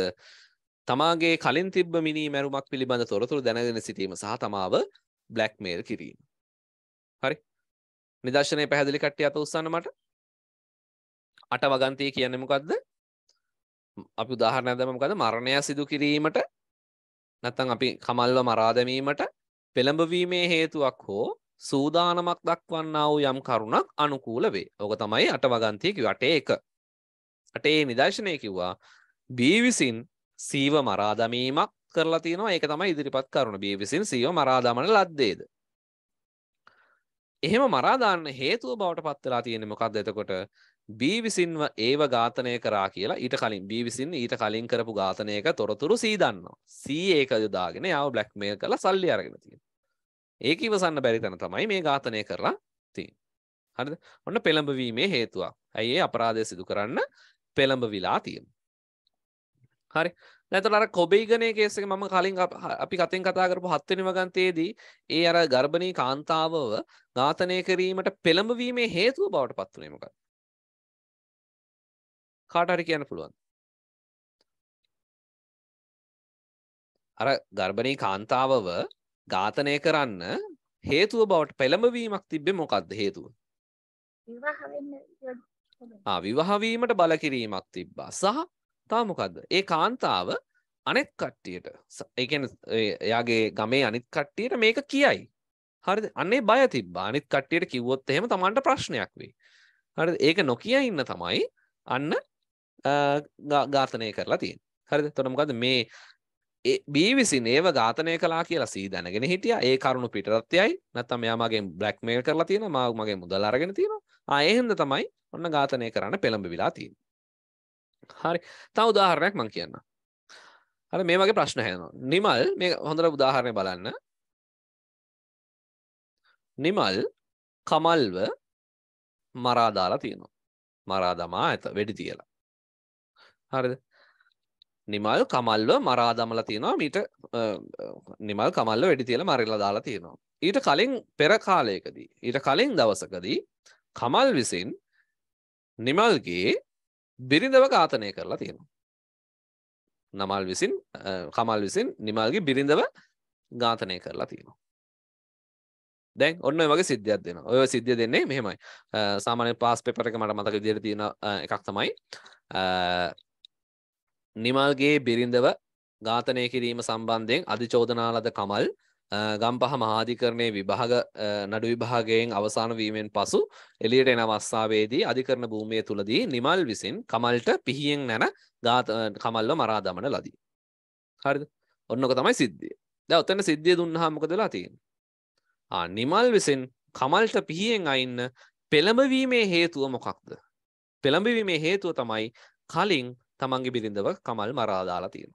තමාගේ කලින් තිබ්බ මිනී මැරුමක් පිළිබඳ තොරතුරු දැනගෙන සිටීම සහ තමාව බ්ලැක්මේල් කිරීම හරි නිදර්ශනය පැහැදිලි කට්ටිය අත උස්සන්න මට අට වගන්තය කියන්නේ මොකක්ද අපි උදාහරණ ඇදම මොකද මරණය සිදු කිරීමට නැත්තම් අපි කමල්ව මරා දැමීමට පෙළඹවීමේ හේතුවක් හෝ සූදානමක් දක්වන්නා වූ යම් කරුණක් අනුකූල වේ. ඕක තමයි අට වගන්තිය කිව්වේ අටේ එක. අටේ නිදර්ශනය කිව්වා B විසින් සීව මරාදමීමක් කරලා තියෙනවා ඒක තමයි ඉදිරිපත් කරුණ බිය විසින් සීව මරාදමන ලද්දේද. එහෙම මරාදාන්න හේතුව බවට පත්වෙලා තියෙන මොකක්ද එතකොට බී විසින්ව ඒව ඝාතනය කරා කියලා ඊට කලින් බී විසින් ඊට කලින් කරපු ඝාතනයක තොරතුරු සී දන්නවා. සී ඒක යොදාගෙන යාව බ්ලැක්මේල් කරලා සල්ලි අරගෙන තියෙනවා. ඒක ඉවසන්න බැරි තැන තමයි මේ ඝාතනය කරලා තියෙන්නේ. හරිද? ඔන්න පෙළඹවීමේ හේතුවක්. ඇයි ඒ අපරාධය සිදු කරන්න පෙළඹ විලා තියෙන්නේ. හරි නැතර කොබේගනය කේසක මම කලින් අපි කතෙන් කතා කරපු හත්වනි වගන්තයේදී ඒ අර ගර්භණී කාන්තාවව ඝාතනය කිරීමට පෙළඹවීමේ හේතුව බවට පත්වනේ මොකක් කාටහරි කියන්න පුළුවන් අර ගර්භණී කාන්තාවව ඝාතනය කරන්න හේතුව බවට පෙළඹවීමක් තිබ්බෙ මොකක්ද හේතුව විවාහවීමට බලකිරීමක් තිබ්බා සහ තාමොකක්ද ඒ කාන්තාව අනෙත් කට්ටියට එකන එයාගේ ගමේ අනිත් කට්ටියට මේක කියයි හරි අන්නේ බය තිබ අනිත් කට්ටියට කිව්වොත් එහෙම තමන්ට ප්‍රශ්නයක් වේ හරි ඒක නොකිය ඉන්න තමයි අන්න ඝාතනය කරලා තියෙන් හරිද තොනමකද මේ බීවිසි නේව ඝාතනය කලා කියලා සී දැනගෙන හිටිය ඒ කරුණු පිටරත්යයි නැත්තම් යාමගේ බ්ලක්්මේල් කරලා තියෙන මාව මගේ මුදල් අරගෙන තියෙන ආයහෙන්ද තමයි ඔන්න ඝාතනය කරන්න පෙළඹ විලා තියෙන හරි තව උදාහරණයක් මං කියන්න හර මේ වගේ ප්‍රශ්න හැනවා නිමල් මේ හොඳට උදාහරණය බලන්න නිමල් කමල්ව මරාදාලා තියෙනවා මරාදමා ඇත වෙඩි තියලා හරිද නිමල් කමල්ව මරාදමල තියෙනවා මීට නිමල් කමල්ල වැඩි තියල මරිල්ල දාලා තියෙනවා ඊට කලින් පෙර කාලයකදී ඊට කලින් දවසකදී කමල් විසින් නිමල්ගේ බිරිඳව ඝාතනය කරලා තියෙනවා. නමල් විසින් කමල් විසින් නිමල්ගේ බිරිඳව ඝාතනය කරලා තියෙනවා. දැන් ඔන්න වගේ සිද්ධියක් දෙන ඔය සිද්ධිය දෙන්නේ මෙහෙමයි සාමාන්‍ය පාස් පෙපර එක මට මතක විදියට තියෙන එකක් තමයි නිමල්ගේ බිරිඳව ඝාතනය කිරීම සම්බන්ධයෙන් අධිචෝදනාලද කමල් ගම්පහ මහාධිකරණය විභාග නඩු විභාගයෙන් අවසාන වීමෙන් පසු එලියට එන අවස්ථාවේදී අධිකරණ භූමිය තුළදී නිමල් විසින් කමල්ට පිහියෙන් නැන ගාත කමල්ව මරා දමන ලදී. හරිද ඔන්නක තමයි සිද්ධිය ද ඔත්තන සිද්ධිය දුන්නහාමකදලා තියෙන්. නිමල් විසින් කමල්ට පිහියෙන් අයින්න පෙළඹවීමේ හේතුව මොකක්ද. පෙළඹවීමේ හේතුව තමයි කලින් තමන්ගේ බිරිඳව කමල් මරාදාලා තියෙන.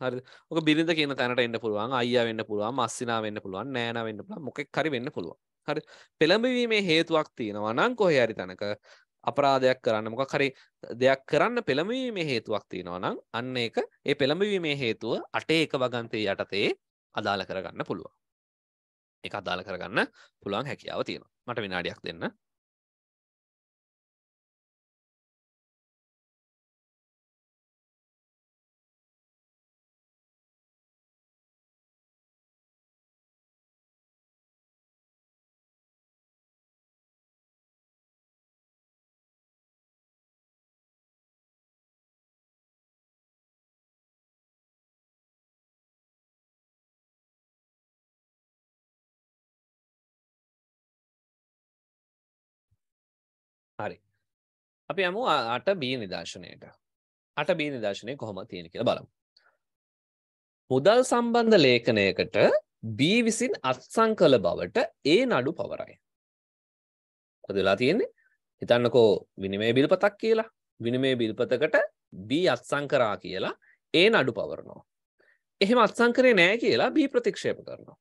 හරි ඕක බිරිඳ කියන තැනට එන්න පුළුවන් අයියා වෙන්න පුළුවන් මස්සිනා වෙන්න පුළුවන් නෑනා වෙන්න පුළුවන් මොකෙක් හරි වෙන්න පුළුවන් හරි පෙළඹවීමේ හේතුවක් තියෙනවා නම් කොහේ හරි තැනක අපරාධයක් කරන්න මොකක් හරි දෙයක් කරන්න පෙළඹවීමේ හේතුවක් තියෙනවා නම් අන්න ඒක ඒ පෙළඹවීමේ හේතුව අටේ එක වගන්තේ යටතේ අදාළ කරගන්න පුළුවන් ඒක අදාළ කරගන්න පුළුවන් හැකියාව තියෙනවා මට විනාඩියක් දෙන්න අපි යමු 8B නිදර්ශනයට. 8B නිදර්ශනය කොහොමද තියෙන්නේ කියලා බලමු. මුදල් සම්බන්ධ ලේඛනයකට B විසින් අත්සන් කළ බවට A නඩු පවරයි. මොකද වෙලා තියෙන්නේ? හිතන්නකෝ විනිමය බිල්පතක් කියලා. විනිමය බිල්පතකට B අත්සන් කරා කියලා A නඩු පවරනවා. එහෙම අත්සන් කරේ නැහැ කියලා B ප්‍රතික්ෂේප කරනවා.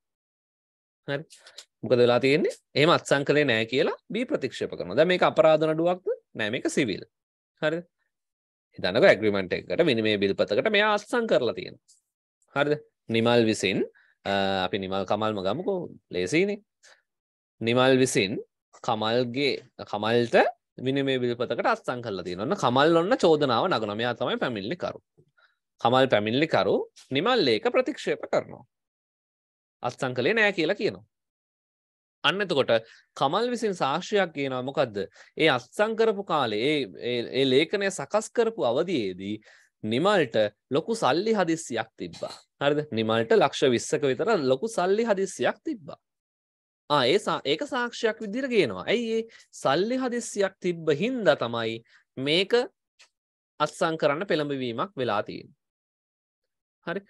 හරි. මොකද වෙලා තියෙන්නේ? එහෙම අත්සන් කළේ නැහැ කියලා B ප්‍රතික්ෂේප කරනවා. දැන් මේක අපරාධ නඩුවක්ද? නෑ මේක සිවිල් හරි හිතන්නක ඇග්‍රිමෙන්ට් එකකට මිනිමේ බිල්පතකට මෙයා අත්සං කරලා තියෙන හරිද නිමල් විසින් අපි නිමල් කමල්ම ගමුකෝ ලේසිනේ නිමල් විසින් කමල්ගේ කමල්ට මිනිමේ බිල්පතකට අත්සං කරලා තියෙන ඔන්න කමල් ඔන්න චෝදනාව නගනවා මෙයා තමයි පැමිණිලි කරු කමල් පැමිණිලි කරු නිමල් ඒක ප්‍රතික්ෂේප කරනවා අත්සං කළේ නෑ කියලා කියනවා අන්න එතකොට කමල් විසින් සාක්ෂයක් කියනවා මොකක්ද ඒ අත්සං කරපු කාලේ ඒ ලේඛනය සකස් කරපු අවධියේදී නිමල්ට ලොකු සල්ලි හදිස්සියක් තිබ්බා හරිද නිමල්ට ලක්ෂ විස්සක විතර ලොකු සල්ලි හදිස්සියක් තිබ්බා ආ ඒ ඒක සාක්ෂයක් විදිහට කියනවා ඇයි ඒ සල්ලි හදිස්සියක් තිබ්බ හින්දා තමයි මේක අත්සං කරන්න පෙළඹවීමක් වෙලා තියෙන්නේ හරි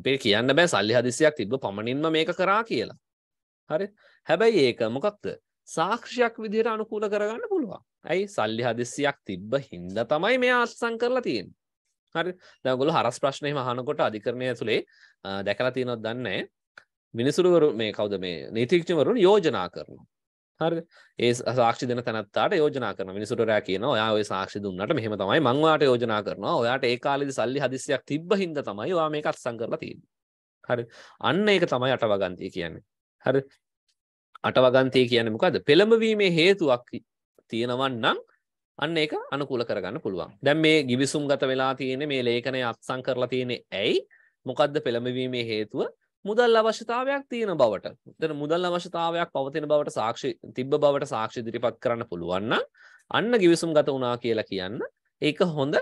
අපේ කියන්න බෑ සල්ලි හදිසියක් තිබ්බ පමණින්ම මේක කරා කියලා හරි හැබැයි ඒක මොකක්ද සාක්ෂයක් විදිහට අනුකූල කරගන්න පුළුවන් ඇයි සල්ලි හදිස්සියක් තිබ්බ හින්ද තමයි මේ අත්සං කරලා තියෙන් හරි දැගොල හරස් ප්‍රශ්නය මහනකොට අධිකරණය ඇතුළේ දැකලා තියෙනොත් දන්නේ මිනිසුරුවරු මේ කවද මේ නීතික්ෂමරුන් යෝජනා කරනවා හරි ඒ සාක්ෂි දෙන තැනත්තාට යෝජනා කරන මිනිසුරයා කියන ඔයා ඔය සාක්ෂි දුන්නට මෙහෙම තමයි මං ඔයාට යෝජනා කරනවා ඔයාට ඒ කාලෙදි සල්ලි හදිස්සියක් තිබ්බ හින්දා තමයි ඔයා මේක අත්සන් කරලා තියෙන්නේ හරි අන්න ඒක තමයි අටවගන්තිය කියන්නේ හරි අටවගන්තය කියන්නේ මොකද පෙළඹවීමේ හේතුවක් තියෙනවන් නම් අන්න ඒක අනුකූල කරගන්න පුළුවන් දැන් මේ ගිවිසුම් ගත වෙලා තියෙන මේ ලේඛනය අත්සන් කරලා තියෙන්නේ ඇයි මොකද්ද පෙළඹවීමේ හේතුව මුදල් අවශ්‍යතාවයක් තියෙන බවට එතන මුදල් අවශ්‍යතාවයක් පවතින බවට සාක්ෂි තිබ්බ බවට සාක්ෂි ඉදිරිපත් කරන්න පුළුවන් අන්න ගිවිසුම් ගත වුණා කියලා කියන්න ඒක හොඳ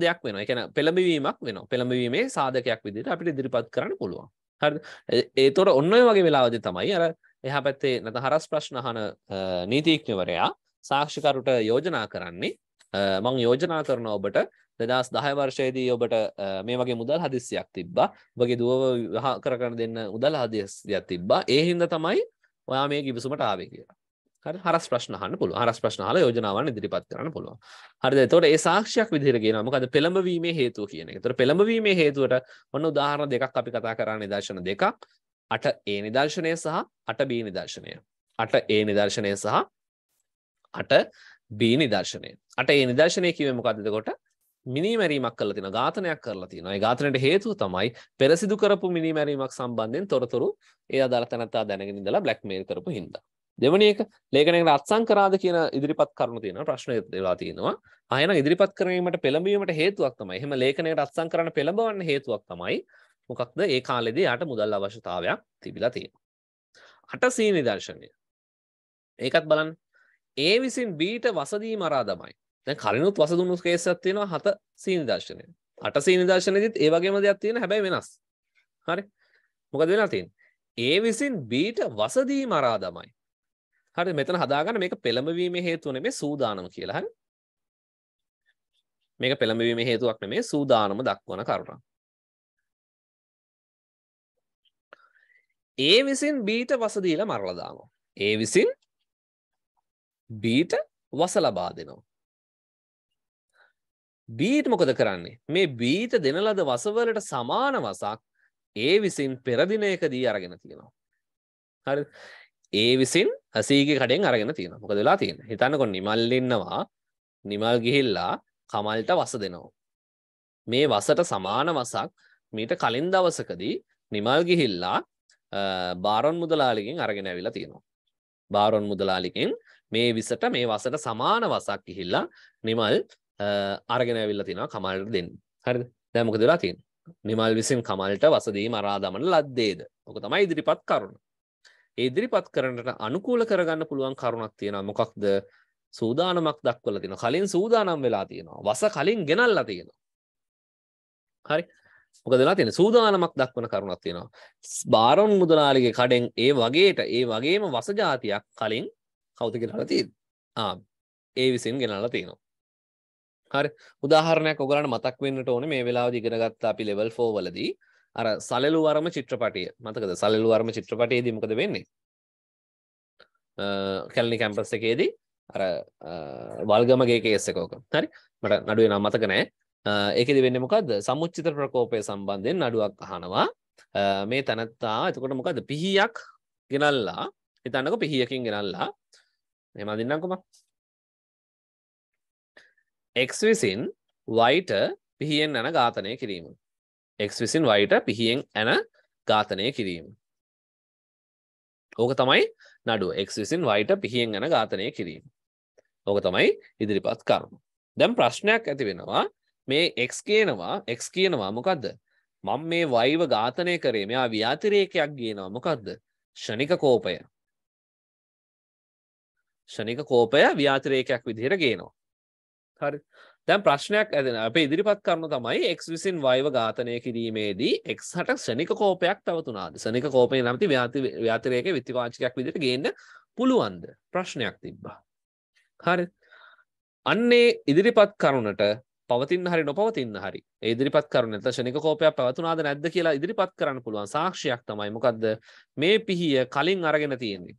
දෙයක් වෙනවා. ඒ කියන්නේ පෙළඹවීමක් වෙනවා. පෙළඹවීමේ සාධකයක් විදිහට අපිට ඉදිරිපත් කරන්න පුළුවන්. හරි ඒතොට ඔන්න වගේ වෙලාවද තමයි අර එහ පැත්තේ නැත හරස් ප්‍රශ්නහන නීතිීක්ඥවරයා සාක්ෂිකරුට යෝජනා කරන්නේ මං යෝජනා කරන ඔබට දෙදස් දහය වර්ෂයේදී ඔබට මේ වගේ මුදල් හදිසියක් තිබ්බා වගේ දුව හා කරකන දෙන්න උදල් හදිසියක් තිබ්බා ඒහින්ද තමයි ඔයා මේ ගිබසුමට ආවේ කියලා හරි හරස් ප්‍රශ්න අහන්න පුළුවන් හරස් ප්‍රශ්න අහලා යෝජනාවන් ඉදිරිපත් කරන්න පුළුවන් හරිද එතකොට ඒ සාක්ෂියක් විදිහට කියනවා මොකද පෙළඹවීමේ හේතුව කියන එක. එතකොට පෙළඹවීමේ හේතුවට ඔන්න උදාහරණ දෙකක් අපි කතා කරා නිදර්ශන දෙකක් 8A නිදර්ශනය සහ 8B නිදර්ශනය. 8A නිදර්ශනය සහ 8B නිදර්ශනය. 8A නිදර්ශනය කිව්වේ මොකද්ද එතකොට? මිනිමැරීමක් කරලා තියෙනවා ඝාතනයක් කරලා තියෙනවා. ඒ ඝාතනයට හේතුව තමයි පෙර සිදු කරපු මිනිමැරීමක් සම්බන්ධයෙන් තොරතුරු ඒ අදාළ තැනත්තා දැනගෙන ඉඳලා බ්ලැක්මේල් කරපු හින්දා. දෙවැනි එක ලේඛනයකට අත්සන් කරාද කියන ඉදිරිපත් කරුණු තියෙනවා ප්‍රශ්න වෙලා තියෙනවා. ආයෙනම් ඉදිරිපත් කිරීමට පෙළඹවීමට හේතුවක් තමයි. එහෙම ලේඛනයකට අත්සන් කරන්න පෙළඹවන්න හේතුවක් තමයි මොකක්ද ඒ කාලෙදී යාට මුදල් අවශ්‍යතාවයක් තිබිලා තියෙනවා. 8C නිදර්ශනය. ඒකත් බලන්න. A විසින් Bට වසදීම අරා තමයි. දැන් කලිනුත් වස දුන්නු කේස් එකක් තියෙනවා 7C නිදර්ශනය. 8C නිදර්ශනයේදීත් ඒ වගේම දෙයක් තියෙන හැබැයි වෙනස්. හරි. මොකද වෙලා තියෙන්නේ? A විසින් Bට වසදීම අරා තමයි. හරි මෙතන හදාගන්න මේක පෙළඹවීම හේතුව නෙමේ සූදානම කියලා හරි මේක පෙළඹවීම හේතුවක් නෙමේ සූදානම දක්වන කරුණ ඒ විසින් බීට වස දීලා මරලා දානවා ඒ විසින් බීට වස ලබා දෙනවා බීට මොකද කරන්නේ මේ බීට දෙන ලද වසවලට සමාන වසක් ඒ විසින් පෙරදිනයකදී අරගෙන තියෙනවා හරි ඒ විසින් හසීගේ කඩෙන් අරගෙන තියෙන මොකද වෙලා තියෙන හිතන්නකො නිමල් ඉන්නවා නිමල් ගිහිල්ලා කමල්ට වස දෙනවා මේ වසට සමාන වසක් මීට කලින් දවසකදී නිමල් ගිහිල්ලා බාරොන් මුදලාලිකින් අරගෙන ඇවිලා තියෙනවා බාරොන් මුදලාලිකින් මේ විසට මේ වසට සමාන වසක් ගිහිල්ලා නිමල් අරගෙන ඇවිල්ලා තිනවා කමල්ට දෙන්න හරි දැමක දෙලා තින් නිමල් විසින් කමල්ට වසදී මරා දමන ලද්දේද ඕක තමයි ඉදිරිපත් කරුණ ඉදිරිපත් කරන්නට අනුකූල කරගන්න පුළුවන් කරුණක් තියෙනවා මොකක්ද සූදානමක් දක්වල තියෙන කලින් සූදානම් වෙලා තියෙනවා වස කලින් ගෙනල්ලා තියෙනවා හරි මොකද වෙලා තියෙන සූදානමක් දක්වන කරුණක් තියෙනවා බාරොන් මුදලාලිගේ කඩෙන් ඒ වගේට ඒ වගේම වස జాතියක් කලින් කවුද ගෙනල්ලා තියෙන්නේ ආ ඒ විසින් ගෙනල්ලා තියෙනවා හරි උදාහරණයක් ඔයගලන්ට මතක් වෙන්නට ඕනේ මේ වෙලාවේදී ඉගෙන ගත්ත අපි level 4 වලදී අර සලලු වර්ම චිත්‍රපටිය මතකද සලලු වර්ම චිත්‍රපටයේදී මොකද වෙන්නේ කැලණි කැම්පස් එකේදී අර වල්ගමගේ කේස් එකක හරි මට නඩුවේ නම් මතක නෑ ඒකෙදි වෙන්නේ මොකද්ද සමුච්චිත ප්‍රකෝපය සම්බන්ධයෙන් නඩුවක් අහනවා මේ තනත්තා එතකොට මොකද පිහියක් ගෙනල්ලා හිතන්නක පිහියකින් ගෙනල්ලා මෙහෙම අදින්නම්කම x විසින් y ට පිහියෙන් යන ඝාතනය කිරීම එක් විසින් වයිට පිහියෙන් ඇන ඝාතනය කිරීම ඕක තමයි නඩුව එක් විසින් වයිට පිහියෙන් ගැන ඝාතනය කිරීම ඕක තමයි ඉදිරිපත් කරම දැම් ප්‍රශ්නයක් ඇති වෙනවා මේ එක් කියනවා එක් කියනවා මොකක්ද මං මේ වයිව ඝාතනය කරේ මෙයා ව්‍යාතිරේකයක් ගේනවා මොකක්ද ෂණික කෝපය ෂණික කෝපය ව්‍යාතිරේකයක් විදිහට ගේනවා හරි දැන් ප්‍රශ්නයක් ඇදෙන අප ඉදිරිපත් කරනු තමයි එක් විසින් වයිව ඝාතනය කිරීමේදී එක් හට ෂනික කෝපයක් පැවතුනාද සනික කෝපය නැමති ව්‍යාති ව්‍යාතරයක විතිවාචකයක් විදිට ගේන්න පුළුවන්ද ප්‍රශ්නයක් තිබ්බා හරි අන්නේ ඉදිරිපත් කරුණට පවතින් හරි නොපවතින්න හරි ඉදිරිපත් කරන ඇත ශනික කෝපයක් පැවතුනාද නැද්ද කියලා ඉදිරිපත් කරන්න පුළුවන් සාක්ෂයක් තමයි මොකක්ද මේ පිහිය කලින් අරගෙන තියෙන්නේ.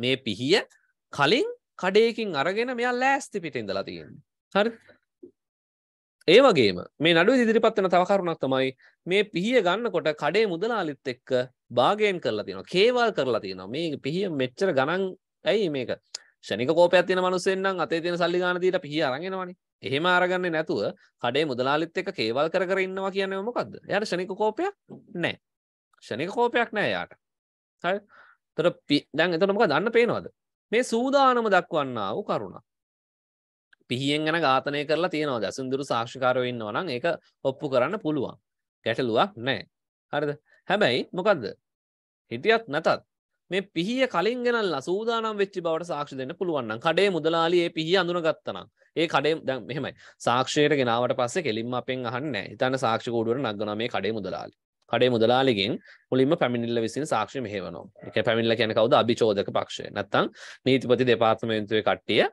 මේ පිහිය කලින් කඩයකින් අරගෙන මෙයා ලෑස්ති පිට ඉඳලා තියෙන්නේ. හරි? ඒ වගේම මේ නඩුවේ ඉදිරිපත් වෙන තව කරුණක් තමයි මේ පිහිය ගන්නකොට කඩේ මුදලාලිත් එක්ක බාගයෙන් කරලා තියෙනවා. කේවල් කරලා තියෙනවා. මේ පිහිය මෙච්චර ගණන් ඇයි මේක? ෂණික කෝපයක් තියෙන මිනිස්සෙන් නම් අතේ තියෙන සල්ලි ගන්න දීලා පිහිය අරන් එනවනේ. එහෙම අරගන්නේ නැතුව කඩේ මුදලාලිත් එක්ක කේවල් කර කර ඉන්නවා කියන්නේ මොකද්ද? එයාට ෂණික කෝපයක් නැහැ. ෂණික කෝපයක් නැහැ එයාට. හරි? එතකොට දැන් එතකොට මොකද අන්න පේනවද? මේ සූදානම දක්වන්නා වූ කරුණක්. පිහියෙන් ගැන ඝාතනය කරලා තියෙනවා දසුන්දුරු සාක්ෂිකාරයෝ ඉන්නවා නම් ඒක ඔප්පු කරන්න පුළුවන්. ගැටලුවක් නැහැ. හරිද? හැබැයි මොකද්ද? හිටියත් නැතත් මේ පිහිය කලින් ගෙනල්ලා සූදානම් වෙච්චි බවට සාක්ෂි දෙන්න පුළුවන් නම් කඩේ මුදලාලි ඒ පිහිය අඳුනගත්තා නම් ඒ කඩේ දැන් මෙහෙමයි සාක්ෂියට ගෙනාවට පස්සේ කෙලින්ම අපෙන් අහන්නේ නැහැ. හිතන්න සාක්ෂි කෝඩුවට නගනවා මේ කඩේ මුදලාලි. කඩේ මුදලාලිගෙන් මුලින්ම පැමිණිල්ල විසින් සාක්ෂි මෙහෙවනවා. ඒක පැමිණිල්ල කියන්නේ කවුද? අභිචෝදක පක්ෂය. නැත්තම් නීතිපති දෙපාර්තමේන්තුවේ කට්ටිය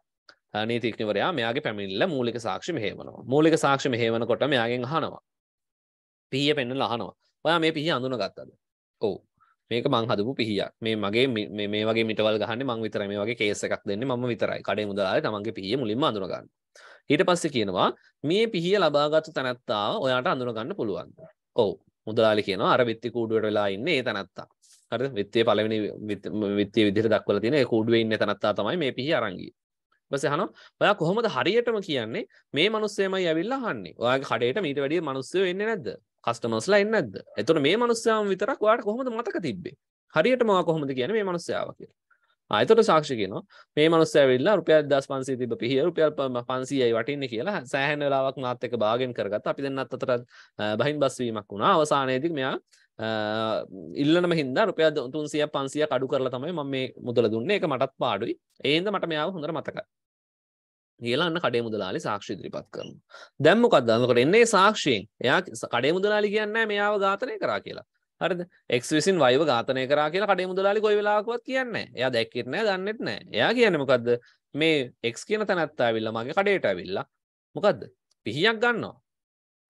නීතිඥවරයා මෙයාගේ පැමිණිල්ල මූලික සාක්ෂි මෙහෙවනවා. මූලික සාක්ෂි මෙහෙවනකොට මෙයාගෙන් අහනවා. පිහිය පෙන්වලා අහනවා. ඔයා මේ පිහිය අඳුනගත්තද? ඔව්. මේක මං හදපු පිහියක්. මේ මගේ මේ වගේ මිටවල් ගහන්නේ මං විතරයි. මේ වගේ කේස් එකක් දෙන්නේ මම විතරයි. කඩේ මුදලාලි තමන්ගේ පිහිය මුලින්ම අඳුන ගන්න. ඊට පස්සේ කියනවා මේ පිහිය ලබාගත්තු තැනැත්තාව ඔයාට අඳුනගන්න පුළුවන්. ඔව්. මුදලාලි කියනවා අර විත්ති කූඩුවට වෙලා ඉන්නේ ඒ තනත්තා. හරිද? විත්තියේ පළවෙනි විත්තිය විදිහට දක්වලා තියෙන ඒ කූඩුවේ ඉන්න තනත්තා තමයි මේ පිහි අරන් ගියේ. ඊපස්සේ අහනවා ඔයා කොහොමද හරියටම කියන්නේ මේ මිනිස්සෙමයි ඇවිල්ලා අහන්නේ. ඔයාගේ කඩේට මීට වැඩිය මිනිස්සු එන්නේ නැද්ද? කස්ටමර්ස්ලා එන්නේ නැද්ද? එතකොට මේ මිනිස්සයාම විතරක් ඔයාට කොහොමද මතක තිබ්බේ? හරියටම ඔයා කොහොමද කියන්නේ මේ මිනිස්සයාව කියලා? අතට සාක්ෂි කියන මේ මනුස්ස ඇවිල්ල රුපියල් දස් පන්සී තිබ පිහිය රුපියල් පන්සියයි වටින්න කියලා සෑහන වෙලාවක් නාත්තක භාගෙන් කරගත් අපි දෙන්නත් අතර බහින් බස්වීමක් වුණා අවසානයේදී මෙයා ඉල්ලන හිද රුපය තුන්සිය පන්සිය කඩු කරලා තමයි ම මේ මුදල දුන්නේ එක මටත් පාඩුයි ඒන්ද මට මෙයාව හොඳර මතක කියලාන්න කඩේ මුදලාලි සාක්ෂි දිරිපත් කරන දැම්මකක්දන්නකට එන්නේ සාක්ෂයෙන් එයා කඩේ මුදලාලි කියන්න මෙයාව ඝාතනය කරා කියලා හරිද එක් විසින් වයිව ඝාතනය කරා කියලා කඩේ මුදලාලි කොයි වෙලාවකවත් කියන්නේ එයා දැක්කෙත් නෑ දන්නෙත් නෑ එයා කියන්නේ මොකද්ද මේ එක්ස් කියන තැනත්තා ඇවිල්ලා මගේ කඩේට ඇවිල්ලා මොකද්ද පිහියක් ගන්නවා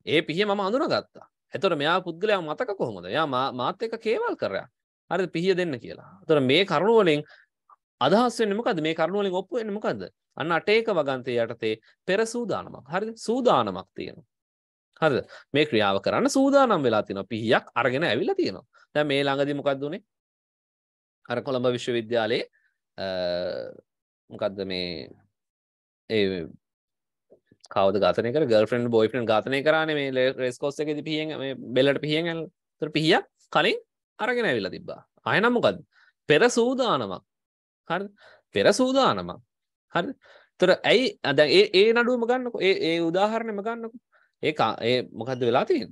ඒ පිහිය මම අඳුනගත්තා එතකොට මෙයා පුද්ගලයා මතක කොහොමද එයා මාත් එක්ක කේවල් කරා හරිද පිහිය දෙන්න කියලා එතකොට මේ කරුණ වලින් අදහස් වෙන්නේ මොකද්ද මේ කරුණ වලින් ඔප්පු වෙන්නේ මොකද්ද අන්න අටේක වගන්තය යටතේ පෙර සූදානමක් හරිද සූදානමක් තියෙනවා හරිද? මේ ක්‍රියාව කරන්න සූදානම් වෙලා තිනවා. පිහියක් අරගෙන ඇවිල්ලා තිනවා. දැන් මේ ළඟදී මොකද්ද උනේ? අර කොළඹ විශ්වවිද්‍යාලයේ මොකද්ද මේ ඒ කවද ඝාතනය කර ගර්ල්ෆ්‍රෙන්ඩ් බොයිෆ්‍රෙන්ඩ් ඝාතනය කරානේ මේ රේස් කෝස් එකේදී පිහියෙන් මේ බෙල්ලට පිහියෙන් ඇල්ලතර පිහිය කලින් අරගෙන ඇවිල්ලා තිබ්බා. ආය නම් මොකද්ද? පෙර සූදානමක්. හරිද? පෙර සූදානමක්. හරිද? ඒතර ඇයි දැන් ඒ ඒ නඩුවම ගන්නකො ඒ ඒ උදාහරණයම ගන්නකො ඒ ඒ මොකක්ද වෙලා තියෙන්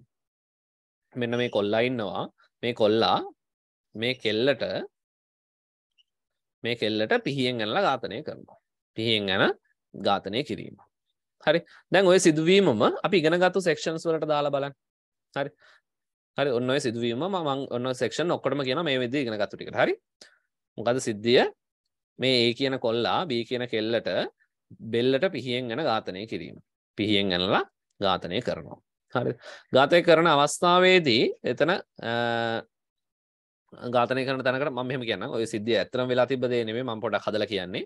මෙන්න මේ කොල්ලා ඉන්නවා මේ කොල්ලා මේ කෙල්ලට මේ කෙල්ලට පිහියෙන් ඇනලා ඝාතනය කරනවා පිහියෙන් ඇන ඝාතනය කිරීම හරි දැන් ඔය සිදුවීමම අපි ඉගෙනගත්තු සෙක්ෂන්ස් වලට දාලා බලන්න හරි හරි ඔන්න ඔය සිදුවීම මම ඔන්න සෙක්ෂන් ඔක්කොටම කියන මේ විදිහේ ඉගෙනගත්තු ටිකට හරි මොකද සිද්ධිය මේ A කියන කොල්ලා B කියන කෙල්ලට බෙල්ලට පිහියෙන් යන ඝාතනය කිරීම පිහියෙන් යනලා ඝාතනය කරනවා. හරි ඝාතය කරන අවස්ථාවේදී එතන ඝාතනය කරන තැනකට මම මෙහෙම කියන්න ඔය සිද්ධිය ඇත්තම වෙලා තිබ්බ දේ නෙමෙයි මම පොඩක් හදලා කියන්නේ.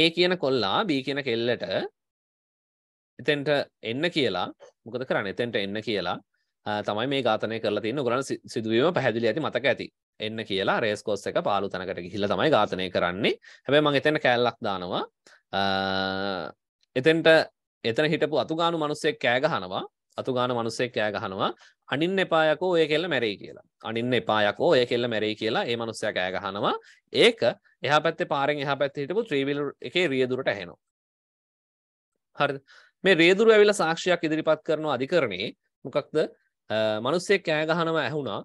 A කියන කොල්ලා B කියන කෙල්ලට එතෙන්ට එන්න කියලා මොකද කරන්නේ? එතෙන්ට එන්න කියලා තමයි මේ ඝාතනය කරලා තියෙන්නේ. ඔයගොල්ලන් සිදුවීම පැහැදිලි ඇති මතක ඇති. එන්න කියලා රේස් කෝස් එක පාළු තැනකට ගිහිල්ලා තමයි ඝාතනය කරන්නේ. හැබැයි මම එතන කෑල්ලක් දානවා. එතෙන්ට එතන හිටපු අතුගානු මනුස්සෙක් කෑගහනවා අතුගාන මනුස්සෙක් කෑගහනවා අනින්න එපායකෝ ඔය කෙල්ල මැරෙයි කියලා අනින්න එපායකෝ ඔය කෙල්ල මැරෙයි කියලා ඒ මනුස්සය කෑගහනවා ඒක එහා පැත්තේ පාරෙන් එහා පැත්තේ හිටපු ත්‍රීවිල් එකේ රියදුරට ඇහෙනවා හරිද මේ රියදුර ඇවිල්ලා සාක්ෂියක් ඉදිරිපත් කරන අධිකරණේ මොකක්ද මනුස්සයෙක් කෑගහනවා ඇහුණා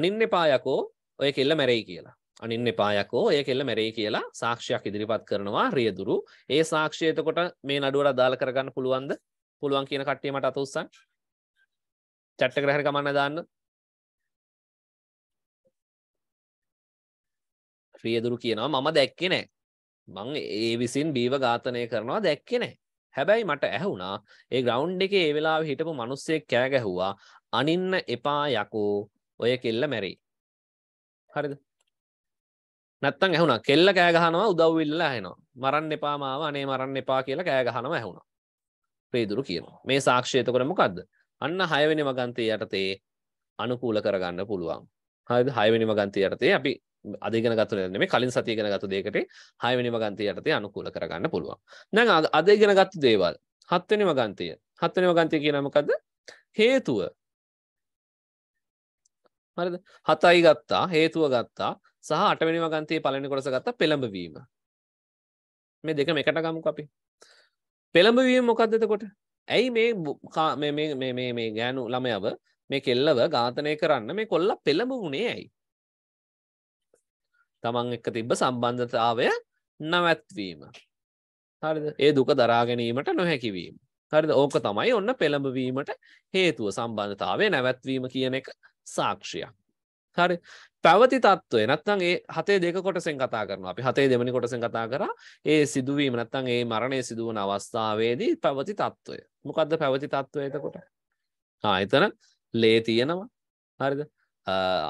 අනින්න එපායකෝ ඔය කෙල්ල මැරෙයි කියලා අනින්න එපායකෝ ඒ කෙල්ල මැරේ කියලා සාක්ෂයක් ඉදිරිපත් කරනවා රියදුරු ඒ සාක්ෂය එතකොට මේ නඩුවට දාල කරගන්න පුළුවන්ද පුළුවන් කියන කට්ටිය මට අත උස්සන්න චැට් එකට හරි ගමන්න දාන්න රියදුරු කියනවා මම දැක්කේ නෑ මං ඒ විසින් බීව ඝාතනය කරනවා දැක්කේ නෑ හැබැයි මට ඇහුණා ඒ ග්‍රවුන්් එක ඒ වෙලාව හිටපු මනුස්සෙක් කෑ ගැහුවා අනින්න එපා යකෝ ඔය කෙල්ල මැරේ හරිද නැත්තං ඇහුණ කෙල්ල කෑගහනවා උදව්විල්ලා හෙනවා මරන්න එපාමාව අනේ මරන්න එපා කියලා කෑගහනම ඇහුණ ප්‍රේදුරු කියනවා මේ සාක්ෂයතකොට මොකක්ද අන්න හයවෙනි මගන්තය යටතේ අනුකූල කරගන්න පුළුවන් හද හයවෙනි මගන්තය යටතේ අපි අදගෙන ගතු මේ කලින් සතියගෙන ගතු දෙකට හයවැනි මගන්තය යටතේ අනුකූල කරගන්න පුළුවන් නැඟ අදගෙන ගත්තු දේවල් හත්වනි මගන්තය හත්වනි මගන්තය කියනමකද හේතුව හරිද හතයි ගත්තා හේතුව ගත්තා සහ අටවැනි වගන්තයේ පළවෙනි කොටස ගත්ත පෙළඹවීම. මේ දෙකම එකට ගමුකෝ අපි. පෙළඹවීම මොකද්ද එතකොට? ඇයි මේ මේ මේ මේ මේ ගෑනු ළමයව මේ කෙල්ලව ඝාතනය කරන්න මේ කොල්ලා පෙළඹුණේ ඇයි? තමන් එක්ක තිබ්බ සම්බන්ධතාවය නැවැත්වීම. හරිද? ඒ දුක දරා ගැනීමට නොහැකිවීම. හරිද? ඕක තමයි ඔන්න පෙළඹවීමට හේතුව සම්බන්ධතාවය නැවැත්වීම කියන එක සාක්ෂියක්. හරි පැවති තත්ත්වය නැත්තං ඒ හතේ දෙක කොටසෙන් කතා කරන අපි හතේ දෙමනි කොටසෙන් කතා කර ඒ සිදුවීම නැත්තං ඒ මරණය සිදුවන අවස්ථාවේදී පැවති තත්ත්වය මොකක්ද පැවති තත්ත්වය එතකොට එතන ලේ තියෙනවා හරිද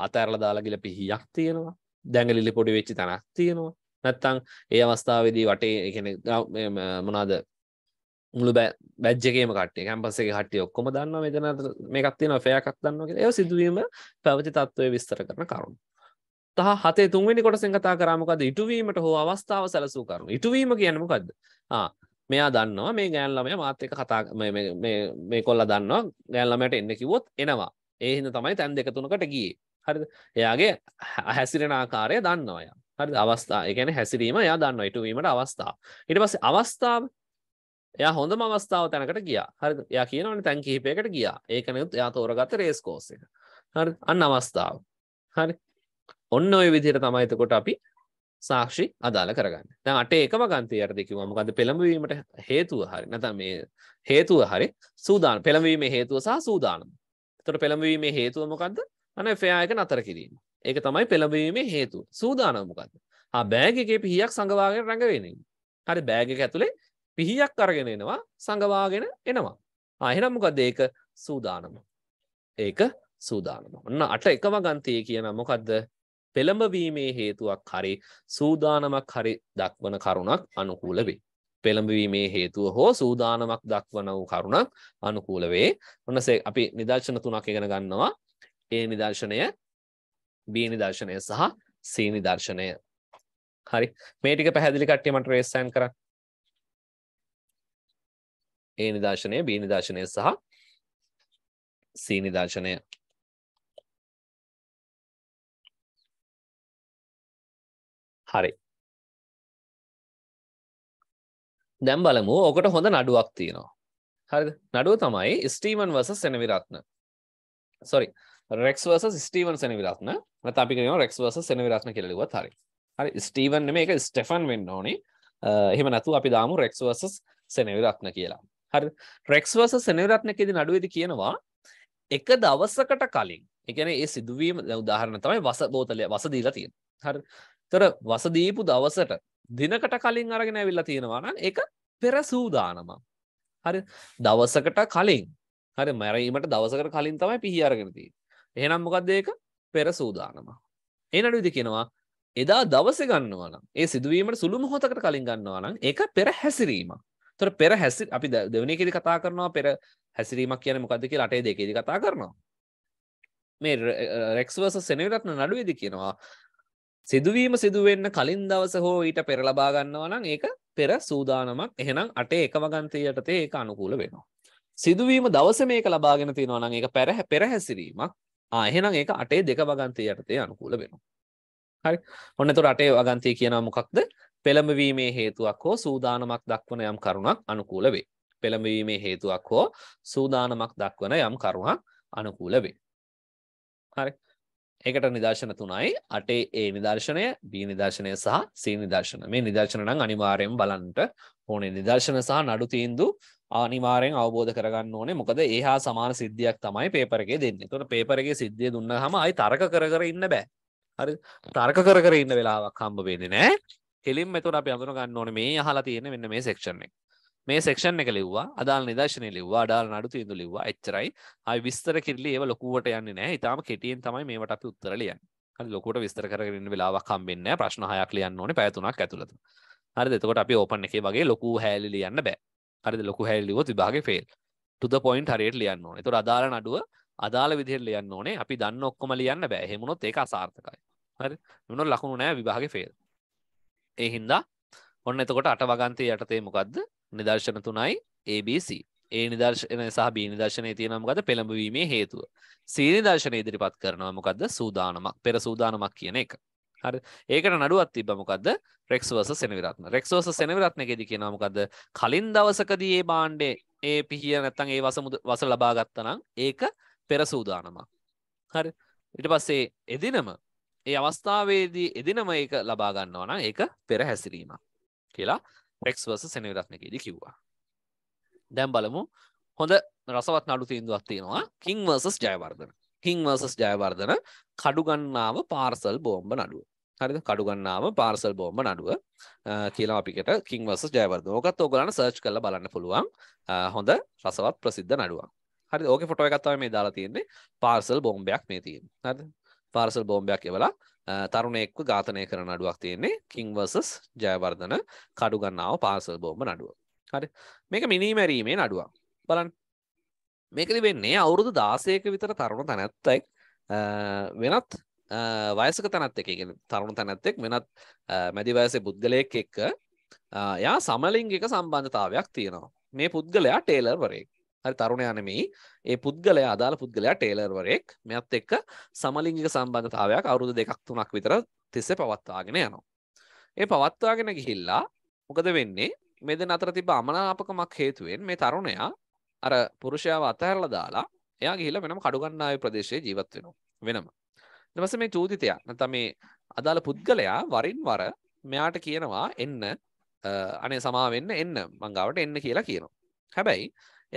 අතඇරල දාලාගිල පිහියක් තියෙනවා දැඟලිලි පොඩි වෙච්චි තැනක් තියෙනවා නැත්තං ඒ අවස්ථාවදී වටේ එකන මොනාද මුළු බැද්ජගේම කටේ කැම්පසේ හටිය ඔක්කොම දන්න මෙතන මේකක් තියෙන ෆෑකක් දන්නක ඒ සිදුවීම පැවති තත්ත්වය විස්තර කරන කරුණු තහ හතේ තුන්වෙනි කොටසෙන් කතා කරමකද ඉටුවීමට හෝ අවස්ථාව සැලසූ කරු ඉටුවීම කියනමකක්ද මෙයා දන්නවා මේ ගෑන්ලමය මාත්‍යක කතා මේ කොල්ල දන්නවා ගෑල්ලමට එන්න කිවොත් එනවා ඒහිද තමයි තැන් දෙක තුනකට ගිය හරි එයාගේ හැසිරෙන ආකාරය දන්නවාය හරි අවස්ථා එකන හැසිරීම යා දන්න ඉටුවීමට අවස්ථා ඉට පස අවස්ථාව එයා හොඳම අවස්ථාව තැනකට ගියා හරි එයා කියනවන තැන් කිහිපයකට ගියා ඒකනයුත් එයා තෝරගත රේස් කෝස් එක හරි අන්න අවස්ථාව හරි ඔන්න ඔය විදිහට තමයි එතකොට අපි සාක්ෂි අදාළ කරගන්න දැන් අට එකම ගන්තියට දෙකිව මොකද පෙළඹවීමට හේතුව හරි නැත්නම් මේ හේතුව හරි සූදානම් පෙළඹවීමේ හේතුව සහ සූදානම් එතකොට පෙළඹවීමේ හේතුව මොකද්ද අන ෆෙයා එක නතර කිරීම ඒක තමයි පෙළඹවීමේ හේතුව සූදානම් මොකද්ද ආ බෑග් එකේ පිහියක් සංගවාගෙන රඟ වෙනින් හරි බෑග් එක ඇතුලේ පිහියක් අරගෙන එනවා සඟවාගෙන එනවා. එහෙනම් මොකද ඒක සූදානම. ඒක සූදානම. ඔන්න අට එකම ගන්තිය කියන මොකද්ද? පෙළඹවීමේ හේතුවක් හරි සූදානමක් හරි දක්වන කරුණක් අනුකූල වේ. පෙළඹවීමේ හේතුව හෝ සූදානමක් දක්වන වූ කරුණක් අනුකූල වේ. ඔන්න අපි නිදර්ශන තුනක් ඉගෙන ගන්නවා. ඒ නිදර්ශනය B නිදර්ශනය සහ C නිදර්ශනය. හරි. මේ ටික පැහැදිලි කට්ටිය මට රේස් සෑන් කරන්න. ඒ නිදර්ශනය බී නිදර්ශනය සහ සී නිදර්ශනය හරි දැම් බලමු ඕකට හොඳ නඩුවක් තියෙනවා හරි නඩුව තමයි ස්ටීවන් වස සෙනවිරත්න සොරි රෙක්ස් වස ස්ටීවන් සෙනවිරත්න අපි කෙන රෙක්ස් වස සෙනවිරත්න කෙලුවත් හරි හරි ස්ටීවන් මේ එක ස්ටෙෆන් වෙන්න ඕනේ එහෙම නැතු අපි දාමු රෙක්ස් වස සෙනවිරත්න කියලා හරි රෙක්ස්වර්ස සෙනවිරත්නකෙදි නඩුවේද කියනවා එක දවසකට කලින් එකන ඒ සිදුවීම උදාහරණ තමයි වස බෝතලය වසදීලා තියෙන හරි තර වසදීපු දවසට දිනකට කලින් අරගෙන ඇවිල්ලා තියෙනවාන එක පෙර සූදානම හරි දවසකට කලින් හරි මැරීමට දවසකට කලින් තමයි පිහි අරගෙනති එහෙනම් මොකක්ද ඒක පෙර සූදානම ඒ නඩුවිද කියනවා එදා දවස ගන්නවනම් ඒ සිදුවීමට සුළු මොහොතකට කලින් ගන්නවනම් ඒක පෙර හැසිරීමක් තොර පෙර හැසි අපි දෙවනකෙද කතා කරනවා පෙර හැසිරීමක් කියන මොකද කිය අටේ දෙකෙද කතා කරනවා මේ රෙක්ස්වර්ස සෙනවිරත්න නඩුවේද කියනවා සිදුවීම සිදුවෙන්න කලින් දවස හෝ ඊට පෙර ලබා ගන්නවා නම් ඒක පෙර සූදානමක් එහෙනම් අටේ එකම ගන්තයටතේ ඒක අනුකූල වෙනවා සිදුවීම දවස මේක ලබාගෙන තියෙනවා නම් ඒක පෙර පෙර හැසිරීමක් එහෙනම් ඒක අටේ දෙක වගන්තයටතේ අනුකූල වෙනවා හරි ඔන්න තුර අටේ වගන්තය කියනවා මොකක්ද පෙළඹවීමේ හේතුවක් හෝ සූදානමක් දක්වන යම් කරුණක් අනුකූල වේ. පෙළඹවීමේ හේතුවක් හෝ සූදානමක් දක්වන යම් කරුණක් අනුකූල වේ. හරි. ඒකට නිදර්ශන තුනයි අටේ ඒ නිදර්ශනය බී නිදර්ශනය සහ සී නිදර්ශන මේ නිදර්ශන නම් අනිවාර්යෙන් බලන්නට ඕනේ නිදර්ශන සහ නඩු තීන්දුව අනිවාර්යෙන් අවබෝධ කරගන්න ඕනේ මොකද ඒ හා සමාන සිද්ධියක් තමයි පේපර් එකේ දෙන්නේ. ඒතකොට පේපර් එකේ සිද්ධිය දුන්නාම ආයි තර්ක කර කර ඉන්න බෑ. හරි තර්ක කර කර ඉන්න වෙලාවක් හම්බ වෙන්නේ නෑ. කෙලින් මෙතුට අප අඳුන ගන්න ඕන මේ අහලා තියෙන මෙන්න මේ සෙක්ෂණ එක මේ සෙක්ෂන් එක ලිව්වා අදාල් නිදර්ශනය ලිව්වා අඩාල් නඩු තිීඳු ලිව්වා එච්චරයි අයි විස්තර කිරලි ඒ ලොකුවට යන්නේ නෑ ඉතාම කෙටියෙන් තමයි මේට අපි උත්තරලියන් ලොකට විස්තර කරන්න වෙලාවක් කම්බෙන්න ප්‍රශ්නහයක් ලියන්න ඕන පැතුනක් ඇතුළත හරි දෙතකොට අපි ඕපන් එක වගේ ලොකු හැලි ලියන්න බෑ හරි ලොකු හැල්ලිවොත් විභාග ෆෙල් තුද පොයින්ට හරියට ලියන්න ඕන තුර අදාළ නඩුව අදාළ විදිර ලියන්න ඕනේ අපි දන්න ඔක්කොම ලියන්න බෑ හෙමුණොත් ඒක අසාර්ථකයි හරි මෙනො ලකුණු නෑ විභාග ෆෙල් ඒ හින්දා ඔන්න එතකොට අට වගන්තය යටතේ මොකක්ද නිදර්ශන තුනයි ABC ඒ නිදර්ශන සහබී නිදර්ශනය තියෙනමකද පෙළඹවීමේ හේතුව සීනි දර්ශනය ඉදිරිපත් කරනවා මොකක්ද සූදානමක් පෙර සූදානමක් කියන එක හරි ඒකට නඩුවත් තිබ මොකක්ද රෙක්ස්වර්ස සෙනවිරත්න රෙක්ස්වර්ස සෙනවිරත්න එකෙදි කියනවා මොකද කලින් දවසකදී ඒ බාණ්ඩේ ඒ පිහිය නැත්තම් ඒ වස වස ලබා ගත්තනම් ඒක පෙර සූදානමක් හරි ඊට පස්සේ එදිනම ඒ අවස්ථාවේදී එදිනම ඒක ලබා ගන්නවා නම් ඒක පෙර හැසිරීමක් කියලා රෙක්ස් වර්ස සෙනවිරත්නකේදී කිව්වා. දැන් බලමු හොඳ රසවත් නඩු තීන්දුවක් තියෙනවා කිං වර්සස් ජයවර්ධන. කිං වර්සස් ජයවර්ධන කඩුගන්නාව පාර්සල් බෝම්බ නඩුව. හරිද කඩුගන්නාව පාර්සල් බෝම්බ නඩුව කියලා අපිට කිං වර්සස් ජයවර්ධන. ඕකත් ඕගලන්ට සර්ච් කරලා බලන්න පුළුවන්. හොඳ රසවත් ප්‍රසිද්ධ නඩුවක්. හරි ඕක ෆොටෝ එකක් තමයි මේ දාලා තියෙන්නේ පාර්සල් බෝම්බයක් මේ තියෙන්නේ. හරිද? පාර්සල් බෝම්බයක් එවලා තරුණෙක්ව ඝාතනය කරන අඩුවක් තියෙන්නේ කිංවර්සස් ජයවර්ධන කඩුගන්නාව පාර්සල් බෝම්බ නඩුව හරි මේක මිනිමැරීමේ නඩුවක් බලන් මේකද වෙන්නේ අවුරුදු දාසයක විතර තරුණ තැනැත්තෙක් වෙනත් වයසක තැනත් එක තරුණ තැනැත්තෙක් වෙනත් මැදිවයසේ පුද්ගලයෙක් එක්ක යා සමලින්ගික සම්බන්ධතාවයක් තියෙනවා මේ පුද්ගලයා ටේලර්වරේ හරි තරුණයා නෙමෙයි ඒ පුද්ගලයා අදාළ පුද්ගලයා ටේලර්වරයෙක් මෙයත් එක්ක සමලිංගික සම්බන්ධතාවයක් අවුරුදු දෙකක් තුනක් විතර තිස්සේ පවත්වාගෙන යනවා. ඒ පවත්වාගෙන ගිහිල්ලා මොකද වෙන්නේ මේ දෙන අතර තිබ්බ අමනාපකමක් හේතුවෙන් මේ තරුණයා අර පුරුෂයාව අතහැරලා දාලා එයා ගිහිල්ලා වෙනම කඩුගන්නාවේ ප්‍රදේශයේ ජීවත් වෙනවා. වෙනම. ඊට පස්සේ මේ චූදිතයා නැත්නම් මේ අදාළ පුද්ගලයා වරින් වර මෙයාට කියනවා එන්න අනේ සමාවෙන්න එන්න මංගාවට එන්න කියලා කියනවා. හැබැයි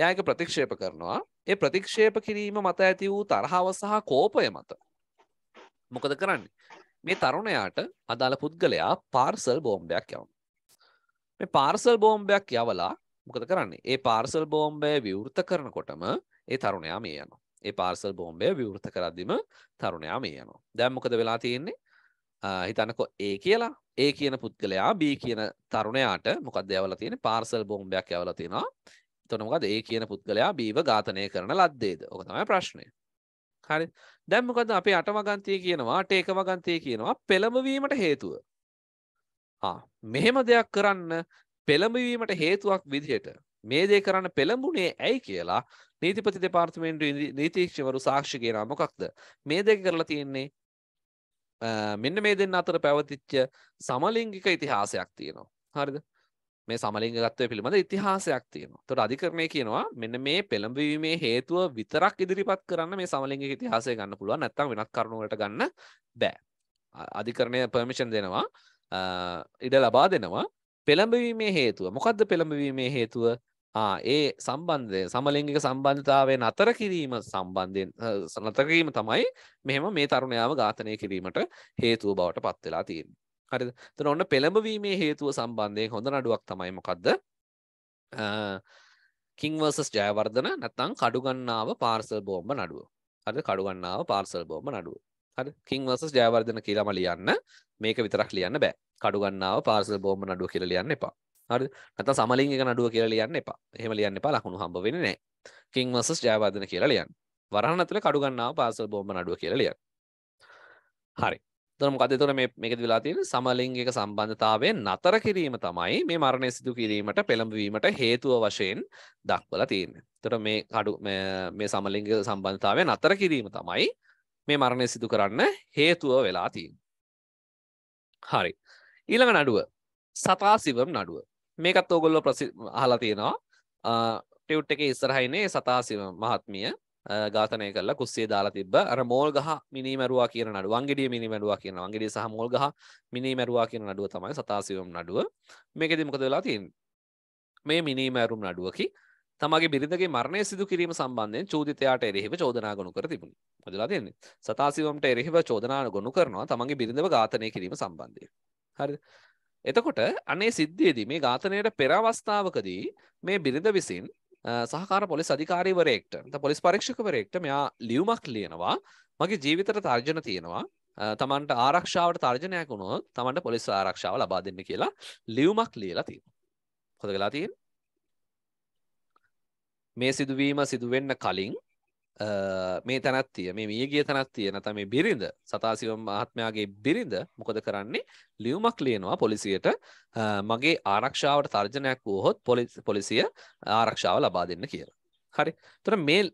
එයාක ප්‍රතික්ෂේප කරනවා ඒ ප්‍රතික්ෂේප කිරීම මත ඇති වූ තරහාව සහ කෝපය මත මොකද කරන්නේ මේ තරුණයාට අදාළ පුද්ගලයා පාර්සල් බෝම්බයක් යවම් මේ පාර්සල් බෝම්බයක් යවලා මොකද කරන්නේ ඒ පාර්සල් බෝම්බය විවෘත කරනකොටම ඒ තරුණයා මේ යනවා ඒ පාර්සල් බෝම්බය විවෘත කරද්දිම තරුණයා මේ යනවා දැම් මොකද වෙලා තියෙන්නේ හිතනකො ඒ කියලා ඒ කියන පුද්ගලයා බී කියන තරුණයාට මොකද යවල තියෙන පාර්සල් බෝම්බයක් යවල තියෙනවා තොනමකද ඒ කියන පුද්ගලයා බීව ඝාතනය කරන ලද්දේද ඕක තමයි ප්‍රශ්නය හරි දැන් මොකද අපේ අටවගන්තිය කියනවා ටේකවගන්තිය කියනවා පෙළඹවීමට හේතුව ආ මෙහෙම දෙයක් කරන්න පෙළඹවීමට හේතුවක් විදිහට මේ දේ කරන්න පෙළඹුණේ ඇයි කියලා නීතිපති දෙපාර්තමේන්තුවේ නීතිශවරු සාක්ෂි කියනවා මොකක්ද මේ දෙක කරලා තියෙන්නේ මෙන්න මේ දෙන්න අතර පැවතිච්ච සමලිංගික ඉතිහාසයක් තියෙනවා හරිද මේ සමලින්ගත්වය පිළිබඳ ඉතිහාසයක් තියෙනවා තොට අධිකරණය කියනවා මෙන්න මේ පෙළඹවීමේ හේතුව විතරක් ඉදිරිපත් කරන්න මේ සමලින්ග ඉතිහාසය ගන්න පුළුව නැත්තම් වෙනත් කරුණුවට ගන්න බෑ අධිකරණය පර්මිෂන් දෙනවා ඉඩ ලබා දෙනවා පෙළඹවීමේ හේතුව මොකක්ද පෙළඹවීමේ හේතුව ඒ සම්බන්ධය සමලිංගික සම්බන්ධතාවයෙන් අතර කිරීම සම්බන්ධයෙන් සනතකීම තමයි මෙහෙම මේ තරුණයාව ඝාතනය කිරීමට හේතුව බවට පත්වෙලා තියෙන් හරිද? එතන ඔන්න පෙළඹවීමේ හේතුව සම්බන්ධයෙන් හොඳ නඩුවක් තමයි මොකද්ද? කිං වර්සස් ජයවර්ධන නැත්නම් කඩුගන්නාව පාර්සල් බෝම්බ නඩුව. හරිද? කඩුගන්නාව පාර්සල් බෝම්බ නඩුව. හරි? කිං වර්සස් ජයවර්ධන කියලාම ලියන්න මේක විතරක් ලියන්න බෑ. කඩුගන්නාව පාර්සල් බෝම්බ නඩුව කියලා ලියන්න එපා. හරි? නැත්නම් සමලිංගික නඩුව කියලා ලියන්න එපා. එහෙම ලියන්න එපා ලකුණු හම්බ වෙන්නේ නැහැ. කිං වර්සස් ජයවර්ධන කියලා ලියන්න. වරහන් ඇතුලේ කඩුගන්නාව පාර්සල් බෝම්බ නඩුව කියලා ලියන්න. හරි. දනමකද තොර මේකද වෙලා තියෙන සමලින්ගේක සම්බන්ධතාවය නතර කිරීම තමයි මේ මරණය සිදු කිරීමට පෙළඹවීමට හේතුව වශයෙන් දක්වල තියන්න. තොර මේ කඩු මේ සමලින්ග සම්බන්ධතාවය නතර කිරීම තමයි මේ මරණය සිදු කරන්න හේතුව වෙලා තිීන්. හරි. ඊළඟ නඩුව සතා සිවම් නඩුව මේකත් ඕගොල්ලො ප්‍රසි හලා තියෙනවා ටවට් එක ඉස්සරහයිනේ සතාසිව මහත්මිය ඝාතනය කරලා කුස්සිය දාලා තිබ්බ අර මෝල් ගහ මිනි මැරුවා කියන නඩුව වංගෙඩිය මිනි මැරුවා කියන වංගෙඩිය සහ මෝල් ගහ මිනි මැරුවා කියන නඩුව තමයි සතාසියුම් නඩුව මේකෙදි මොකද වෙලා තියෙන්නේ මේ මිනි මැරුම් නඩුවකි තමගේ බිරිඳගේ මරණය සිදු කිරීම සම්බන්ධයෙන් චෝදිතයාට එරෙහිව චෝදනා ගොනු කර තිබුණි මොදලා තියෙන්නේ සතාසිවම්ට එරෙහිව චෝදනා ගොනු කරනවා තමගේ බිරිඳව ඝාතනය කිරීම සම්බන්ධයෙන් හරිද එතකොට අනේ සිද්ධියේදී මේ ඝාතනයට පෙර අවස්ථාවකදී මේ බිරිඳ විසින් සහකාර පොලිස් අධිකාරීවරයෙක්ට පොලිස් පරීක්ෂකවරයෙක්ට මෙයා ලියුමක් ලියනවා මගේ ජීවිතට තර්ජන තියෙනවා තමන්ට ආරක්ෂාවට තර්ජනයක් වුණොත් තමන්ට පොලිස් ආරක්ෂාව ලබා දෙන්න කියලා ලියුමක් ලියලා තියෙනවා. හොද වෙලා තියෙන මේ සිදුවීම සිදුවෙන්න කලින් මේ තැනත්තිය මේ මියගේ තැනත්තිය නත මේ බිරිඳ සතාසිවම් ආත්මයාගේ බිරිඳ මොකද කරන්නේ ලියුමක් ලියනවා පොලිසියට මගේ ආරක්ෂාවට තර්ජනයක් වූහොත් පොලිසිය ආරක්ෂාව ලබා දෙන්න කියලා. හරි තර මේ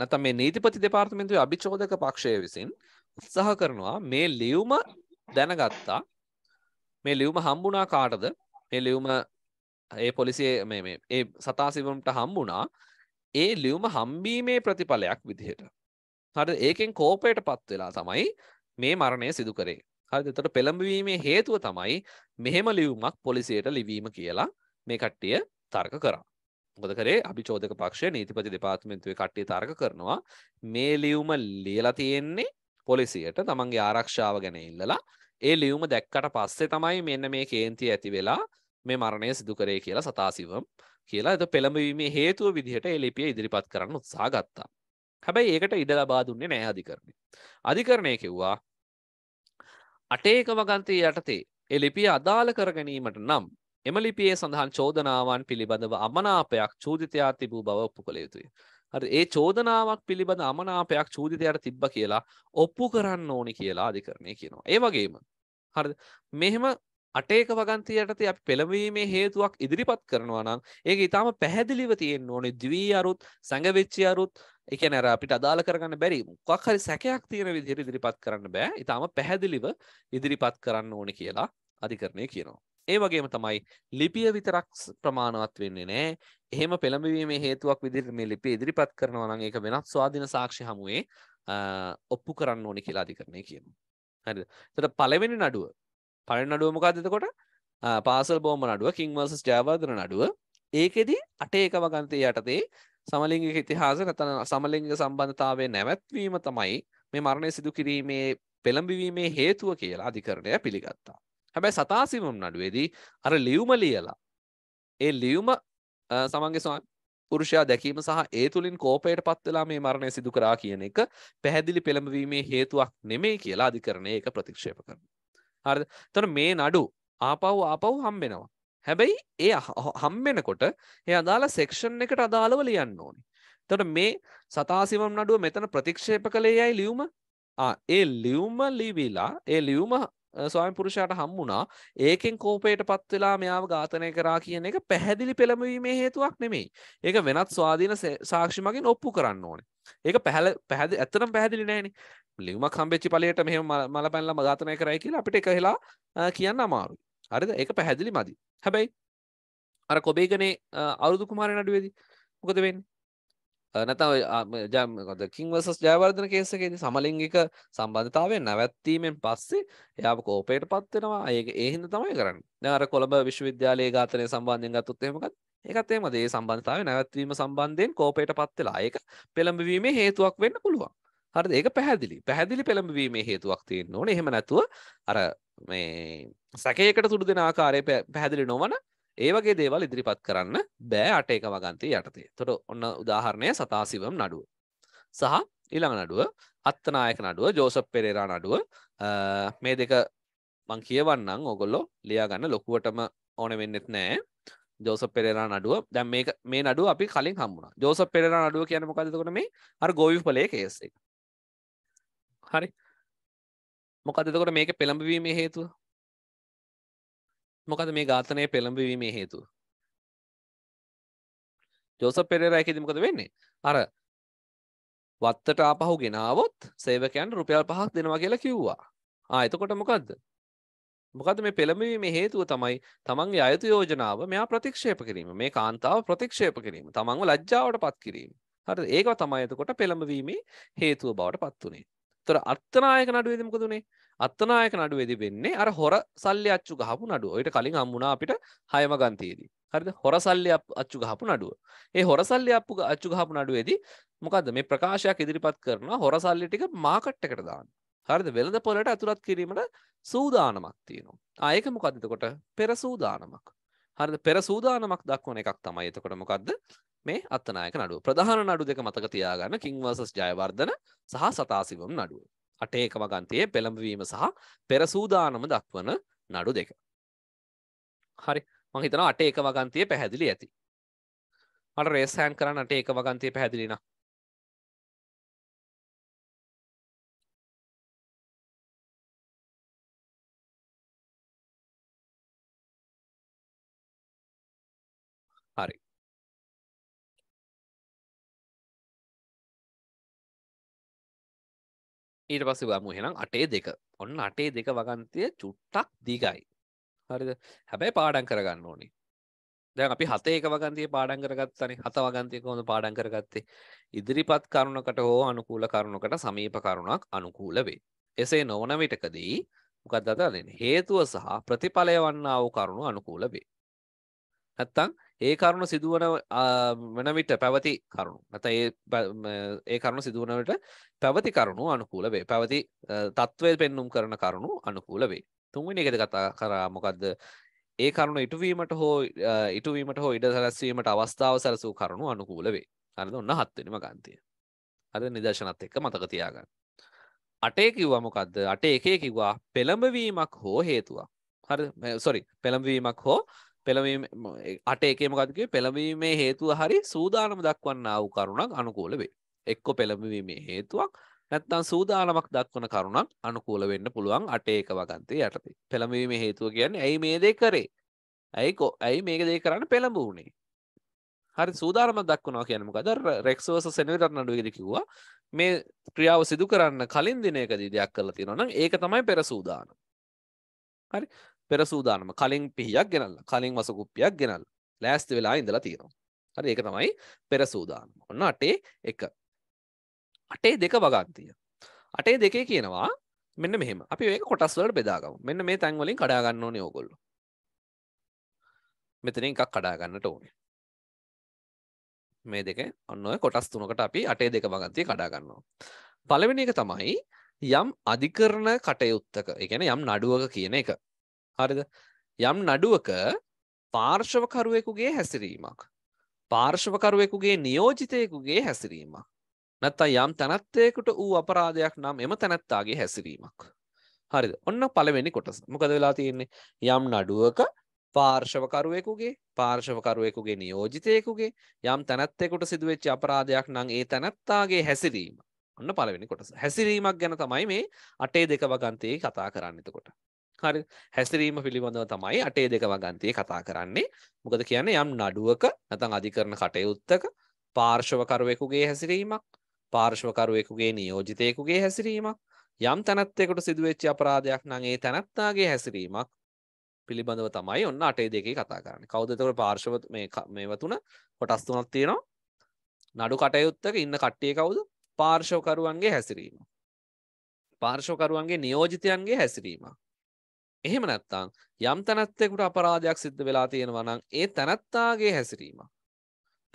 නත මේ නීතිපති දෙපාර්තමෙන්තුව අභිචෝදක පක්ෂය විසින් උත්සාහ කරනවා මේ ලියුම දැනගත්තා මේ ලියුම හම්බුනා කාටද මේ ලියුම ඒ පොලිසිය ඒ සතාසිවම්ට හම්බුනා ඒ ලියුම හම්බීමේ ප්‍රතිඵලයක් විදිහට. හරි ඒකෙන් කෝපයට පත් වෙලා තමයි මේ මරණය සිදු කරේ. හරි එතකොට පෙළඹවීමේ හේතුව තමයි මෙහෙම ලියුමක් පොලිසියට ලිවීම කියලා මේ කට්ටිය තර්ක කරා. මොකද කරේ අභිචෝදක පක්ෂය නීතිපති දෙපාර්තමේන්තුවේ කට්ටිය තර්ක කරනවා මේ ලියුම ලියලා තියෙන්නේ පොලිසියට තමන්ගේ ආරක්ෂාව ගැන ඉල්ලලා ඒ ලියුම දැක්කට පස්සේ තමයි මෙන්න මේ කේන්ති ඇති වෙලා මේ මරණය සිදු කරේ කියලා සතාසිවම් කියලා ඇත පෙළඹවීමේ හේතුව විදිහට එලිපිය ඉදිරිපත් කරන්න උත්සා ගත්තා හැබැයි ඒකට ඉඩ ලබා දුන්නේ නෑ අධිකරණය අධිකරණය කිව්වා අටේක වගන්තය යටතේ එලිපිය අදාළ කරගැනීමට නම් එම ලිපියේ සඳහන් චෝදනාවන් පිළිබඳව අමනාපයක් චූදිතයා තිබූ බව ඔප්පු කළ යුතුයි. හරි ඒ චෝදනාවක් පිළිබඳ අමනාපයක් චූදිතයට තිබ්බ කියලා ඔප්පු කරන්න ඕනි කියලා අධිකරණය කියනවා. ඒ වගේම හරි මෙහෙම අටේක වගන්තිය යටතේ අපි පෙළඹීමේ හේතුවක් ඉදිරිපත් කරනවා නම් ඒක ඉතාම පැහැදිලිව තියෙන්න ඕනේ ද්වී අරුත් සැඟවෙච්චි අරුත් ඒ කියන්නේ අර අපිට අදාළ කරගන්න බැරි මොකක් හරි සැකයක් තියෙන විදිහට ඉදිරිපත් කරන්න බෑ ඉතාම පැහැදිලිව ඉදිරිපත් කරන්න ඕනේ කියලා අධිකරණය කියනවා ඒ වගේම තමයි ලිපිය විතරක් ප්‍රමාණවත් වෙන්නේ නෑ එහෙම පෙළඹවීමේ හේතුවක් විදිහට මේ ලිපිය ඉදිරිපත් කරනවා නම් ඒක වෙනත් ස්වාධීන සාක්ෂි හමුවේ ඔප්පු කරන්න ඕනේ කියලා අධිකරණය කියනවා හරිද එතකොට පළවෙනි නඩුව පලෙන් අඩුවමකා දෙතකොට පාසල් බෝම නඩුව කිංවර්සස් ජාවාදර නඩුව ඒකෙදී අටේ එකම ගන්තය යටතේ සමලින්ගික ඉතිහාස කතන සමලිංග සම්බන්ධතාවේ නැවැත්වීම තමයි මේ මරණය සිදු කිරීමේ පෙළඹිවීමේ හේතුව කියලා අධිකරණය පිළිගත්තා. හැබැයි සතාසිමම් නඩුවේදී අර ලියුම ලියලා. ඒ ලියුම සමන්ගේ පුරුෂයා දැකීම සහ ඒ තුළින් කෝපයට පත්වෙලා මේ මරණය සිදු කරා කියන එක පැහැදිලි පෙළඹවීමේ හේතුවක් නෙමෙයි කියලා අධිකරණය එක ප්‍රතික්ෂේප කරන. හරි තොර මේ නඩු ආපව් ආපව් හම්බෙනවා හැබැයි ඒ හම්බෙනකොට ඒ අදාළ සෙක්ෂන් එකට අදාළව ලියන්න ඕනි තොට මේ සතාසිවම් නඩුව මෙතන ප්‍රතික්ෂේප කළේ යයි ලියුම ඒ ලියුම ලිවිලා ඒ ලියුම ස්වාමි පුරුෂයාට හම්බුණා ඒකෙන් කෝපයට පත් වෙලා මෙයාව ඝාතනය කරා කියන එක පැහැදිලි පෙළඹවීමේ හේතුවක් නෙමෙයි. ඒක වෙනත් ස්වාධීන සාක්ෂි මගින් ඔප්පු කරන්න ඕනේ. ඒක පැහැල පැහැදි ඇත්තටම පැහැදිලි නෑනේ. ලියුමක් හම්බෙච්ච පළයට මෙහෙම මල පැනලා ඝාතනය කරයි කියලා අපිට එක හෙලා කියන්න අමාරුයි. හරිද? ඒක පැහැදිලි මදි. හැබැයි අර කොබේගනේ අරුදු කුමාරයා නඩුවේදී මොකද වෙන්නේ? නැතම ජම්කොද කින්වසස් ජයවර්ධන කේසකේද සමලිංගික සම්බන්ධතාවය නැවැත්වීමෙන් පස්සේ එයා කෝපයට පත්වෙනවා ඒක ඒහින්ද තමයි කරන්න අර කොළඹ විශ්වවිද්‍යාලයේ ඝාතනය සම්බන්ධයෙන් ගත්තුත් එමකත් ඒකත් එම දේ සම්බන්ධතාව නැවැත්වීම සම්බන්ධයෙන් කෝපයට පත්වෙලා ඒක පෙළඹවීමේ හේතුවක් වෙන්න පුළුවන් හරි ඒක පැහැදිලි පැහැදිලි පෙළඹවීමේ හේතුවක් තියෙන් ඕන එහෙම නැතුව අර මේ සැකයකට තුඩු දෙෙන ආකාරය පැහැදිලි නොවන ඒවගේ දේවල් ඉදිරිපත් කරන්න බෑ අට එක වගන්තය යටතේ තොට ඔන්න උදාහරණය සතාසිවම් නඩුව. සහ ඉළඟ නඩුව අත්තනායක නඩුව ජෝසප් පෙරේරා නඩුව මේ දෙක මං කියවන්නම් ඔගොල්ලෝ ලියාගන්න ලොකුවටම ඕන වෙන්නෙත් නෑ ජෝස පෙරේරා නඩුව දැම් මේ නඩුව අපි කලින් හම්බුණ ජෝස පෙරේරා නඩුව කියන මොකදකොට මේ අර ගොවිපලේ කේස් එක හරි මොකදකොට මේක පෙළඹවීම හේතුව මොකද මේ ඝාතනය පෙළඹවීමේ හේතු ජෝස පෙරේර එකෙදිමකද වෙන්නේ අර වත්තට ආපහු ගෙනාවොත් සේවකයන් රුපියල් පහක් දෙනවා කියලා කිව්වා ආ එතකොට මොකද්ද මොකද මේ පෙළඹවීමේ හේතුව තමයි තමන්ගේ අයතු යෝජනාව මෙයා ප්‍රතික්ෂේප කිරීම මේ කාන්තාව ප්‍රතික්ෂේප කිරීම තමන්ව ලැජ්ජාවට පත් කිරීම හරි ඒක තමයි එතකොට පෙළඹවීමේ හේතුව බවට පත් වුනේ තොර අත්තනායක නඩුවේද මොකද උනේ අත්තනායක නඩුවේදී වෙන්නේ අර හොර සල්ලි අච්චු ගහපු නඩුව. ඊට කලින් හම්බුණා අපිට හයම ගන්තියේදී. හරිද? හොර සල්ලි අච්චු ගහපු නඩුව. ඒ හොර සල්ලි අප්පු අච්චු ගහපු නඩුවේදී මොකද්ද මේ ප්‍රකාශයක් ඉදිරිපත් කරනවා හොර සල්ලි ටික මාකට් එකට දාන්න. හරිද? වෙළඳ පොළට අතුලත් කිරීමට සූදානමක් තියෙනවා. ආ ඒක මොකද්ද එතකොට? පෙර සූදානමක්. හරිද? පෙර සූදානමක් දක්වන එකක් තමයි එතකොට මොකද්ද? මේ අත්තනායක නඩුව ප්‍රධාන නඩු දෙක මතක තියාගන්න කිංවර්සස් ජයවර්ධන සහ සතාසිවම් නඩුව. අටඒක වගන්තයේ පෙළඹවීම සහ පෙරසූදානම දක්වන නඩු දෙක. හරි මහිතන අටඒක වගන්තය පැහැදිලි ඇති. අට රේසෑන් කරන්න අටඒක වගන්තය පැහැදිලිනා ඊට පස්ස ගමු හෙනම් අටේ දෙක ඔන්න අටේ දෙක වගන්තය චුට්ටක් දිගයි හරිද හැබැයි පාඩන් කරගන්න ඕනි දැ අපි හතේක වගන්තය පාඩන් කරගත්තනේ හත වගන්තයක හොඳ පාඩන් කරගත්තේ ඉදිරිපත් කරුණකට හෝ අනුකූල කරුණකට සමීප කරුණක් අනුකූල වේ එසේ නොවන විටකදී මොකක්දතන හේතුව සහ ප්‍රතිඵලය වන්නා වූ කරුණු අනුකූල වේ නැත්තං ඒ කරුණු සිදුවන වනවිට පැවති කරුණු නැත ඒ කරුණු සිදුවනට පැවති කරුණු අනුකූල වේ පැවති තත්ත්වය පෙන්නුම් කරන කරුණු අනුකූල වේ තුන්වෙනි එකද කතා කරා මොකක්ද ඒ කරුණු ඉටුවීමට හෝ ඉටුවීමට හෝ ඉඩ සැලැස්වීමට අවස්ථාව සැලසූ කරුණු අනුකූල වේ අරද ඔන්න හත්වනිම ගන්තිය අද නිදර්ශනත් එක්ක මතක තියාගන්න අටේ කිව්වමොකක්ද අට එකේ කිව්වා පෙළඹවීමක් හෝ හේතුවක් හරි සොරි පෙළඹවීමක් හෝ පෙළවීම අට එකමකත්ගේ පෙළවීමේ හේතුව හරි සූදානම දක්වන්න වූ කරුණක් අනුකූල වේ එක්කො පෙළඹවීමේ හේතුවක් නැත්තන් සූදානමක් දක්වන කරුණක් අනුකූල වෙන්න පුළුවන් අට ඒක වගන්තය යටති පෙළඹවීම හේතුව කියන්න ඇයි මේ දේ කරේ ඇයිකෝ ඇයි මේක දේ කරන්න පෙළඹූුණේ හරි සූදානම දක්වනවා කියනමකද රෙක්සෝස සෙනවිට නඩුවගෙදකිවා මේ ක්‍රියාව සිදු කරන්න කලින් දිනයකදී දෙයක් කරලා තියෙනවා නම් ඒක තමයි පෙර සූදානම් හරි පෙර සූදානම කලින් පිහියක් ගෙනල්ල කලින් වසකුප්පියක් ගෙනල් ලෑස්ති වෙලා ඉඳලා තියෙනවා හරි ඒක තමයි පෙර සූදානම ඔන්න අටේ එක අටේ දෙක වගක්තිය අටේ දෙකේ කියනවා මෙන්න මෙහෙම අපි ඒක කොටස් වලට බෙදාගමු. මෙන්න මේ තැන් වලින් කඩා ගන්න ඕනේ ඕගොල්ලෝ. මෙතනින් එකක් කඩා ගන්නට ඕනේ. මේ දෙකෙන් ඔන්න ඔය කොටස් තුනකට අපි 8 2 භාගන්තිය කඩා ගන්නවා. පළවෙනි එක තමයි යම් අධිකරණ කටයුත්තක, ඒ කියන්නේ යම් නඩුවක කියන එක. හරිද යම් නඩුවක පාර්ශවකරුවෙකුගේ හැසිරීමක් පාර්ශවකරුවෙකුගේ නියෝජිතයකුගේ හැසිරීමක් නැත්තා යම් තැනත්තයකුට වූ අපරාධයක් නම් එම තැනැත්තාගේ හැසිරීමක් හරිද ඔන්න පළවෙනි කොටස මොකද වෙලා තියෙන්නේ යම් නඩුවක පාර්ශවකරුවෙකුගේ පාර්ශවකරුවෙකුගේ නියෝජිතයකුගේ යම් තැනැත්තෙකුට සිදුවවෙච්ච අපරාධයක් නං ඒ තැනැත්තාගේ හැසිරීම ඔන්න පළවෙනි කොටස හැසිරීමක් ගැන තමයි මේ අටේ දෙක වගන්තයේ කතා කරන්නතකොට හරි හැසිරීම පිළිබඳව තමයි අටේ දෙක වගන්තිය කතා කරන්නේ මොකද කියන්නේ යම් නඩුවක නැතන් අධිකරන කටයුත්තක පාර්ශවකරුවෙකුගේ හැසිරීමක් පාර්ශවකරුවෙකුගේ නියෝජිතයකුගේ හැසිරීමක් යම් තැනත්තෙකුට සිදුවවෙච්චි අපරාධයක් නගේ තැනත්තාගේ හැසිරීමක් පිළිබඳව තමයි ඔන්න අටේ දෙකේ කතා කරන්න කෞදතකට පාර්ශව මේව තුන කොටස් තුනක් තියෙනවා නඩු කටයුත්තක ඉන්න කට්ටිය කවුද පාර්ශවකරුවන්ගේ හැසිරීම පාර්ශවකරුවන්ගේ නියෝජිතයන්ගේ හැසිරීම එහෙම නැත්තං යම් තැනැත්තෙකුට අපරාධයක් සිද්ධ වෙලා තියෙනවනං ඒ තැනැත්තාගේ හැසිරීම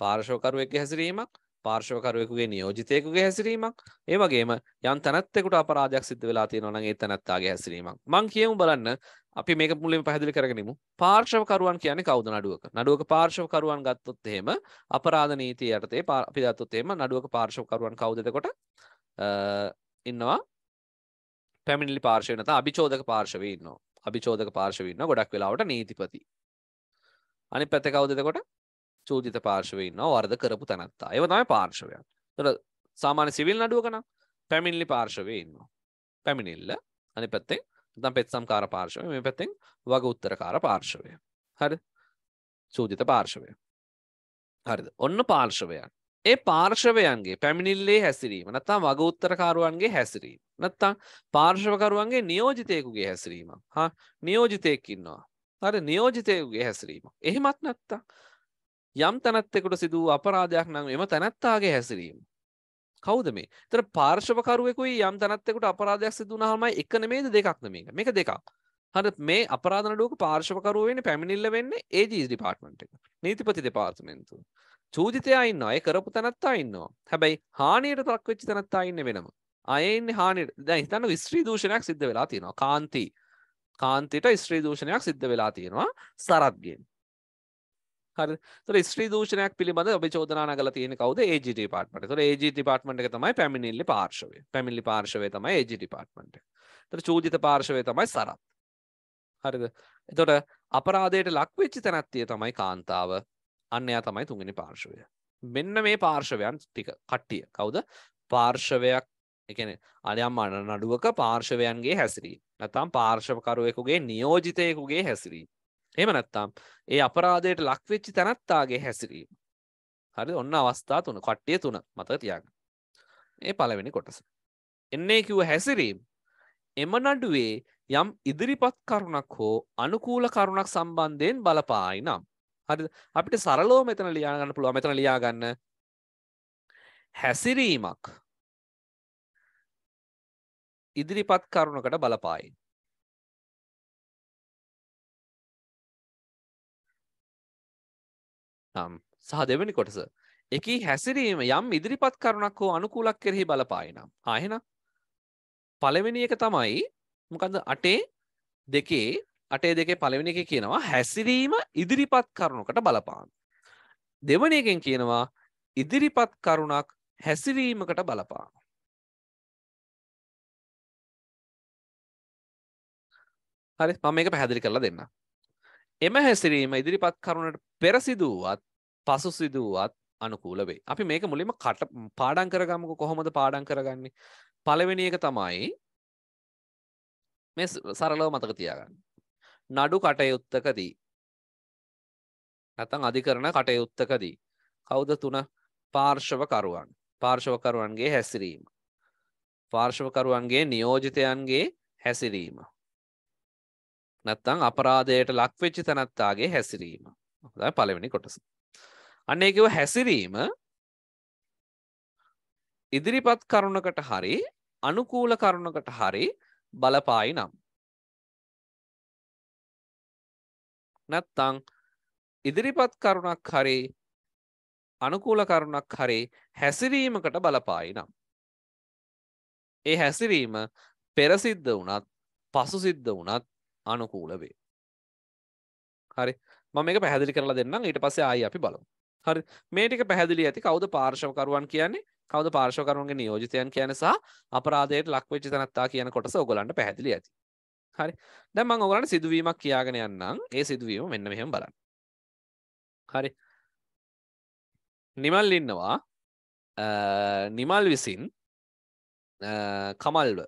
පාර්ශෝකරුවෙක් හැසිරීමක් පාර්ශවකරුවෙකුගේ නියෝජිතයකුගේ හැසිරීමක් ඒවගේම යන් තැනැත්තෙකුට අපරාධයක් සිද්ධ වෙලා තියෙනවන ඒ තැනැත්තාගේ හැසිරීමක් මං කියමු බලන්න අපි මේක මුලින් පැහදිලි කරගෙනමු පාර්ශවකරුවන් කියන්නේ කවද නඩුවක නඩුවක පාර්ශවකරුවන් ගත්තොත් එහෙම අපරාධ නීති යටතේ අපි ගත්තොත් එහෙම නඩුවක පාර්ශවකරුවන් කවුදකොට ඉන්නවා පැමිණිලි පාර්ශවනත අභිචෝදක පාර්ශවී ඉන්නවා අභිචෝදක පාර්ශවන්න ගොඩක් වෙලාවට නීතිපති අනි පැත කවදකොට චූතිත පාර්ශවන්න වර්ද කරපු තැනත්තා ඒව තමයි පාර්ශවයන් තොර සාමාන්‍ය සිවිල් නඩුව කන පැමිණිලි පාර්ශවයන්න පැමිණිල්ල අනි පැත්තේ දම් පෙත්සම් කාර පාර්ශවය මේ පැත්තෙන් වග උත්තරකාර පාර්ශවය හරි චූතිත පාර්ශවය හරිද ඔන්න පාර්ශවයන් ඒ පාර්ශවයන්ගේ පැමිණිල්ලේ හැසිරීම නැත්තම් වග උත්තරකාරුවන්ගේ හැසිරීම. නැත්තං පාර්ශවකරුවන්ගේ නියෝජිතයකුගේ හැසිරීම හා නියෝජිතයකින්නවා. හර නියෝජිතයකුගේ හැසිරීම. එහෙමත් නැත්තා. යම් තැනැත්තෙකුට සිදුව අපරාධයක් නම් එම තැනැත්තාගේ හැසිරීම. කවද මේ තර පාර්ශවකරුවෙකුයි යම් තැනැත්තෙකුට අපරාධයක් සිදුනහමයි එකන මේද දෙකක්න මේක මේක දෙකක්. හර මේ අපරාධනඩුවක පාර්ශවකරුවෙන පැමිණිල්ල වෙන්න ඒ ජීස් ඩිපාර්ට්මට එක නීතිපති දෙපාර්තමෙන්තුව. චූදිතයා ඉන්නවා ඒ කරපු තැනත්තා ඉන්නවා හැබැයි හානියට තක් වෙච්ච තැනත්තා ඉන්න වෙනම අයන්න හානිට දැන් හිතන්න විස්ත්‍රී දූෂණයක් සිද්ධ වෙලා තියෙනවා කාන්ති කාන්තිට ස්ත්‍රී දූෂණයක් සිද්ධ වෙලා තියෙනවා සරත්ගෙන් හරි තොර ස්ත්‍රී දූෂණයක් පිළිබඳ ඔබ චෝදනා කල තියෙන කවද ඒජ පාට්මට තොර ඒජ පාට්මට තමයි පැමිණිල්ලි පාර්ශවය පැමිල්ලි පාර්ශවය තමයි ඒජ පාට්මට තොර චූජිත පාර්ශවය තමයි සරත් හරිද එතොට අපරාධයට ලක්වෙච්චි තැනැත්තිය තමයි කාන්තාව අන්න එයා තමයි තුන්වෙනි පාර්ශවය මෙන්න මේ පාර්ශවයන් ටික කට්ටිය කවුද පාර්ශවයක් එකන අලයම් අන නඩුවක පාර්ශවයන්ගේ හැසිරී නැතම් පාර්ශවකරුවෙකුගේ නියෝජිතයකුගේ හැසිරී එම නැත්තම් ඒ අපරාධයට ලක්වෙච්චි තැනත්තාගේ හැසිරීම හරි ඔන්න අවස්ථා තුන කට්ටිය තුන මත තියග ඒ පලවෙනි කොටස එන්නේ කිව හැසිරීම් එම නඩුවේ යම් ඉදිරිපත් කරුණක් හෝ අනුකූල කරුණක් සම්බන්ධයෙන් බලපායි නම් හරි අපිට සරලෝ මෙතන ලියාගන්න පුළුව මෙතන ලියාගන්න හැසිරීමක් ඉදිරිපත් කරුණකට බලපායි නම් සහ දෙවැනි කොටස එකී හැසිරීම යම් ඉදිරිපත් කරුණක් හෝ අනුකූලක් කෙරෙහි බලපායි නම් ආහෙන පළවෙනි එක තමයි මොකද අටේ දෙකේ අටේ දෙකේ පළවෙනි එක කියනවා හැසිරීම ඉදිරිපත් කරුණකට බලපාන. දෙවන එකෙන් කියනවා ඉදිරිපත් කරුණක් හැසිරීමකට බලපාන. හරි මම මේක පැහැදිලි කරලා දෙන්න. එම හැසිරීම ඉදිරිපත් කරුණට පෙර සිදුවත් පසු සිදුවත් අනුකූල වේ. අපි මේක මුලින්ම කට පාඩම් කරගමුකෝ කොහොමද පාඩම් කරගන්නේ? පළවෙනි එක තමයි මේ සරලව මතක තියාගන්න. නඩු කටයුත්තකදී නැත්නම් අධිකරණ කටයුත්තකදී කවුද තුන පාර්ශවකරුවන් පාර්ශවකරුවන්ගේ හැසිරීම පාර්ශවකරුවන්ගේ නියෝජිතයන්ගේ හැසිරීම නැත්තං අපරාධයට ලක්වෙච්චි තැනත්තාගේ හැසිරීම පලවෙනි කොටස අන්නේකව හැසිරීම ඉදිරිපත් කරුණකට හරි අනුකූල කරුණකට හරි බලපායි නම් නැත්තං ඉදිරිපත් කරුණක් හරේ අනුකූල කරුණක් හරේ හැසිරීමකට බලපායි නම්. ඒ හැසිරීම පෙරසිද්ධ වනත් පසු සිද්ධ වනත් අනුකූල වේ. හරි මම මේක පැහැදිලි කරලා දෙන්නම් ඊට පස්සේ ආයි අපි බලමු. හරි මේ ටික පැහැදිලි ඇති කවුද පාර්ශවකරුවන් කියන්නේ කවුද පාර්ශවකරුවන්ගේ නියෝජිතයන් කියන සහ අපරාධයට ලක්වෙච්ච තනත්තා කියන කොටස ඔයගලන්ට පැහැදිලි ඇති. හරි දැම ඔගලට සිදුවීමක් කියාගෙන යන්නම් ඒ සිදුවීම මෙන්න මෙහෙම බලන්න හරි නිමල් ඉන්නවා නිමල් විසින් කමල්ව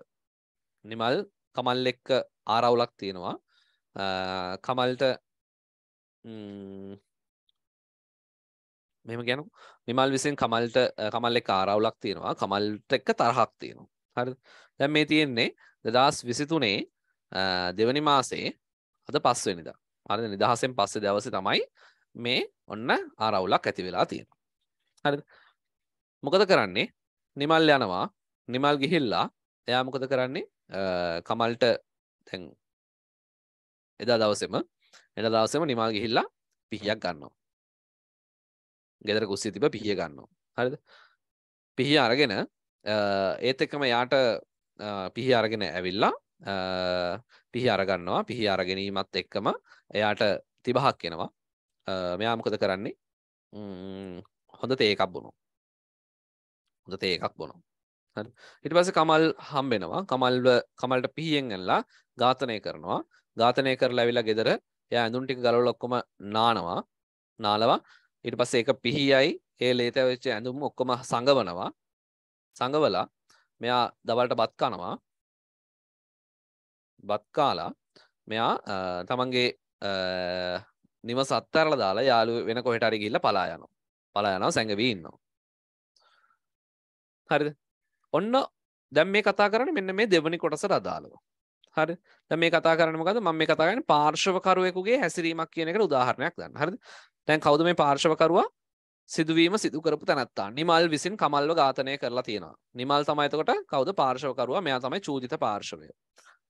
නිමල් කමල් එක්ක ආරවුලක් තියෙනවා කමල්ට මෙම ගැනු නිමල් විසින් කමල්ට කමල් එක ආරවුලක් තියෙනවා කමල්ට එක්ක තරහක් තියෙනවා හරි දැම් මේ තියෙන්නේ දදස් විසිතුනේ දෙවනි මාසේ අද පස්වෙනිදා අරද නිදහසෙන් පස්සෙ දවස තමයි මේ ඔන්න ආරවුලක් ඇති වෙලා තියෙන හරි මොකද කරන්නේ නිමල් යනවා නිමල් ගිහිල්ලා එයා මොකද කරන්නේ කමල්ට තැන් එදා දවසෙම එඩ දවසෙම නිමල් ගිහිල්ලා පිහියක් ගන්නවා ගෙදර කුස්සේ තිබ පිහිය ගන්නවා හරිද පිහි අරගෙන ඒත් එක්කම යාට පිහි අරගෙන ඇවිල්ලා පිහි අරගන්නවා පිහි අරගෙනීමත් එක්කම එයාට තිබහක් කෙනවා මෙයා මොකද කරන්නේ හොඳ තේකක් බොනු හොඳ තේකක් බොනු හිට පස කමල් හම්බෙනවා කමල්ව කමල්ට පිහියෙන්ගල්ලා ඝාතනය කරනවා ඝාතනය කර ලැවිලා ගෙදර එය ඇඳුන්ටික ගලවලොක්කොම නානවා නාලවා ඉට පස්ස එක පිහියයි ඒ ලේත වෙච්ච ඇඳුම් ඔක්කොම සඟවනවා සඟවලා මෙයා දවල්ට බත්කනවා බත් කාලා මෙයා තමන්ගේ නිම සත්තරල දාලා යාලු වෙන කොහෙටරි ගිල්ල පලා යනවා පලා යනවා සැඟවී ඉන්නවා හරිද ඔන්න දැම් මේ කතා කරන මෙන්න මේ දෙවනි කොටස රදාලව හරි දැ මේ කතා කරනමකද ම මේ කතාගන්න පාර්ශවකරුවෙකුගේ හැසිරීමක් කියන එකට උදාහරණයක් දන්න හරි තැන් කවද මේ පාර්ශවකරවා සිදුවීම සිදුකරපු තැනත්තා නිමල් විසින් කමල්ව ඝාතනය කරලා තියෙනවා නිමල් තමයිතකොට කවද පාර්ශවකරුව මෙයා තමයි චූජිත පාර්ශවය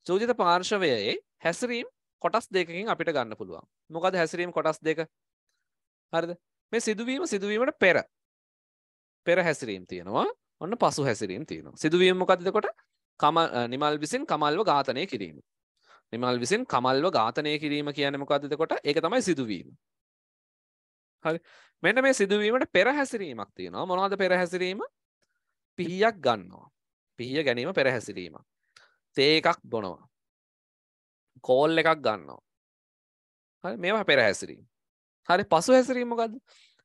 සූජිත පාර්ශවයේ හැසිරීම් කොටස් දෙකින් අපිට ගන්න පුළුවන් මොකද හැසිරීම් කොටස් දෙක හරිද මේ සිදුවීම සිදුවීමට පෙර පෙර හැසිරීම් තියෙනවා ඔන්න පසු හැසිරීම් තියෙනවා සිදුවීම මොකදකොට කම නිමල් විසින් කමල්ව ඝාතනය කිරීම නිමල් විසින් කමල්ව ඝාතනය කිරීම කියන මොකදකොට ඒක තමයි සිදුවීම හරි මෙන්න මේ සිදුවීමට පෙර හැසිරීමක් තියෙනවා මොනවද පෙර හැසිරීම පිහියක් ගන්නවා පිහිය ගැනීම පෙර හැසිරීමක් තේ එකක් බොනවා කෝල් එකක් ගන්නවා හරි මේවා පෙර හැසිරීම හරි පසු හැසිරීමකද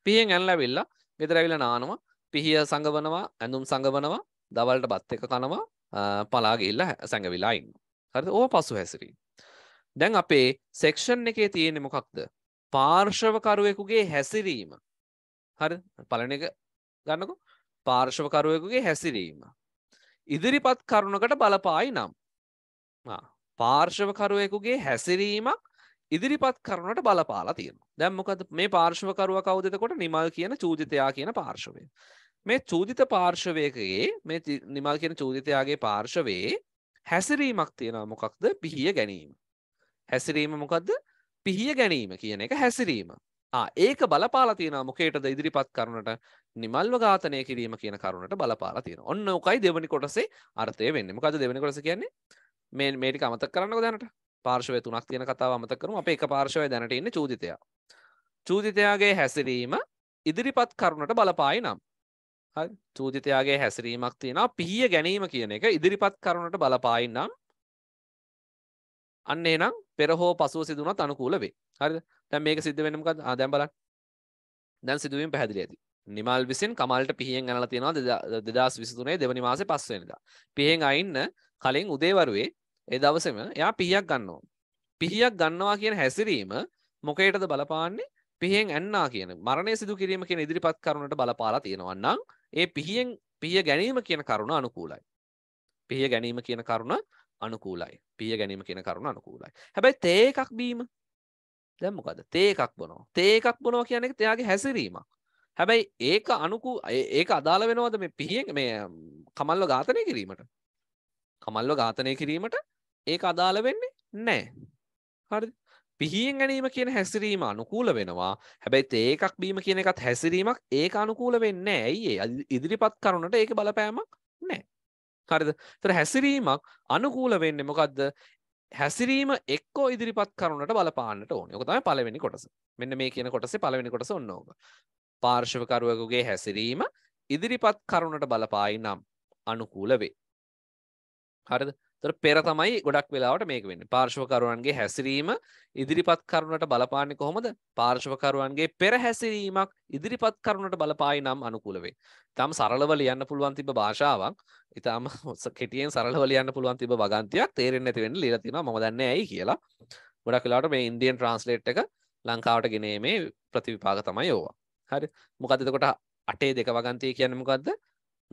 පිහෙන් ඇන් ලැවිල්ලා ගෙදරැවිල නානවා පිහිය සඟවනවා ඇඳුම් සඟවනවා දවල්ට බත් එක කනවා පලාගිල්ල සැඟවිලායින් හරි ඕ පසු හැසිරීම දැන් අපේ සෙක්ෂන් එකේ තියෙනෙ මොකක්ද පාර්ශවකරුවෙකුගේ හැසිරීම හරි පලන එක ගන්නකු පාර්ශවකරුවෙකුගේ හැසිරීම ඉදිරිපත් කරුණකට බලපායි නම් පාර්ශවකරුවෙකුගේ හැසිරීමක් ඉදිරිපත් කරනට බලපාලා තියෙන දැම්මොකද මේ පාර්ශවකරුව කවදතකොට නිමල් කියන චූජිතයා කියන පාර්ශවය මේ චූජිත පාර්ශවයකගේ මේ නිමල් කියන චූජිතයාගේ පාර්ශවයේ හැසිරීමක් තියෙන මොකක්ද පිහිය ගැනීම හැසිරීම මොකක්ද පිහිය ගැනීම කියන එක හැසිරීම ඒක බලපාල තියෙන මොකේටද ඉදිරිපත් කරනට නිමල්ව ඝාතනය කිරීම කියන කරුණට බලපාල තියෙන ඔන්න ඕකයි දෙවනි කොටසේ අර්ථය වෙන්නම කද දෙවනි කොටස කියන්නේ මේ මේටි අමත කරන්න දැනට පාර්ශවය තුනක් තියෙන කතාව අමත කරම අප එක පාර්ශවය දැනට ඉන්න චූතිතයා චූතිතයාගේ හැසිරීම ඉදිරිපත් කරුණට බලපායි නම් චූතිතයාගේ හැසිරීමක් තියෙන පිහිය ගැනීම කියන එක ඉදිරිපත් කරුණට බලපායි නම් අන්නේ නම් පෙරහෝ පසුව සිදුනත් අනුකූල වේ හරි දැම් මේක සිද්ධ වෙනමකත් ආදැම් බලක් දැන් සිදුවීම පැහැදිලි ඇති නිමල් විසින් කමල්ට පිහියෙන් ඇනලා තියෙනවා දෙදස් විසිතුනේ දෙවනි මාසේ පස්වෙනිදා. පිහෙන් අයින්න කලින් උදේවරුවේ ඒ දවසම එයා පිහියක් ගන්නවා. පිහියක් ගන්නවා කියන හැසිරීම මොකේටද බලපාන්නේ පිහෙන් ඇන්නා කියන මරණය සිදු කිරීම කියන ඉදිරිපත් කරුණට බලපාලා තියෙනවන්නම් ඒ පිහියෙන් පිය ගැනීම කියන කරුණ අනුකූලයි. පිහිය ගැනීම කියන කරුණ අනුකූලයි පිය ගැනීම කියන කරුණ අනුකූලයි හැබැයි තේ එකක් බීම දැම්මකද තේ එකක් බොනවා තේ එකක් බොනවා කියන එක තයාගේ හැසිරීමක් හැබැයි ඒක අනුකු ඒක අදාළ වෙනවද මේ පිහිය මේ කමල්ල ඝාතනය කිරීමට කමල්ල ඝාතනය කිරීමට ඒක අදාළ වෙන්නේ නෑ හරි පිහියෙන් ගැනීම කියන හැසිරීම අනුකූල වෙනවා හැබැයි ඒකක් බීම කියන එකත් හැසිරීමක් ඒක අනුකූල වෙන්න ඇයි ඉදිරිපත් කරුණට ඒක බලපෑමක් නෑ හරිද තර හැසිරීමක් අනුකූල වෙන්න මොකක්ද හැසිරීම එක්කෝ ඉදිරිපත් කරුණට බලපාන්නට ඕන යොකතම පලවෙනි කොටස මෙන්න මේ කියන කොටස පලවෙනි කොටස ඔන්නෝක පාර්ශවකරුවකුගේ හැසිරීම ඉදිරිපත් කරුණට බලපායි නම් අනුකූල වේ. හරිද තොර පෙරතමයි ගොඩක් වෙලාවට මේක වෙන්න පාර්ශවකරුවන්ගේ හැසිරීම ඉදිරිපත් කරුණට බලපාන්න කොහොමද පාර්ශවකරුවන්ගේ පෙර හැසිරීමක් ඉදිරිපත් කරුණට බලපායි නම් අනුකූලවේ. තම් සරලව ලියන්න පුළුවන් තිබ භාෂාවක් ඉතාම කෙටියෙන් සරලව ලියන්න පුළුවන් තිබ ගන්තියක් තේරෙන් ඇතිවෙන්න ලිලතින ම දන්න ඇයි කියලා ගොඩක් වෙලාට මේ ඉන්දියන් ට්‍රන්ස්ලේට් එක ලංකාවට ගෙනේ මේ ප්‍රතිවිපාග තමයි ඕවා හරි මොකද එතකොට අටේ දෙක වගන්තය කියනමකක්ද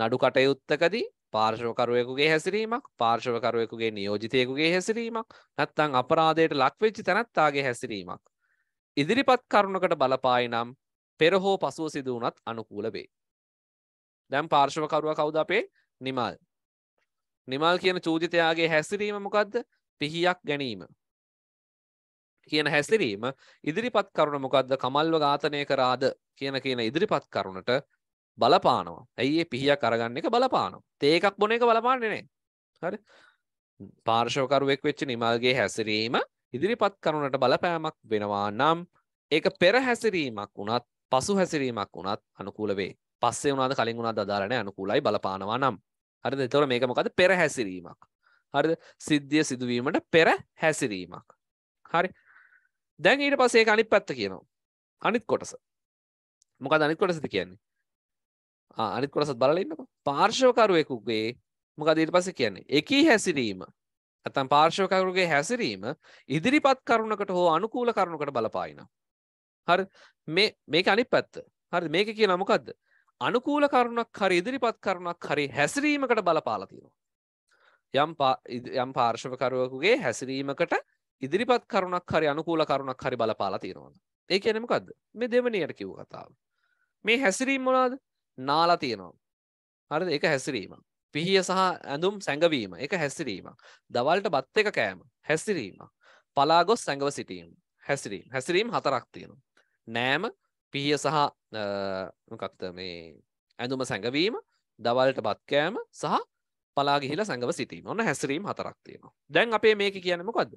නඩු කටයුත්තකදී පාර්ශවකරුවෙකුගේ හැසිරීමක් පාර්ශවකරුවෙකුගේ නියෝජිතයකුගේ හැසිරීමක් නැත්තං අපරාධයට ලක්වෙච්චි තැනත්තාගේ හැසිරීමක් ඉදිරිපත් කරුණකට බලපායි නම් පෙරහෝ පසුව සිදුවනත් අනුකූල වේ දැම් පාර්ශවකරුව කවුද අපේ නිමල් නිමල් කියන චූජිතයාගේ හැසිරීම මොකක්ද පිහියක් ගැනීම කියන හැසිරීම ඉදිරිපත් කරුණ මොකක්ද කමල්ව ඝාතනය කරාද කියන කියන ඉදිරිපත් කරුණට බලපානවා ඇයි ඒ පිහියක් අරගන්න එක බලපානවා තේකක් බොන එක බලපාන්නේනේ හරි පාර්ශවකරුවෙක් වෙච්ච නිමල්ගේ හැසිරීම ඉදිරිපත් කරුණට බලපෑමක් වෙනවා නම් ඒක පෙර හැසිරීමක් වුණත් පසු හැසිරීමක් වුණත් අනුකූල වේ පස්සේ වුණාද කලින් වුණාද අදාළනෑ අනුකූලයි බලපානවා නම් හරිද එතකොට මේක මොකද පෙර හැසිරීමක් හරිද සිද්ධිය සිදුවීමට පෙර හැසිරීමක් හරි දැන් ඊට පස්සේ අනිත් පැත්ත කියනවා අනිත් කොටස මොකද අනිත් කොටසද කියන්නේ අනිත් කොටසත් බලලන්නක පාර්ශවකරුවෙකුගේ මොකද ඊට පස කියන්නේ එකී හැසිරීම ඇතම් පාර්ශවකරුගේ හැසිරීම ඉදිරිපත් කරුණකට හෝ අනුකූල කරුණකට බලපායින හරි මේ මේක අනිත් පැත්ත හරි මේක කිය නමකක්ද අනුකූල කරුණක් හරි ඉදිරිපත් කරුණක් හරි හැසිරීමකට බලපාලතිනවා යම් යම් පාර්ශවකරුවකුගේ හැසිරීමකට ඉදිරිපත් කරුණක් හරි අනුකූල කරුණක් හරි බලපාලා තියෙනවාද ඒ කියනමකක්ද මේ දෙවනියට කිව් කතාව මේ හැසිරීම් මොනාද නාලා තියෙනවා හරි එක හැසිරීම පිහිය සහ ඇඳුම් සැඟවීම එක හැසිරීම දවල්ට බත් එක කෑම හැසිරීම පලාගොස් සැඟව සිටීම හැසිරීම් හැසිරීම් හතරක් තියෙනවා නෑම පිහිය සහ මොකක්ද මේ ඇඳුම සැඟවීම දවල්ට බත්කෑම සහ පලා ගිහිලා සැඟව සිටීම ඔන්න හැසිරීම් හතරක් තියෙනවා දැන් අපේ මේක කියනමකොක්ද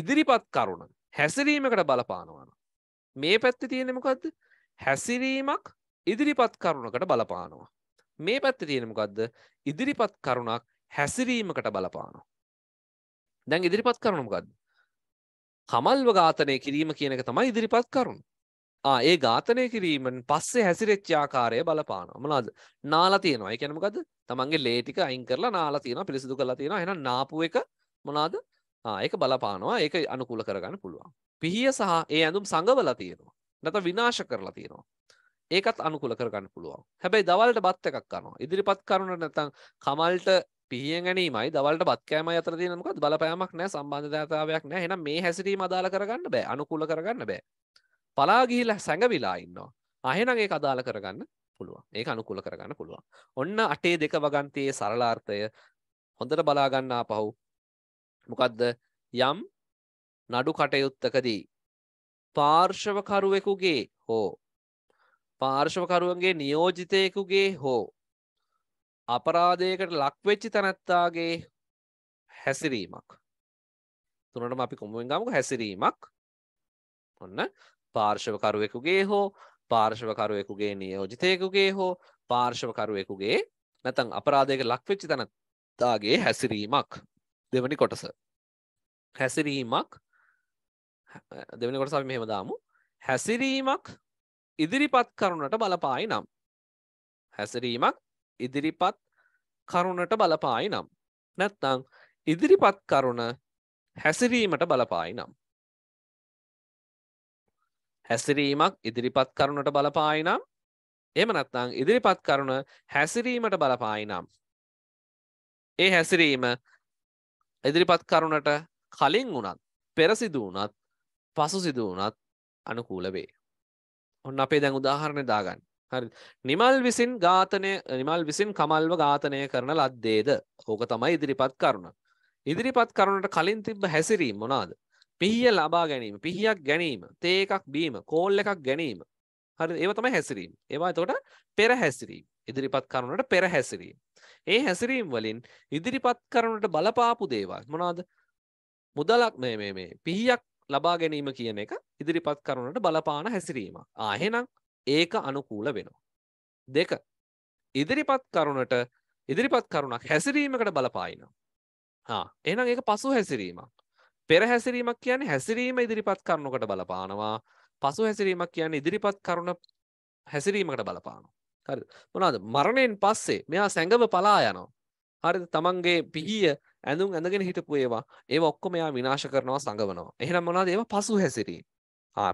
ඉදිරිපත් කරුණ හැසිරීමකට බලපානවන මේ පැත්ති තියෙනමකක්ද හැසිරීමක් ඉදිරිපත් කරුණකට බලපානවා මේ පැත්ති තියෙනමකක්ද ඉදිරිපත් කරුණක් හැසිරීමකට බලපානවා දැන් ඉදිරිපත් කරුණමකක්ද කමල්ව ඝාතනය කිරීම කියනක තමයි ඉදිරිපත් කරුණු ඒ ඝාතනය කිරීමෙන් පස්සේ හැසිරෙච්ච ආකාරය බලපානවා. මොනවාද? නාලා තියෙනවා. ඒ කියන්නේ මොකද්ද? තමන්ගේ ලේ ටික අයින් කරලා නාලා තියෙනවා, පිරිසිදු කරලා තියෙනවා. එහෙනම් නාපු එක මොනවාද? ආ ඒක බලපානවා. ඒක අනුකූල කරගන්න පුළුවන්. පිහිය සහ ඒ ඇඳුම් සංගවලා තියෙනවා. නැත්නම් විනාශ කරලා තියෙනවා. ඒකත් අනුකූල කරගන්න පුළුවන්. හැබැයි දවල්ට බත් එකක් කනවා. ඉදිරිපත් කරුණට නැත්නම් කමල්ට පිහිය ගැනීමයි දවල්ට බත් කෑමයි අතර තියෙන මොකක්ද බලපෑමක් නැහැ සම්බන්ධතාවයක් නැහැ. එහෙනම් මේ හැසිරීම අදාළ කරගන්න බෑ. අනුකූල කරගන්න බෑ. පලා ගිහිලා සැඟවිලා ඉන්නවා. අහෙනම් ඒක අදාළ කරගන්න පුළුවන්. ඒක අනුකූල කරගන්න පුළුවන්. ඔන්න අටේ දෙක වගන්තියේ සරලාර්ථය හොඳට බලා ගන්න ආපහු. මොකද්ද? යම් නඩු කටයුත්තකදී පාර්ශවකරුවෙකුගේ හෝ පාර්ශවකරුවන්ගේ නියෝජිතයෙකුගේ හෝ අපරාධයකට ලක්වෙච්චි තැනැත්තාගේ හැසිරීමක් තුනටම අපි කොමුවෙන් ගමක හැසිරීමක් ඔන්න පාර්ශවකරුවෙකුගේ හෝ පාර්ශවකරුවෙකුගේ නියෝජිතයකුගේ හෝ පාර්ශවකරුවෙකුගේ නැතන් අපරාධයක ලක්වෙච්චි තනත්තාගේ හැසිරීමක් දෙවනි කොටස. හැසිරීමක් දෙවනි කොටස මෙහෙමදාමු හැසිරීමක් ඉදිරිපත් කරුණට බලපායි නම්. හැසිරීමක් ඉදිරිපත් කරුණට බලපායි නම්. නැත්තං ඉදිරිපත් කරුණ හැසිරීමට බලපායි නම්. හැසිරීමක් ඉදිරිපත් කරුණට බලපායිනම් එම නත්නං ඉදිරිපත් කරුණ හැසිරීමට බලපායිනම්. ඒ හැසිරීම ඉදිරිපත් කරුණට කලින් වුණත් පෙරසිද වනත් පසුසිද වනත් අනුකූල වේ. ඔන්න අපේ දැන් උදාහරණ දාගන්න. හරි නිමල් විසින් ඝාතනය නිමල් විසින් කමල්ව ඝාතනය කරන ලද්දේද ඕක තමයි ඉදිරිපත් කරුණ. ඉදිරිපත් කරුණට කලින් තිබ්බ හැසිරීම මොනාද පිහිය ලබා ගැනීම පිහියක් ගැනීම තේ එකක් බීම කෝල් එකක් ගැනීම හරි ඒව තමයි හැසිරීම ඒවා එතකොට පෙර හැසිරීම ඉදිරිපත් කරනට පෙර හැසිරීම ඒ හැසිරීම් වලින් ඉදිරිපත් කරනට බලපාපු දේවල් මොනවාද මුදලක් මේ මේ මේ පිහියක් ලබා ගැනීම කියන එක ඉදිරිපත් කරනට බලපාන හැසිරීමක් ආහෙනම් ඒක අනුකූල වෙනවා දෙක ඉදිරිපත් කරුණට ඉදිරිපත් කරුණක් හැසිරීමකට බලපායිනවා හා එහෙනම් ඒක පසු හැසිරීමක් පෙර හැසිරීමක් කියන්නේ හැසිරීම ඉදිරිපත් කරනුකට බලපානවා පසු හැසිරීමක් කියන්නේ ඉදිරිපත් කරුණ හැසිරීමකට බලපානවා හරි මොනවාද මරණයෙන් පස්සේ මෙයා සැඟව පලා යනවා හරිද තමන්ගේ පිහිය ඇඳුම් ඇඳගෙන හිටපු ඒවා ඒ ඔක්කොම එයා විනාශ කරනවා සඟවනවා එහෙනම් මොනවාද ඒවා පසු හැසිරීම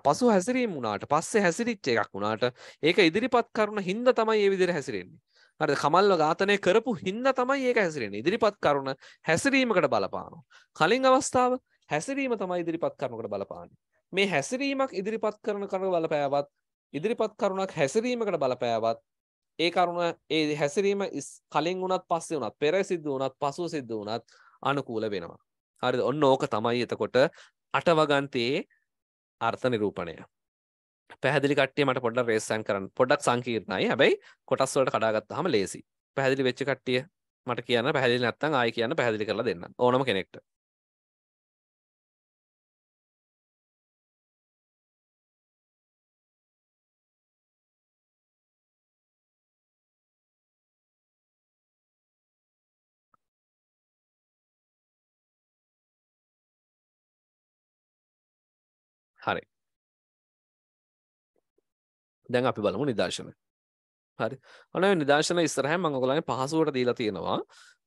පසු හැසිරීම වුණාට පස්සේ හැසිරිච්ච එකක් වුණාට ඒක ඉදිරිපත් කරුණ හින්ද තමයි ඒ විදිහට හැසිරෙන්නේ. හරිද? කමල්ව ඝාතනය කරපු හින්ද තමයි ඒක හැසිරෙන්නේ. ඉදිරිපත් කරුණ හැසිරීමකට බලපානවා. කලින් අවස්ථාව හැසිරීම තමයි ඉදිරිපත් කරනකට බලපාන්නේ. මේ හැසිරීමක් ඉදිරිපත් කරන කරන බලපෑවත් ඉදිරිපත් කරුණක් හැසිරීමකට බලපෑවත් ඒ කරුණ ඒ හැසිරීම කලින් වුණත් පස්සේ වුණත් පෙර සිද්ධ වුණත් පසුව සිද්ධ වුණත් අනුකූල වෙනවා. හරිද? ඔන්න ඕක තමයි එතකොට අටවගන්තයේ අර්ථ නිරූපණය. පැහැදිලි කට්ටිය මට පොඩ්ඩක් රේස්සන් කරන්න. පොඩ්ඩක් සංකීර්ණයි. හැබැයි කොටස් වලට කඩාගත්තාම ලේසි. පැහැදිලි වෙච්ච කට්ටිය මට කියන්න පැහැදිලි නැත්නම් ආයෙ කියන්න පැහැදිලි කරලා දෙන්න. ඕනම කෙනෙක්ට. හරි දැන් අපි බලමු නිදර්ශන හරි අන නිදර්ශන ඉස්සරහැම මංගොලගේ පහසුවට දීලා තියෙනවා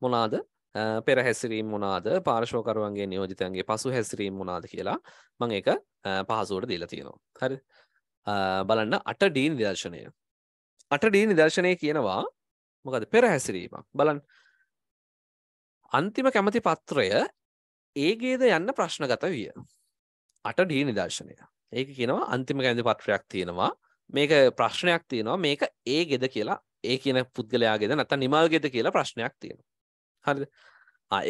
මොනාද පෙර හැසිරීම් මොනාද පාර්ශෝකරුවන්ගේ නියෝජිතයන්ගේ පසු හැසිරීම් මොනාද කියලා මං එක පහසුවට දීලා තියෙනවා හරි බලන්න අට ඩී නිදර්ශනය අට ඩී නිදර්ශනය කියනවා මොකද පෙර හැසිරීමක් බලන් අන්තිම කැමති පත්‍රය ඒගේද යන්න ප්‍රශ්නගත විය අටඩී නිදර්ශනය ඒක කියනවා අන්තිම ගැඳි පත්‍රයක් තියෙනවා මේක ප්‍රශ්නයක් තියෙනවා මේක ඒ ගෙද කියලා ඒ කියන පුද්ගලයා ගෙද නැත නිමල් ගෙද කියලා ප්‍රශ්නයක් තියෙනවා හරි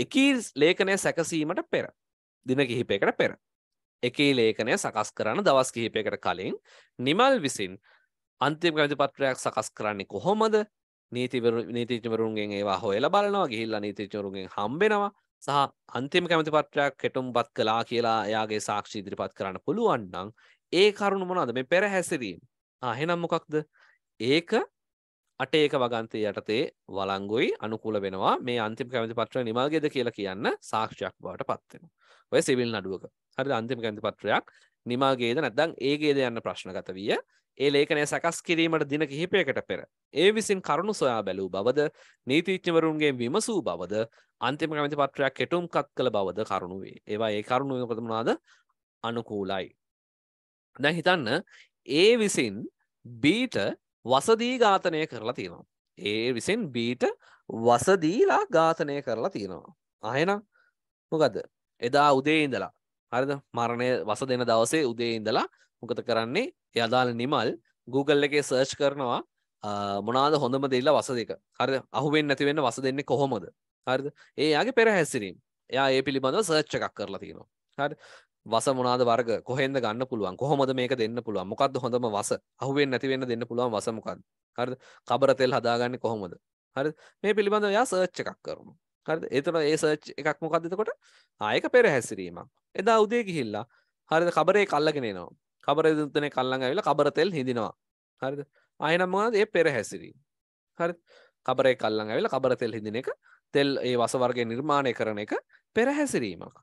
එකී ලේඛනය සැකසීමට පෙර දින කිහිපයකට පෙර එකී ලේඛනය සකස් කරන දවස් කිහිපයකට කලින් නිමල් විසින් අන්තිම ගැඳි පත්‍රයක් සකස් කරන්නේ කොහොමද නීතිවරු නීතිචවරුන්ගෙන් ඒවා හොයලා බලනවා ගිහිල්ලා නීතිචවරුන්ගෙන් හම්බෙනවා සහ අන්තිම කැමති පත්‍රයක් කෙටුම්පත් කලා කියලා එයාගේ සාක්ෂි ඉදිරිපත් කරන්න පුළුවන්නම් ඒ කරුණු මොනද මේ පෙර හැසිරීම් අහෙනම් මොකක්ද ඒක අට ඒක වගන්තය යටතේ වලංගුයි අනුකූල වෙනවා මේ අන්තිම කැමති පත්‍ර නිමාගේද කියලා කියන්න සාක්ෂයක් බවට පත්වෙන ඔය සිවිල් නඩුවක හරි අන්තිම කැමති පත්‍රයක් නිමාගේද නැදං ඒගේද යන්න ප්‍රශ්නගත විය ඒ ලේඛනය සකස් කිරීමට දින කිහිපයකට පෙර ඒ විසින් කරුණු සොයා බැලූ බවද නීතිච්ඥවරුන්ගේ විමසූ බවද අන්තිම කමති පත්‍රයක් කෙටුම්කක් කළ බවද කරුණු වේ ඒවා ඒ කරුණු කොතමනාද අනුකූලයි දැ හිතන්න ඒ විසින් බීට වසදී ඝාතනය කරලා තියෙනවා ඒ විසින් බීට වසදීලා ඝාතනය කරලා තියෙනවා අහෙනම් මොකද එදා උදේ ඉඳලා හරිද මරණය වස දෙන දවසේ උදේ ඉඳලා මොකද කරන්නේ යදාල නිමල් Google එකේ සර්ච් කරනවා මොනාද හොඳම දෙල්ලා වස දෙක හරි අහුවෙන් නැතිවෙන්න වස දෙන්නේ කොහොමද හරිද ඒ යාගේ පෙර හැසිරීම් එයා ඒ පිළිබඳව සර්ච් එකක් කරලා තියෙනවා හරි වස මොනාද වර්ග කොහෙන්ද ගන්න පුළුවන් කොහොමද මේක දෙන්න පුළුවන් මොකක්ද හොඳම වස අහුවෙන් නැතිවෙන්න දෙන්න පුළුවන් වස මොකක්ද හරිද කබර තෙල් හදාගන්නේ කොහොමද හරි මේ පිළිබඳව එයා සර්ච් එකක් කරනවා හරිද එතන ඒ සර්ච් එකක් මොකක්ද එතකොට ආයක පෙර හැසිරීමක් එදා උදේ ගිහිල්ලා හරිද කබරේ කල්ලගෙන එනවා කබර දුතන කල්ලඟ වෙලා කබර තෙල් හිදිනවා හරිද අයනම්මද ඒ පෙර හැසිරී හරි කබරේ කල්ලඟ වෙලා කබර තෙල් හිදින එක තෙල් ඒ වසවර්ගය නිර්මාණය කරන එක පෙර හැසිරීමක්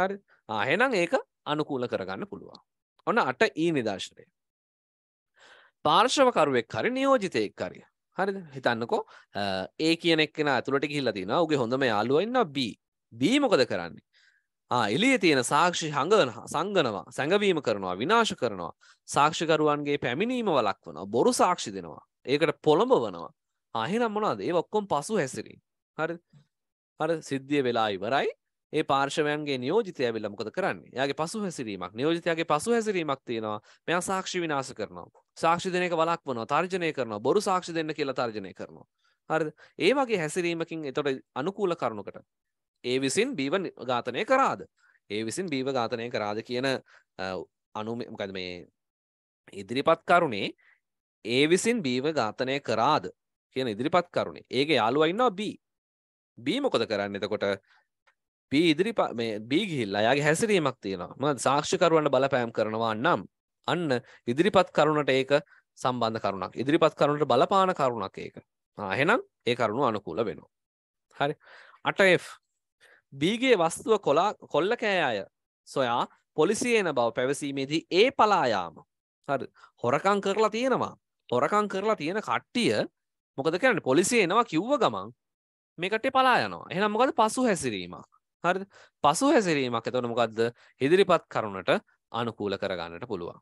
හරි ආහෙනම් ඒක අනුකූල කරගන්න පුළුවන් ඔන්න අට ඊ නිදර්ශනය පාර්ශවකරුවෙක් හරි නියෝජිතයෙක් කරිය හරි හිතන්නකෝ ඒ කියනෙක් න ඇතුළට ගිල්ලතින උගේ හොඳම යාලුවඉන්න බී බී මොකද කරන්නේ එලිය තියෙන සාක්ෂි හඟන සංගනවා සැඟවීම කරනවා විනාශ කරනවා සාක්ෂිකරුවන්ගේ පැමිණීම වලක් වන බොරු සාක්ෂි දෙනවා ඒකට පොළඹ වනවා අහිනම් මොනාද ඒ ඔක්කොම් පසු හැසිරී හරි හර සිද්ධිය වෙලා ඉවරයි ඒ පාර්ශවයන්ගේ නියෝජිතය ඇවිල්ල මොකද කරන්නේ යාගේ පසු හැසිරීමක් නියෝජිතයාගේ පසු හැසිරීමක් තියෙනවා මෙයා සාක්ෂි විනාස කරනවා සාක්ෂි දෙනක වලක් වනවා තර්ජනය කරනවා බොරු සාක්ෂි දෙන්න කියලා තර්ජනය කරනවා හරි ඒ වගේ හැසිරීමකින් එතොට අනුකූල කරුණකට ඒ විසින් බීව ඝාතනය කරාද ඒ විසින් බීව ඝාතනය කරාද කියන අනුමකද මේ ඉදිරිපත් කරුණේ ඒ විසින් බීව ඝාතනය කරාද කියන ඉදිරිපත් කරුණේ ඒක යාළුවයින්නවා බී බී මොකද කරන්න එතකොට බී ඉදිරි මේ බීගිහිල් අයාගේ හැසිරීමක් තියෙනවා ම සාක්ෂිකරුවන්ට බලපෑම් කරනවා නම් අන්න ඉදිරිපත් කරුණට ඒක සම්බන්ධ කරුණක් ඉදිරිපත් කරුණට බලපාන කරුණක් ඒක එහෙනම් ඒ කරුණු අනුකූල වෙනවා හරි අටF බීගේ වස්තුව කොලා කොල්ල කෑ අය සොයා පොලිසියන බව පැවසීමේදී ඒ පලායාම හරි හොරකං කරලා තියෙනවා හොරකං කරලා තියෙන කට්ටිය මොකද කරන්න පොලිසිය එනවා කිව්ව ගමන් මේකට පලා යනවා එහෙනම් මොකද පසු හැසිරීමක් හරි පසු හැසිරීමක් එතකොට මොකද්ද ඉදිරිපත් කරුණට අනුකූල කරගන්නට පුළුවන්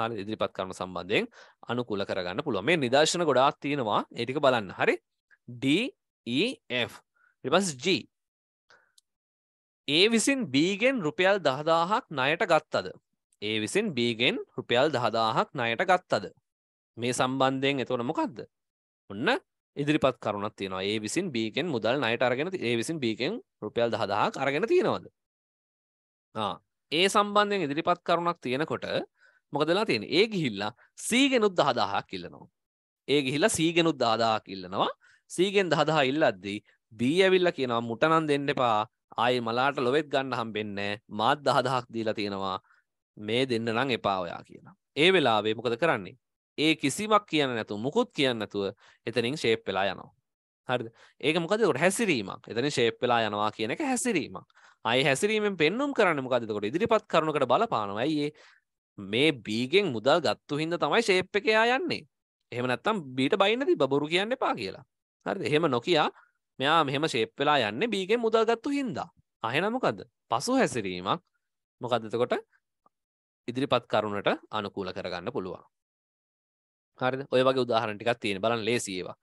හරි ඉදිරිපත් කරුණ සම්බන්ධයෙන් අනුකූල කරගන්න පුළුවන් මේ නිදර්ශන ගොඩාක් තියෙනවා ඒ ටික බලන්න හරි D E F ඊට පස්සේ G ඒ විසින් බීගෙන් රුපියල් දහදාහක් ණයට ගත්තද ඒ විසින් බීගෙන් රුපියල් දහදාහක් ණයට ගත්තද මේ සම්බන්ධයෙන් එතවන මොකක්ද ඔන්න ඉදිරිපත් කරුණක් තියෙනවා ඒ විසින් බීකෙන් මුදල් ණයට අරගෙන ඒ විසින් බීකෙන් රුපියල් දහදාහක් අරගෙන තියෙනවද ඒ සම්බන්ධයෙන් ඉදිරිපත් කරුණක් තියෙනකොට මොකදලා තියෙන ඒ ගිහිල්ලා සීගෙනුත් දහදාහක් කිල්ලනවා ඒ ගිහිල්ලා සීගෙනුත් දාදාහක් ඉල්ලනවා සීගෙන් දහදාහ ඉල්ලද්දී බී ඇවිල්ලා කියනවා මුටනන් දෙන්න එපා ආයි මලාට ලොවෙත් ගන්න හම්බෙන්නේ මාත් දහ දහක් දීලා තියෙනවා මේ දෙන්න නම් එපා ඔයා කියලා. ඒ වෙලාවේ මොකද කරන්නේ? ඒ කිසිමක් කියන්න නැතුව මුකුත් කියන්න නැතුව එතනින් ෂේප් වෙලා යනවා. හරිද? ඒක මොකද ඒකට හැසිරීමක්. එතනින් ෂේප් වෙලා යනවා කියන එක හැසිරීමක්. ආයි හැසිරීමෙන් පෙන්눔 කරන්නේ මොකද එතකොට ඉදිරිපත් කරුණකට බලපානවා. ඇයි මේ බීගෙන් මුදල් ගත්තු හින්දා තමයි ෂේප් එකේ ආ යන්නේ. එහෙම නැත්තම් බීට බයින්න තිබ්බ බොරු කියන්න එපා කියලා. හරිද? එහෙම නොකියා මෙයා මෙහෙම ශේප් වෙලා යන්න බීගේ මුදල්ගත්තු හින්දා අහෙනමොකද පසු හැසිරීමක් මොකදතකොට ඉදිරිපත් කරුණට අනුකූල කරගන්න පුළුවන් හරි ඔය වගේ උදාහරණටිකක් තියෙන බලන් ලේසිේවා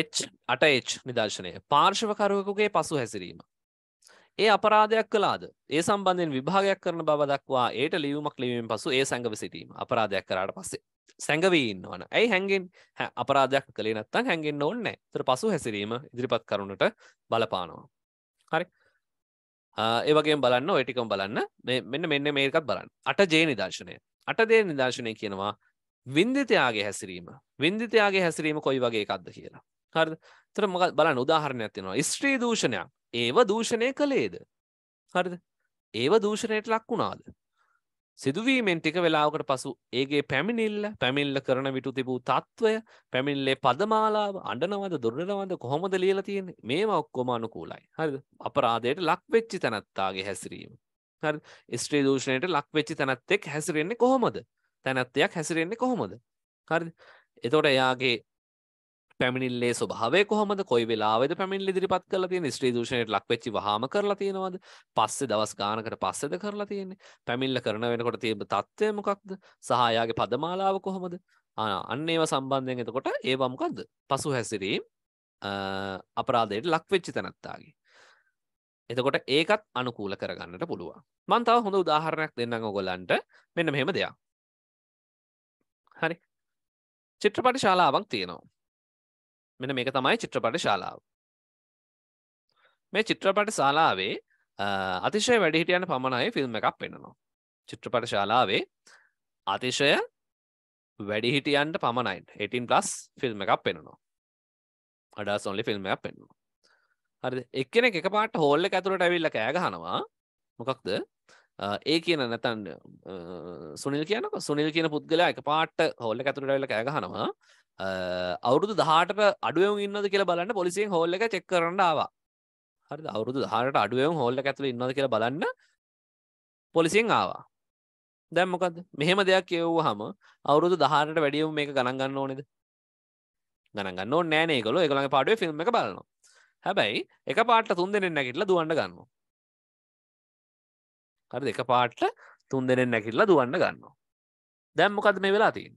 එච් අටච් නිදර්ශනය පාර්ශවකරුවකුගේ පසු හැසිරීම ඒ අපරාධයක් කළාද ඒ සම්බන්ධයෙන් විභාගයක් කරන බව දක්වා ඒට ලියුමක් ලිවීම පසු ඒ සැඟව සිටීම අපරාධයක් කරාට පස්සේ සැඟවී ඉන්නවන ඇයි හැගෙන් අපරාධයක් කළේ නැත්තන් හැගෙන් ඕන්න තර පසු හැසිරීම ඉදිරිපත් කරුණට බලපානවා හරි ඒවගේ බලන්න ඔටිකම් බලන්න මෙන්න මෙන්න මේකත් බලන්න අට ජේ නිදර්ශනය අටදේ නිදර්ශනය කියනවා වින්දිතයාගේ හැසිරීම වින්දිතයාගේ හැසිරීම කොයි වගේ එකක්ද කියලා හරි තර මග බලන්න උදාහරණයක් තියෙනවා ස්ත්‍රී දූෂණයක් ඒව දූෂණය කළේද හරිද ඒව දූෂණයට ලක් වුණාද සිදුවීමෙන් ටික වෙලාවකට පසු ඒගේ පැමිණිල්ල පැමිල්ල කරන විටු තිබූ තත්ත්වය පැමිල්ලේ පදමාලාව අඩනවද දුරනවද කොහොමද ලියලා තියෙන මේම ඔක්කොම අනුකූලයි හරිද අපරාධයට ලක්වෙච්චි තැනත්තාගේ හැසිරීම හරි ස්ත්‍රී දූෂණයට ලක්වෙච්චි තැනත් එක් හැසිරෙන්නේ කොහොමද තැනත්තයක් හැසිරෙන්නේ කොහොමද හරි එතොට එයාගේ පැමිණිල්ලේ ස්වභාවය කොහොමද කොයි වෙලාවෙද පැමිණිල්ල ඉදිරිපත් කරලා තියෙන්නේ ස්ත්‍රී දූෂණයට ලක් වෙච්චි වහාම කරලා තියෙනවද පස්සේ දවස් ගානකට පස්සේද කරලා තියෙන්නේ පැමිණිල්ල කරන වෙනකොට තියෙන තත්ත්වය මොකක්ද සහ එයාගේ පදමාලාව කොහොමද අන්න ඒවා සම්බන්ධයෙන් එතකොට ඒවා මොකද්ද පසු හැසිරීම අපරාධයට ලක් වෙච්චි තැනත්තාගේ එතකොට ඒකත් අනුකූල කරගන්නට පුළුවන් මන් තව හොඳ උදාහරණයක් දෙන්න ඔගොලන්ට මෙන්න මෙහෙම දෙයක් හරි චිත්‍රපටි ශාලාවක් තියෙනවා මෙන මේක තමයි චිත්‍රපට ශාලාව මේ චිත්‍රපට ශාලාවේ අතිශය වැඩිහිටියන්න පමණයි ෆිල්ම් එකක් පෙන්නවා චිත්‍රපට ශාලාවේ අතිශය වැඩිහිටියන්ට පමණයින් 18 ප්ලස් ෆිල්ම් එකක් පෙනනවා අඩා සොල්ලි ෆිල්ම් එකක් පෙන්නවා හරි එක්කෙන එක පාට හෝල්ල ඇතුළට ඇවිල්ල කෑගහනවා මොකක්ද ඒ කියන නැතන් සුනිල් කියනක සුනිල් කියන පුද්ගලයා එක පාට හෝල්ල ඇතුළට ඇල්ල කෑගහනවා අවුරුදු දහට අඩුවම ඉන්නද කියලා බලන්න පොලිසියෙන් හෝල්ල එක චෙක් කරන්න ආවා හරි අවුරුදු දහට අඩුවම හෝල්ල ඇතුළ ඉන්නද කියලා බලන්න පොලිසියෙන් ආවා දැම්මකද මෙහෙම දෙයක් කියව්ව හම අවුරුදු දහට වැඩියම් මේ ගණන්ගන්න ඕනෙද ගණගන්න නෑනේ කොල එකළඟ පාඩුවේ ෆිල්ම් එක බලනවා හැබැයි එක පාට තුන් දෙනෙන් නැකිටලා දුවන්න ගන්නවා හරි දෙක පාට්ට තුන් දෙනෙන් නැකිටලා දුවන්න ගන්නවා දැම්මකද මේ වෙලා තියන්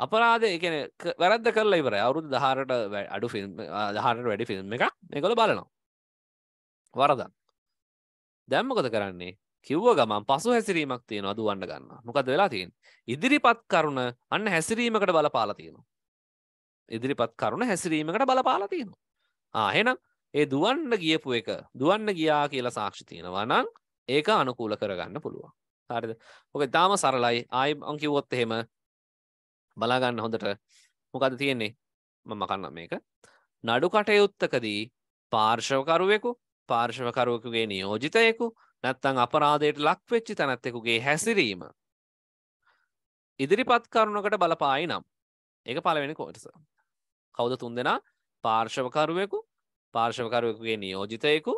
අපරාධ එකන වැරද කරලා ඉවර අවුරුදු දහරට අඩු ෆිල්ම් දහරට වැඩි ෆිල්ම් එක එකකොළ බලනවා වරදන් දැම්මකොද කරන්නේ කිව්ව ගමන් පසු හැසිරීමක් තියෙන අද වන්න ගන්න මොකද වෙලා තියෙන් ඉදිරිපත් කරුණ අන්න හැසිරීමකට බලපාලා තියෙනවා ඉදිරිපත් කරුණ හැසිරීමකට බලපාලා තියෙනවා ආහෙනම් ඒ දුවන්න ගියපු එක දුවන්න ගියා කියලා සාක්ෂි තියෙනවා නම් ඒක අනුකූල කරගන්න පුළුවන් හරිද ඔක තාම සරලයි ආයි අංකිවොත් එහෙම බලාගන්න හොඳට මොකද තියෙන්නේ මම කන්න මේක නඩු කටයුත්තකදී පාර්ශවකරුවෙකු පාර්ශවකරුවකුගේ නියෝජිතයෙකු නැත්තං අපරාධයට ලක්වෙච්චි තැනැත්තෙකුගේ හැසිරීම ඉදිරිපත් කරුණකට බලපායි නම් ඒ පලවෙනි කෝටස කවුද තුන් දෙෙන පාර්ශවකරුවෙකු පාර්ශවකරුවකුගේ නියෝජිතයෙකු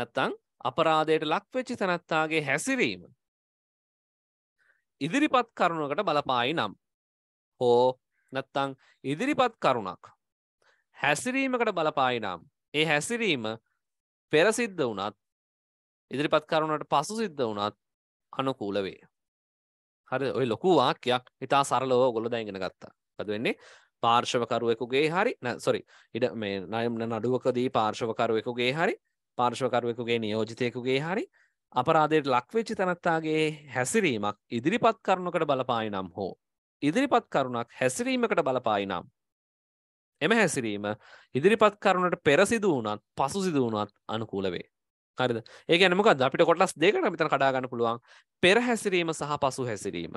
නැත්තං අපරාධයට ලක්වෙච්චි තැනැත්තාගේ හැසිරීම ඉදිරිපත් කරුණකට බලපායි නම් හෝ නැත්තං ඉදිරිපත් කරුණක් හැසිරීමකට බලපායිනම් ඒ හැසිරීම පෙරසිද්ධ වනත් ඉදිරිපත් කරුණට පසු සිද්ධ වනත් අනුකූල වේ හරි ඔය ලොකු වාක්‍යයක් ඉතා සරලව ගොල දැගෙන ගත්තා අද වෙන්නේ පාර්ශවකරුවෙකුගේ හරි සොරි ඉඩ මේ නයම් නඩුවකදී පාර්ශවකරුවෙකුගේ හරි පාර්ශවකරුවෙකුගේ නියෝජිතයකුගේ හරි අපරාදයට ලක්වෙච්චි තනත්තාගේ හැසිරීමක් ඉදිරිපත් කරුණකට බලපායි නම් හෝ ඉදිරිපත් කරුණක් හැසිරීමකට බලපායිනම්. එම හැසිරීම ඉදිරිපත් කරුණට පෙරසිද වුණත් පසු සිද වුණත් අනුකූලවේ. හරිද ඒක නමක අපිට කොටස් දෙකට මිතන කඩාගන්න පුළුවන් පෙර හැසිරීම සහ පසු හැසිරීම.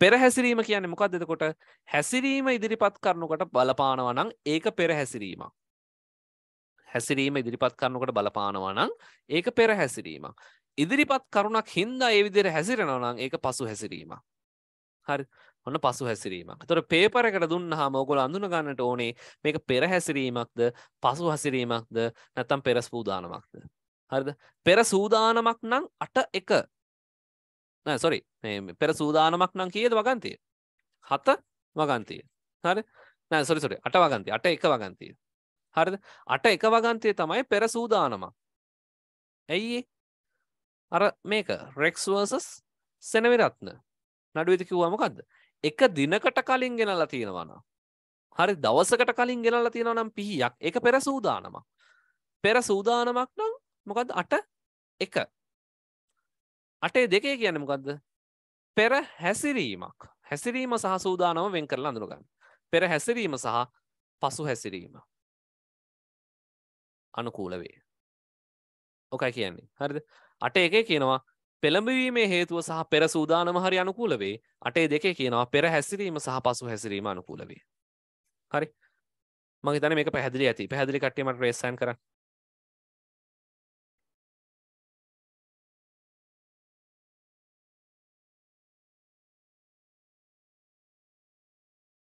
පෙර හැසිරීම කියන්නේ මොකක් දෙදකොට හැසිරීම ඉදිරිපත් කරනුකට බලපානවනං ඒක පෙර හැසිරීමක්. හැසිරීම ඉදිරිපත් කරනකට බලපානවනං ඒක පෙර හැසිරීමක්. ඉදිරිපත් කරුණක් හින්දා ඒ විදිර හැසිරෙනවනං ඒක පසු හැසිරීම. හරි ඔන්න පසු හැසිරීමක් තොර පේපරකට දුන්න හම ඔගොල අඳුන ගන්නට ඕනේ මේක පෙර හැසිරීමක්ද පසු හසිරීමක්ද නැතම් පෙර සූදානමක්ද හරිද පෙර සූදානමක් නම් අට එක සොරි පෙර සූදානමක් නම් කියද වගන්තය හත වගන්තය හරි නෑ සොරි සොරි අට වගන්තය අට එක වගන්තය හරිද අට එක වගන්තය තමයි පෙර සූදානමක් ඇයි අර මේක රෙක්ස්වර්සස් සෙනවිරත්න නඩුවිත කිව්වා මොකක්ද එක දිනකට කලින් ගෙනලා තියෙනවනම් හරි දවසකට කලින් ගෙනලා තියෙනවා නම් පිහියක් එක පෙර සූදානමක් පෙර සූදානමක් නම් මොකද අට එක අටේ දෙකේ කියන්නේ මොකක්ද පෙර හැසිරීමක් හැසිරීම සහ සූදානම වෙන් කරලා අඳුරගන්න පෙර හැසිරීම සහ පසු හැසිරීම අනුකූල වේ ඕකයි කියන්නේ හරිද අට එකේ කියනවා පෙළඹවීමේ හේතුව සහ පෙර සූදානම හරි අනුකූල වේ අටේ දෙකේ කියනවා පෙර හැසිරීම සහ පසු හැසිරීම අනුකූල වේ හරි මගේ තන මේක පැහැදිලි ඇති පැහැදිලි කට්ටීමට රේස්සන් කරන්න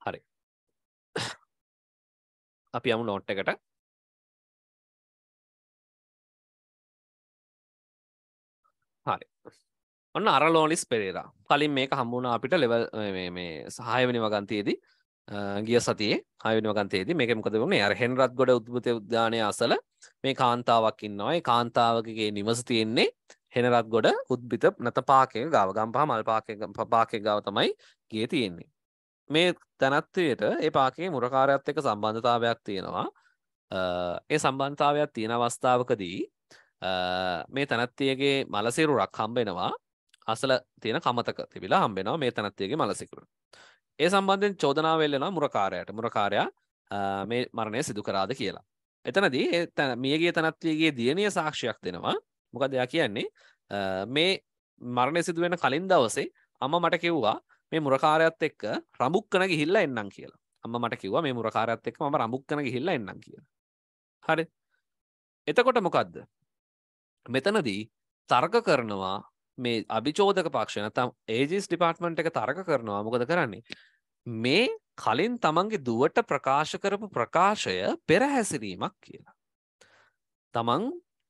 හරි අපි යමු නෝට් එකට හරි ඔන්න අරලෝනිස් පෙරේරා කලින් මේක හම්බුණ අපිට ලෙවල් මේ සහයවනි වගන්තයේදී ගිය සතියේ හයවනි වගන්තයේදී මේක මොකද වුණේ අර හෙන්රත් ගොඩ උද්භත උද්‍යානය අසල මේ කාන්තාවක් ඉන්නවායි කාන්තාවකගේ නිවස තියෙන්නේ හෙනරත් ගොඩ උද්බිත නැත පාකය ගාව ගම්පා මල් පාකය පාකය ගාව තමයි ගිය තියෙන්නේ මේ තැනත්වයට ඒ පාකේ මුරකාරයත් එක සම්බන්ධතාවයක් තියෙනවා ඒ සම්බන්ධතාවයක් තියෙන අවස්ථාවකදී මේ තැනත්තියගේ මලසිරුරක් හම්බෙනවා අසල තියෙන කමතක තිබිලා හම්බෙනවා මේ තැනත්තියගේ මලසිකරුණ. ඒ සම්බන්ධෙන් චෝදනාව එල්ලෙනවා මුරකාරයට මුරකාරයා මේ මරණය සිදු කරාද කියලා. එතනදී තැන මියගේ තනත්වයගේ දියණිය සාක්ෂයක් දෙනවා මොක දෙයක් කියන්නේ මේ මරණය සිදුවෙන කලින් දවසේ අම මට කිව්වා මේ මුරකාරයත් එක්ක රමුක් කන ගිහිල්ල එන්නම් කියලා අම මට කිව්වා මේ මුරකාරයත් එක්ක ම රමුක් කන ගිහිල්ල එන්නම් කියලා හරි එතකොට මොකක්ද මෙතනදී තර්ක කරනවා මේ අභිචෝදක පක්ෂ නැතම් ඒජිස් ඩිපාර්ට්මන්ට් එක තරක කරනවා මොකද කරන්නේ මේ කලින් තමන්ගේ දුවට ප්‍රකාශ කරපු ප්‍රකාශය පෙරහැසිරීමක් කියලා. තමන්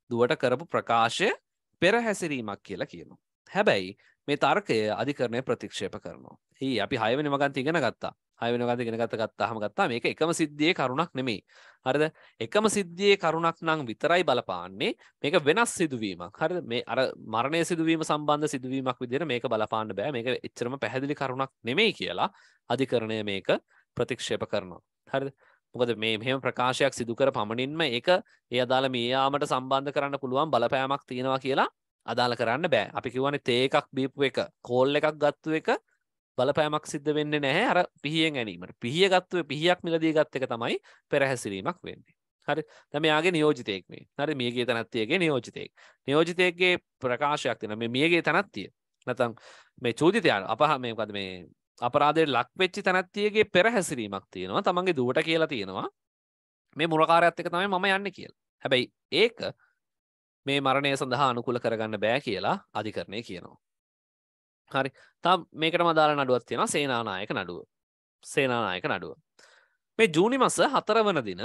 දුවට කරපු ප්‍රකාශය පෙරහැසිරීමක් කියලා කියනවා. හැබැයි මේ තර්කය අධිකරණය ප්‍රතික්ෂේප කරනවා. ඒ අපි හයවනි මගන් තිගෙන ගත්තා. හයවෙනකද ගෙනගත ගත්තාහම ගත්තා මේක එකම සිද්ධියේ කරුණක් නෙමේ හරිද එකම සිද්ධියේ කරුණක් නම් විතරයි බලපාන්නේ මේක වෙනස් සිදුවීමක් හරි මේ අර මරණය සිදුවීම සම්බන්ධ සිදුවීමක් විදිහට මේක බලපාන්න බෑ මේක එච්චරම පැහැදිලි කරුණක් නෙමෙයි කියලා අධිකරණය මේක ප්‍රතික්ෂේප කරනවා හරිද මොකද මේ මෙහෙම ප්‍රකාශයක් සිදු කර පමණින්ම ඒක ඒ අදාළ මියාමට සම්බන්ධ කරන්න පුළුවන් බලපෑමක් තියෙනවා කියලා අදාළ කරන්න බෑ අපි කිව්වනේ තේ එකක් බීපු එක කෝල් එකක් ගත්තු එක බලපෑමක් සිද්ධ වෙන්න නැහැ අර පිහියෙන් ඇනීමට පිහිය ගත්තුව පිහියක් මිලදී ගත්ත එක තමයි පෙරහැසිරීමක් වෙන්නේ හරි තමයාගේ නියෝජිතයෙක් මේ හරි මියගේ තනත්තියගේ නියෝජිතයෙක් නියෝජිතයගේ ප්‍රකාශයක් තින මේ මියගේ තනත්තිය නැතම් මේ චෝදිතයන් අපහ මේකද මේ අපරාධය ලක්වෙච්චි තැනැත්තියගේ පෙරහැසිරීමක් තියෙනවා තමන්ගේ දුවට කියලා තියෙනවා මේ මුරකාරයක්ත්තක තමයි මම යන්න කියල් හැබැයි ඒක මේ මරණය සඳහා අනුකුල කරගන්න බෑ කියලා අධිකරණය කියනවා හරි තම් මේකට මදාර නඩුවත් තියෙන සේනානායක නඩුව සේනානායක නඩුව මේ ජූනි මස හතර වන දින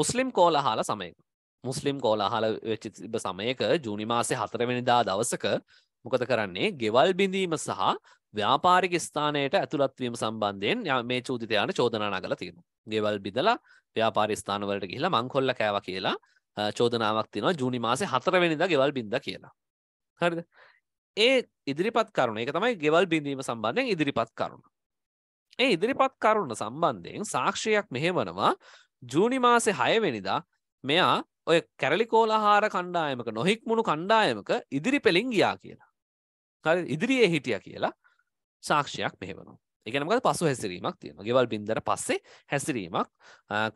මුස්ලිම් කෝල හාල සමය මුස්ලිම් කෝල හාල වෙච්චි තිබ සමයක ජූනි මාසය හතරවෙනිදා දවසක මොකද කරන්නේ ගෙවල් බිඳීම සහ ව්‍යාපාරික ස්ථානයට ඇතුළත්වීම සම්බන්ධයෙන් මේ චූතිතයාන චෝදනා කළ තියෙන ගෙවල් බිදලා ව්‍යාපාරි ස්ථානවලට ගිහිලා මංකොල්ල කෑව කියලා චෝදනාවක් තින ජූනි මාසේ හතරවෙනිද ගෙවල් බිඳ කියලා හරිද ඒ ඉදිරිපත් කරුණ එක තමයි ගෙවල් බිඳීම සම්බන්ධයෙන් ඉදිරිපත් කරුණ. ඒ ඉදිරිපත් කරුණ සම්බන්ධයෙන් සාක්ෂයක් මෙහෙවනවා ජූනි මාසෙ හයවෙනිදා මෙයා ඔය කැරලි කෝලහාර කණ්ඩායමක නොහික්මුණු කණ්ඩායමක ඉදිරි පෙළින් ගියා කියලා. හරි ඉදිරියේ හිටිය කියලා සාක්ෂයක් මෙහෙවනවා. එකනමකද පසු හැසිරීමක් තියෙන ගෙවල් බින්දර පස්සේ හැසිරීමක්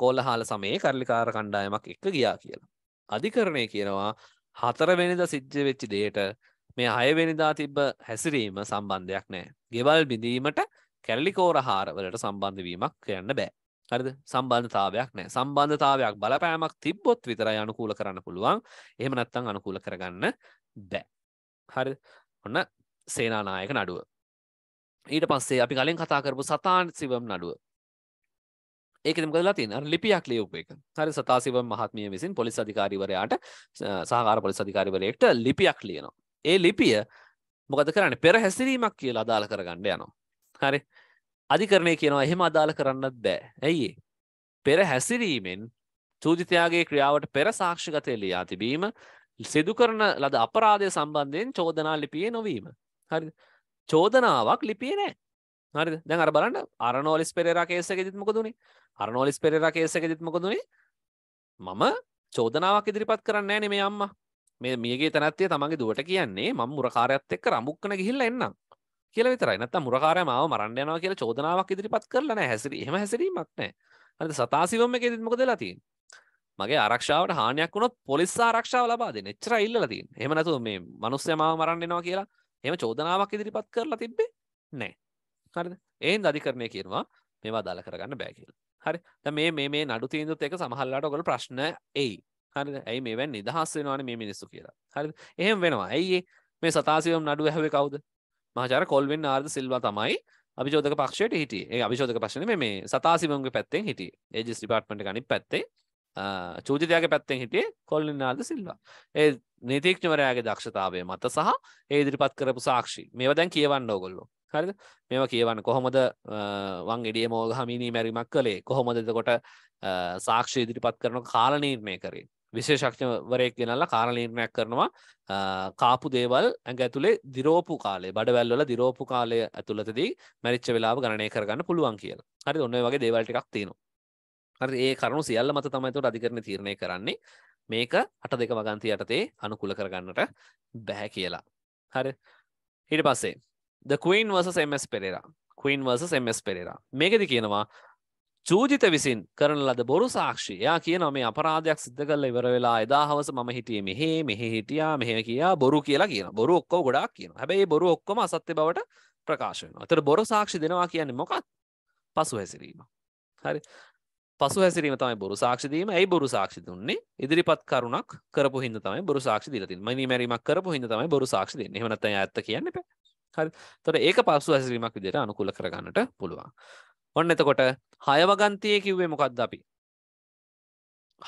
කෝල්ලහාල සමයේ කරලිකාර කණ්ඩායමක් එක්ක ගියා කියලා. අධිකරණය කියනවා හතරවෙනිද සිද්ධ වෙච්චි දේට මේ හයවෙනිදා තිබ්බ හැසිරීම සම්බන්ධයක් නෑ. ගෙවල් බිඳීමට කැල්ලිකෝර හාරවලට සම්බන්ධවීමක් කරන්න බෑ. හරිද සම්බන්ධතාවයක් නෑ සම්බන්ධතාවයක් බලපෑමක් තිබ්බොත් විතරයි අනුකූල කරන්න පුළුවන් එහෙම නැත්තං අනුකූල කරගන්න බෑ. හරි ඔන්න සේනානායක නඩුව. ඊට පස්සේ අපි කලින් කතා කරපු සතාන් සිවම් නඩුව ඒකම කලා තින ලිපියක් ලියවප එක හරි සතාසිව මහත්මිය විසින් පොලිස් අධිකාරිවරයාට සහකාර පොලිස් අධිකාරිවරයෙක්ට ලිපියක් ලියනවා ඒ ලිපිය මොකද කරන්න පෙර හැසිරීමක් කියලා අදාළ කරගන්න යනවා. හරි අධිකරණය කියනවා එහෙම අදාළ කරන්නත් බෑ ඇයි පෙර හැසිරීමෙන් චූජිතයාගේ ක්‍රියාවට පෙර සාක්ෂිගතය ලියා තිබීම සිදු කරන ලද අපරාධය සම්බන්ධයෙන් චෝදනා ලිපියේ නොවීම හරි චෝදනාවක් ලිපිය නෑ හරි දැන් අර බලන්න අරනෝලිස් පෙරේරා කේසක දිත්මක දුණේ අරනෝලිස් පෙරේරා කේසක දිත්මක දුණේ මම චෝදනාවක් ඉදිරිපත් කරන්නේ නෑනේ මේ අම්මා මේ මියගේ තැනත්තේ තමගේ දුවට කියන්නේ ම මුරකාරයත් එක්ක රමුක්කන ගිහිල්ල එන්නම් කියල විතර නත මුරකාරය මාව මරන්න යනවා කියලා චෝදනාවක් ඉදිරිපත් කරලන හැසිර හම හැසිරීමක් නෑ අද සතාසිවම එක දිත්මක දෙලාතිී මගේ ආරක්ෂාවට හානියක් වුණොත් පොලිස් ආරක්ෂාව ලබා දෙන්න එච්චර ඉල්ලලා තියෙන්නේ. එහෙම නැතුව මේ මිනිස්සයා මාව මරන්න එනවා කියලා එහෙම චෝදනාවක් ඉදිරිපත් කරලා තිබ්බේ නැහැ. හරිද? එහෙනම් අධිකරණය කියනවා මේවා අදාළ කරගන්න බෑ කියලා. හරි. දැන් මේ මේ මේ නඩු තීන්දුවත් එක සමහරලාට ඔයගොල්ලෝ ප්‍රශ්න එයි. හරිද ඇයි මේ වැන්න නිදහස් වෙනවාන මේ මිනිස්සු කියලා හරි එහෙම වෙනවා ඇයි මේ සතාසිවම් නඩු ඇහුවේ කවුද මහාචාර කොල්වෙන් ආර්ද සිල්වා තමයි අභිෂෝධක පක්ෂයට හිටියේ ඒ අභිෂෝධක පක්ෂණ මේ සතාසිවම්ගේ පැත්තෙන් හිටිය ඒජිස් ඩිපාර්ට්මට ගනි පැත්තේ චූජිතයාගේ පැත්තෙන් හිටියේ කොල්ලෙන් ආර්ද සිල්වා ඒ නීතිීක්ෂවරයාගේ දක්ෂතාවය මත සහ ඒ ඉදිරිපත් කරපු සාක්ෂි මේවා දැන් කියවන්න ඕගොල්ලො හරිද මේවා කියවන්න කොහොමද වං එඩිය මෝගහමිනී මැරිමක් කළේ කොහොමද එතකොට සාක්ෂි ඉදිරිපත් කරන කාලනීර්මය කරේ විශේෂක්ෂවරයෙක් ගෙනල්ල කාරණීර්ණයක් කරනවා කාපු දේවල් ඇඟ ඇතුළේ දිරෝපු කාලේ බඩවැල්වල දිරෝපු කාලය ඇතුළතදී මැරිච්ච වෙලාව ගණනය කරගන්න පුළුවන් කියලා හරි ඔන්න වගේ දේවල් ටිකක් තියෙනවා හරි ඒ කරුණු සියල්ල මත තමයි එතකොට අධිකරණ තීරණය කරන්නේ මේක අට දෙක වගන්ති යටතේ අනුකූල කරගන්නට බෑ කියලා හරි ඊට පස්සේ the queen versus ms pereira queen versus ms pereira මේකෙදි කියනවා චූජිත විසින් කරන ලද බොරු සාක්ෂි එයා කියනවා මේ අපරාධයක් සිද්ධ කළා ඉවර වෙලා එදා හවස මම හිටියේ මෙහෙ මෙහෙ හිටියා මෙහෙ කියා බොරු කියලා කියනවා බොරු ඔක්කොම ගොඩාක් කියනවා හැබැයි බොරු ඔක්කොම අසත්‍ය බවට ප්‍රකාශ වෙනවා. එතකොට බොරු සාක්ෂි දෙනවා කියන්නේ මොකක්ද? පසු හැසිරීම. හරි. පසු හැසිරීම තමයි බොරු සාක්ෂි දීම. ඇයි බොරු සාක්ෂි දුන්නේ? ඉදිරිපත් කරුණක් කරපු හින්දා තමයි බොරු සාක්ෂි දීලා තින්නේ. මිනි මැරීමක් කරපු හින්දා තමයි බොරු සාක්ෂි දෙන්නේ. එහෙම නැත්නම් ඇත්ත කියන්න එපා. හරි. එතකොට ඒක පසු හැසිරීමක් විදිහට අනුකූල කරගන්නට පුළුවන්. ඔන්න එතකොට හයවගන්තිය කිව්වේ මොකක්ද අපි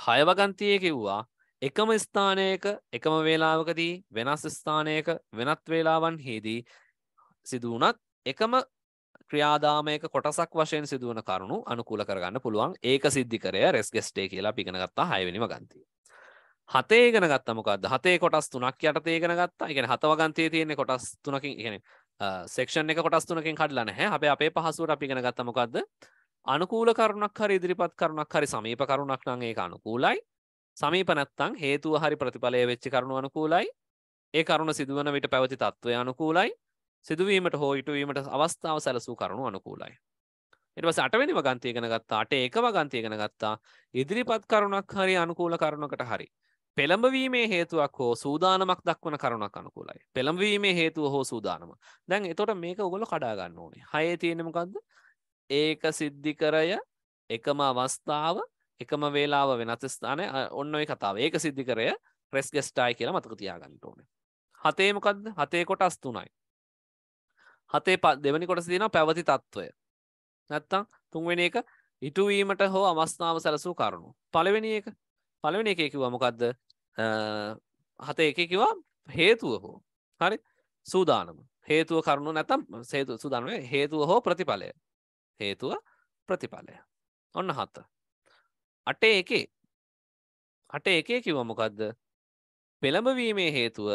හයවගන්තිය කිව්වා එකම ස්ථානයක එකම වේලාවකදී වෙනස් ස්ථානයක වෙනත් වේලාවන් හිදී සිදුවනත් එකම ක්‍රියාදාමයක කොටසක් වශයෙන් සිදුවන කරුණු අනුකූල කරගන්න පුළුවන් ඒක සිද්ධිකරය රෙස් ගෙස්ටේ කියලා පිගෙනගත්තා හයවෙනිම ගන්තිය. හතේ ගෙන ගත්තමකක්ද හතේ කොටස් තුනක් යට තේගෙන ගත්තා එකෙන හතව ගන්තය තියෙන්නේ කොටස් තුනකින් ඉගෙන සෙක්ෂන් එක කොටස් තුනකින් කඩලා නැහැ හැබැයි අපේ පහසුවට අපි ඉගෙන ගත්තා මොකද්ද අනුකූල කරුණක් හරි ඉදිරිපත් කරුණක් හරි සමීප කරුණක් නම් ඒක අනුකූලයි සමීප නැත්තම් හේතුව හරි ප්‍රතිඵලය වෙච්ච කරුණු අනුකූලයි ඒ කරුණ සිදුවන විට පැවති තත්ත්වය අනුකූලයි සිදුවීමට හෝ ඉටුවීමට අවස්ථාව සැලසූ කරුණු අනුකූලයි. එටවස අටවැනි වගන්තයගෙන ගත්තා අට ඒක වගන්තයගෙන ගත්තා ඉදිරිපත් කරුණක් හරි අනුකූල කරුණකට හරි පෙළඹවීමේ හේතුවක් හෝ සූදානමක් දක්වන කරුණක් අනුකූලයි පෙළඹවීමේ හේතුව හෝ සූදානම දැන් එතොට මේක ඔගොල කඩාගන්න ඕනේ හය තියෙනමකක්ද ඒක සිද්ධිකරය එකම අවස්ථාව එකම වේලාව වෙනත් ස්ථානය ඔන්න ඔය කතාව ඒක සිද්ධිකරය ප්‍රෙස් ගෙස්ටායි කියලා මතක තියාගන්නට ඕනේ හතේමකක්ද හතේ කොටස් තුනයි හතේ පත් දෙවැනි කොටස දින පැවති තත්ත්වය නැත්තං තුන්වෙෙන එක ඉටුවීමට හෝ අවස්ථාව සැලසූ කරුණු පළවෙනි එක පළවෙනි එක කිව මොකක්ද හත එක කිවා හේතුව හෝ හරි සූදානම හේතුව කරුණු නැතම් සේතු සූදානුවේ හේතුව හෝ ප්‍රතිඵලය හේතුව ප්‍රතිඵලය ඔන්න හත්ත අටේ එකේ අට එකේ කිව මොකක්ද පෙළඹවීමේ හේතුව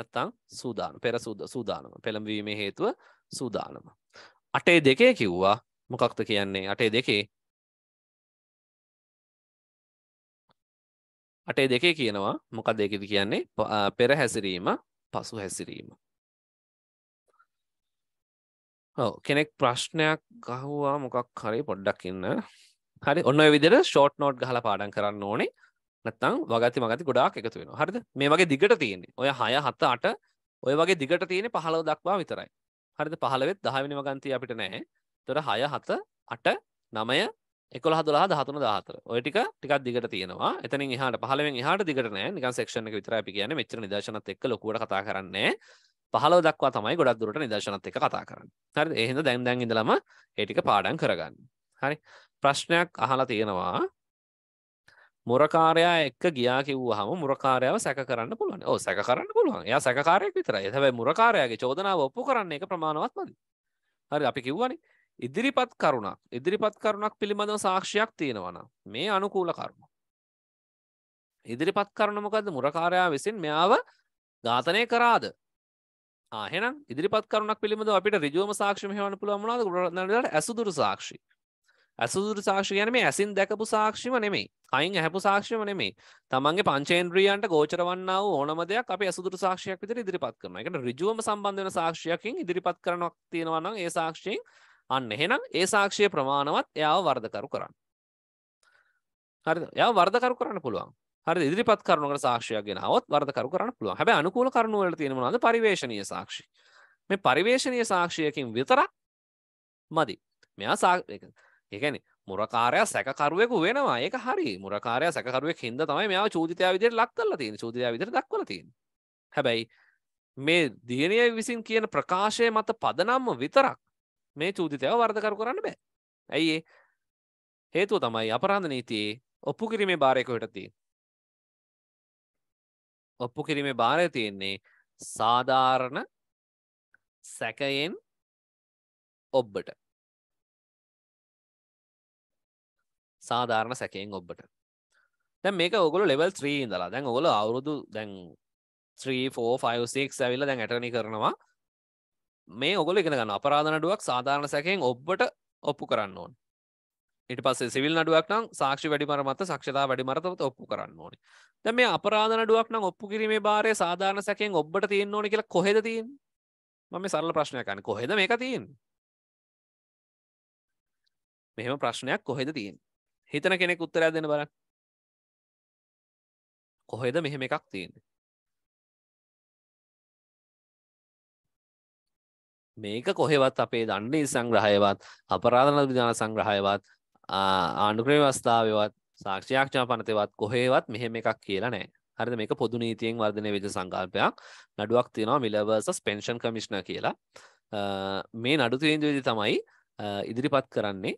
නැත්තං සූදාන පෙර සුද සූදානම පෙළඹවීමේ හේතුව සූදානම අටේ දෙකේ කිව්වා මොකක්ද කියන්නේ අටේ දෙකේ අටේ දෙකේ කියනවා මොකක් දෙකද කියන්නේ පෙර හැසිරීම පසු හැසිරීම ඔව කෙනෙක් ප්‍රශ්නයක් ගහවා මොකක් හරි පොඩ්ඩක් ඉන්න හරි ඔන්න විදිර ෂෝට් නෝට් හල පාඩන් කරන්න ඕනේ නැත්තං වගති මගති ගොඩක් එකතු වෙන හරිද මේ වගේ දිගට තියෙන්නේ ඔය හය හත අට ඔය වගේ දිගට තියෙන පහලව දක්වා විතරයි හරිද පහලවෙත් දහවිනි වගන්තය අපිට නෑ තොර හය හත අට නමය එකොළ හදලා දහතුන දාතර ඔය ටික ටිකක් දිගට තියෙනවා එතනින් එහාට පහලෙන් එහාට දිගට නෑ නිකන් සෙක්ෂන් එක විතරයි අපි කියන්නේ මෙච්චර නිදර්ශනත් එක්ක ලොකුවට කතා කරන්නේ 15 දක්වා තමයි ගොඩක් දුරට නිදර්ශනත් එක්ක කතා කරන්නේ හරිද ඒ හින්දා දැන් දැන් ඉඳලම ඒ ටික පාඩම් කරගන්න හරි ප්‍රශ්නයක් අහලා තියෙනවා මුරකාරයා එක්ක ගියා කිව්වහම මුරකාරයාව සැක කරන්න පුළුවන්. ඔව් සැක කරන්න පුළුවන්. එයා සැකකාරයෙක් විතරයි. හැබැයි මුරකාරයාගේ චෝදනාව ඔප්පු කරන්න එක ප්‍රමාණවත් නැති. හරි අපි කිව්වනේ ඉදිරිපත් කරුණක් ඉදිරිපත් කරුණක් පිළිබඳව සාක්ෂයක් තියෙනවන මේ අනුකූල කරුණ. ඉදිරිපත් කරනමකද මුරකාරයා විසින් මෙයාව ඝාතනය කරාද ආහෙනම් ඉදිරිපත් කරුණක් පිළිබඳ අපිට රිජුවම සාක්ෂි මෙහෙවන්න පුළුවන් මොනවාද ගුණනලට ඇසුදුරු සාක්ෂි ඇසුදුරු සාක්ෂි කියන්නේ මේ ඇසින් දැකපු සාක්ෂිම නෙමෙයි කයින් ඇහැපු සාක්ෂිම නෙමෙයි තමන්ගේ පංචේන්ද්‍රියන්ට ගෝචර වන්නා වූ ඕනම දෙයක් අපි ඇසුදුරු සාක්ෂියක් විදිහට ඉදිරිපත් කරනවා ඒකට ඍජුවම සම්බන්ධ වෙන සාක්ෂියකින් ඉදිරිපත් කරනක් තියෙනවා නම් ඒ සාක්ෂියෙන් අන්න එහෙනම් ඒ සාක්ෂිය ප්‍රමාණවත් එයාව වර්ධකරු කරන්න. හරිද? එයාව වර්ධකරු කරන්න පුළුවන්. හරිද? ඉදිරිපත් කරනකොට සාක්ෂියක් ගෙනාවොත් වර්ධකරු කරන්න පුළුවන්. හැබැයි අනුකූල කරුණු වලට තියෙන මොනවාද? පරිවේශනීය සාක්ෂි. මේ පරිවේශනීය සාක්ෂියකින් විතරක් මදි. මෙයා සා ඒ කියන්නේ මුරකාරයා සැකකරුවෙකු වෙනවා. ඒක හරි. මුරකාරයා සැකකරුවෙක් හින්දා තමයි මෙයාව චූදිතයා විදිහට ලක් කරලා තියෙන්නේ. චූදිතයා විදිහට දක්වලා තියෙන්නේ. හැබැයි මේ දියණිය විසින් කියන ප්‍රකාශය මත පදනම්ම විතරක් මේ චූදිතයව වර්ධකරු කරන්න බෑ ඇයි හේතුව තමයි අපරාධ නීතියේ ඔප්පු කිරීමේ භාරයකොයට තිය ඔප්පු කිරීමේ භාරය තියෙන්නේ සාධාරණ සැකයෙන් ඔබ්බට සාධාරණ සැකයෙන් ඔබ්බට දැන් මේක ඔගොල ලෙවල් ත්‍රී ඉඳලා දැන් ඔගොල අවුරුදු දැන් 3 4 5 6 ඇවිල්ලා දැන් ඇටනි කරනවා මේ ඔගොල එකෙන ගන්න අපරාධනඩුවක් සාධාරණ සැකෙන් ඔබ්බට ඔප්පු කරන්න ඕන ඉට පස්සේ සිවිල් නඩුවක් නම් සාක්ෂි වැඩිමරමත සක්ෂතා වැඩිමරතවත ඔප්පු කරන්න ඕනි දැ මේ අපරාධනඩුවක් නම් ඔප්පු කිරීමේ බාරය සාධාරණ සැකෙන් ඔබට තියෙන් ඕනි කියලා කොහෙද තින් මම සරල ප්‍රශ්නයකන්න කොහෙද මේක තියෙන් මෙහෙම ප්‍රශ්නයක් කොහෙද තියෙන් හිතන කෙනෙක් උත්තරයක් දෙන බලන්න කොහෙද මෙහෙම එකක් තියෙන්නේ මේක කොහෙවත් අපේ දණ්ඩ සංග්‍රහයවත් අපරාධන විධාන සංග්‍රහයවත් ආණ්ඩුක්‍රේ වස්ථාවවත් සාක්ෂයක්ක්ෂා පනතවත් කොහේවත් මෙහෙම එකක් කියලා නෑ හරිද මේක පොදු නීතියෙන් වර්ධනය වෙජ සංකල්පයක් නඩුවක් තියෙනවා මිලවර්සස් පෙන්ෂන් කමිශ්න කියලා මේ නඩු තේන්දවෙදි තමයි ඉදිරිපත් කරන්නේ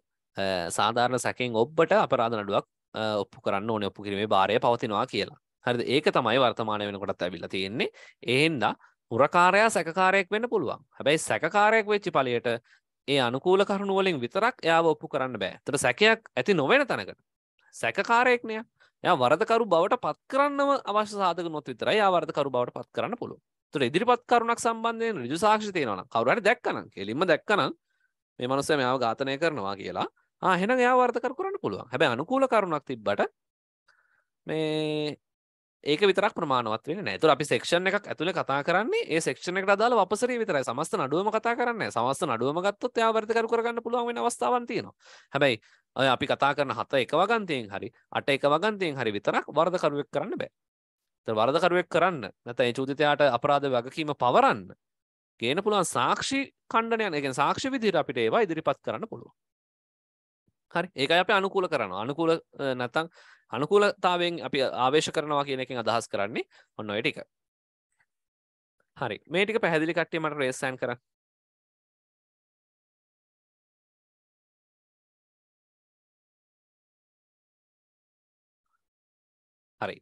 සාධාරණ සැකෙන් ඔබ්බට අපරාධ නඩුවක් ඔප්පු කරන්න ඕන ඔප්පු කිරීමේ භාරය පවතිනවා කියලා හරිද ඒක තමයි වර්තමානය වෙනකොටත් ඇවිල්ල තියෙන්නේ එහෙන්දා පුරකාරයා සැකකාරයෙක් වෙන්න පුළුවන් හැබැයි සැකකාරයෙක් වෙච්චි පලියට ඒ අනුකූල කරුණුවලින් විතරක් එයාව ඔප්පු කරන්න බෑ තර සැකයක් ඇති නොවෙන තැනකට සැකකාරයෙක්නය ය වරදකරු බවට පත් කරන්නම අවශ්‍ය සාධක නොත් විතරයි ආවර්දකරු බවට පත් කරන්න පුළුව තුර ඉදිරිපත් කරුණක් සම්බන්ධයෙන් රජු සාක්ෂිතයන කවරට දැක්කනම් කෙලින්ම දැක්කනම් මේ මනුස්සය මෙයාව ඝාතනය කරනවා කියලා ආහෙන යාවර්තකර කරන්න පුළුවන් හැබැ අනුකූල කරුණක් තිබ්බට මේ ඒක විතරක් ප්‍රමාණවත් වෙන නෑ තුර අපි සෙක්ෂණ එකක් ඇතුළ කතා කරන්නේ ඒ සෙක්ෂණ එකට අදාළ වපසර විතරයි සමස්ත නඩුවම කතා කරන්න සමස්ත නඩුවම ගත්තොත් එයා වර්ධකරු කරගන්න පුළුවන් වෙන අවස්ථාවන් තියෙනවා හැබැයි ඔය අපි කතා කරන හත එක වගන්තයෙන් හරි අට එක වගන්තයෙන් හරි විතරක් වර්ධකරුවෙක් කරන්න බෑ වරදකරුවෙක් කරන්න නැත ඒ චූතිතයාට අපරාධ වගකීම පවරන්න ගේන පුළුවන් සාක්ෂි කණ්ඩනයන් එකෙන් සාක්ෂි විදිහට අපිට ඒවා ඉදිරිපත් කරන්න පුළුවන් හරි ඒක අප අනුකූල කරන අනුකූල නැතන් අනුකූලතාවෙන් අපි ආවේශ කරනවා කියන එකෙන් අදහස් කරන්නේ ඔන්න ඔය ටික. හරි. මේ ටික පැහැදිලි කට්ටිය මට රේස් සෑන් කරන්න. හරි.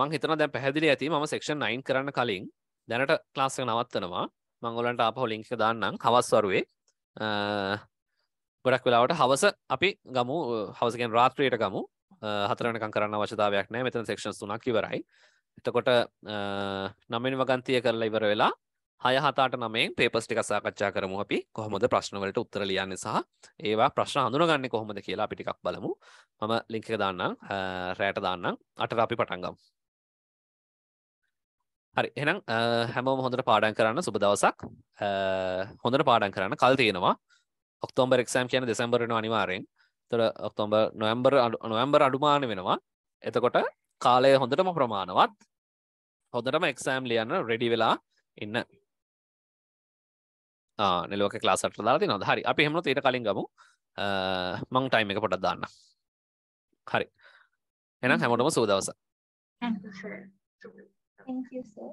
මං හිතන දැන් පැහැදිලි ඇති මම සෙක්ෂන් 9 කරන්න කලින් දැනට ක්ලාස් එක නවත්තනවා. මං ඔයගලන්ට ආපහු ලින්ක් එක දාන්නම් හවස් වරුවේ. ගොඩක් වෙලාවට හවස අපි ගමු හවසගෙන් රාත්‍රියට ගමු හතරනකම් කරන්න වශතාවයක් නෑ මෙතන සෙක්ෂන් තුනක් ඉවරයි එතකොට නමෙන් වගන්තිය කරලා ඉවර වෙලා හය හතාට නමෙන් පේපස් ටික සාකච්ඡා කරමු අපි කොහොමද ප්‍රශ්නවලට උත්තර ලියන්න සහ ඒවා ප්‍රශ්න හඳුනගන්නේ කොහොමද කියලා අපි ටිකක් බලමු මම ලිංක එක දාන්නම් රෑට දාන්නම් අටට අපි පටන් ගමු හරි එහෙනම් හැමෝම හොඳට පාඩම් කරන්න සුබ දවසක් හොඳට පාඩම් කරන්න කල් තියෙනවා ඔක්තෝබර් එක්සෑම් කියන දෙසැම්බර් වෙනවා අනිවාර්යෙන් තොර ඔක්තොම්බ නොවම්බර් නොවම්බර් අඩුමාන වෙනවා එතකොට කාලය හොඳටම ප්‍රමාණවත් හොඳටම එක්සෑම් ලියන්න රෙඩි වෙලා ඉන්න නිලෝක කලාසට දාති නොද හරි අපි හෙමොත් ඊට කලින් ගමු මං ටයිම් එක පොටත් දාන්න හරි එනම් හැමෝටම සූදවස Thank you, sir.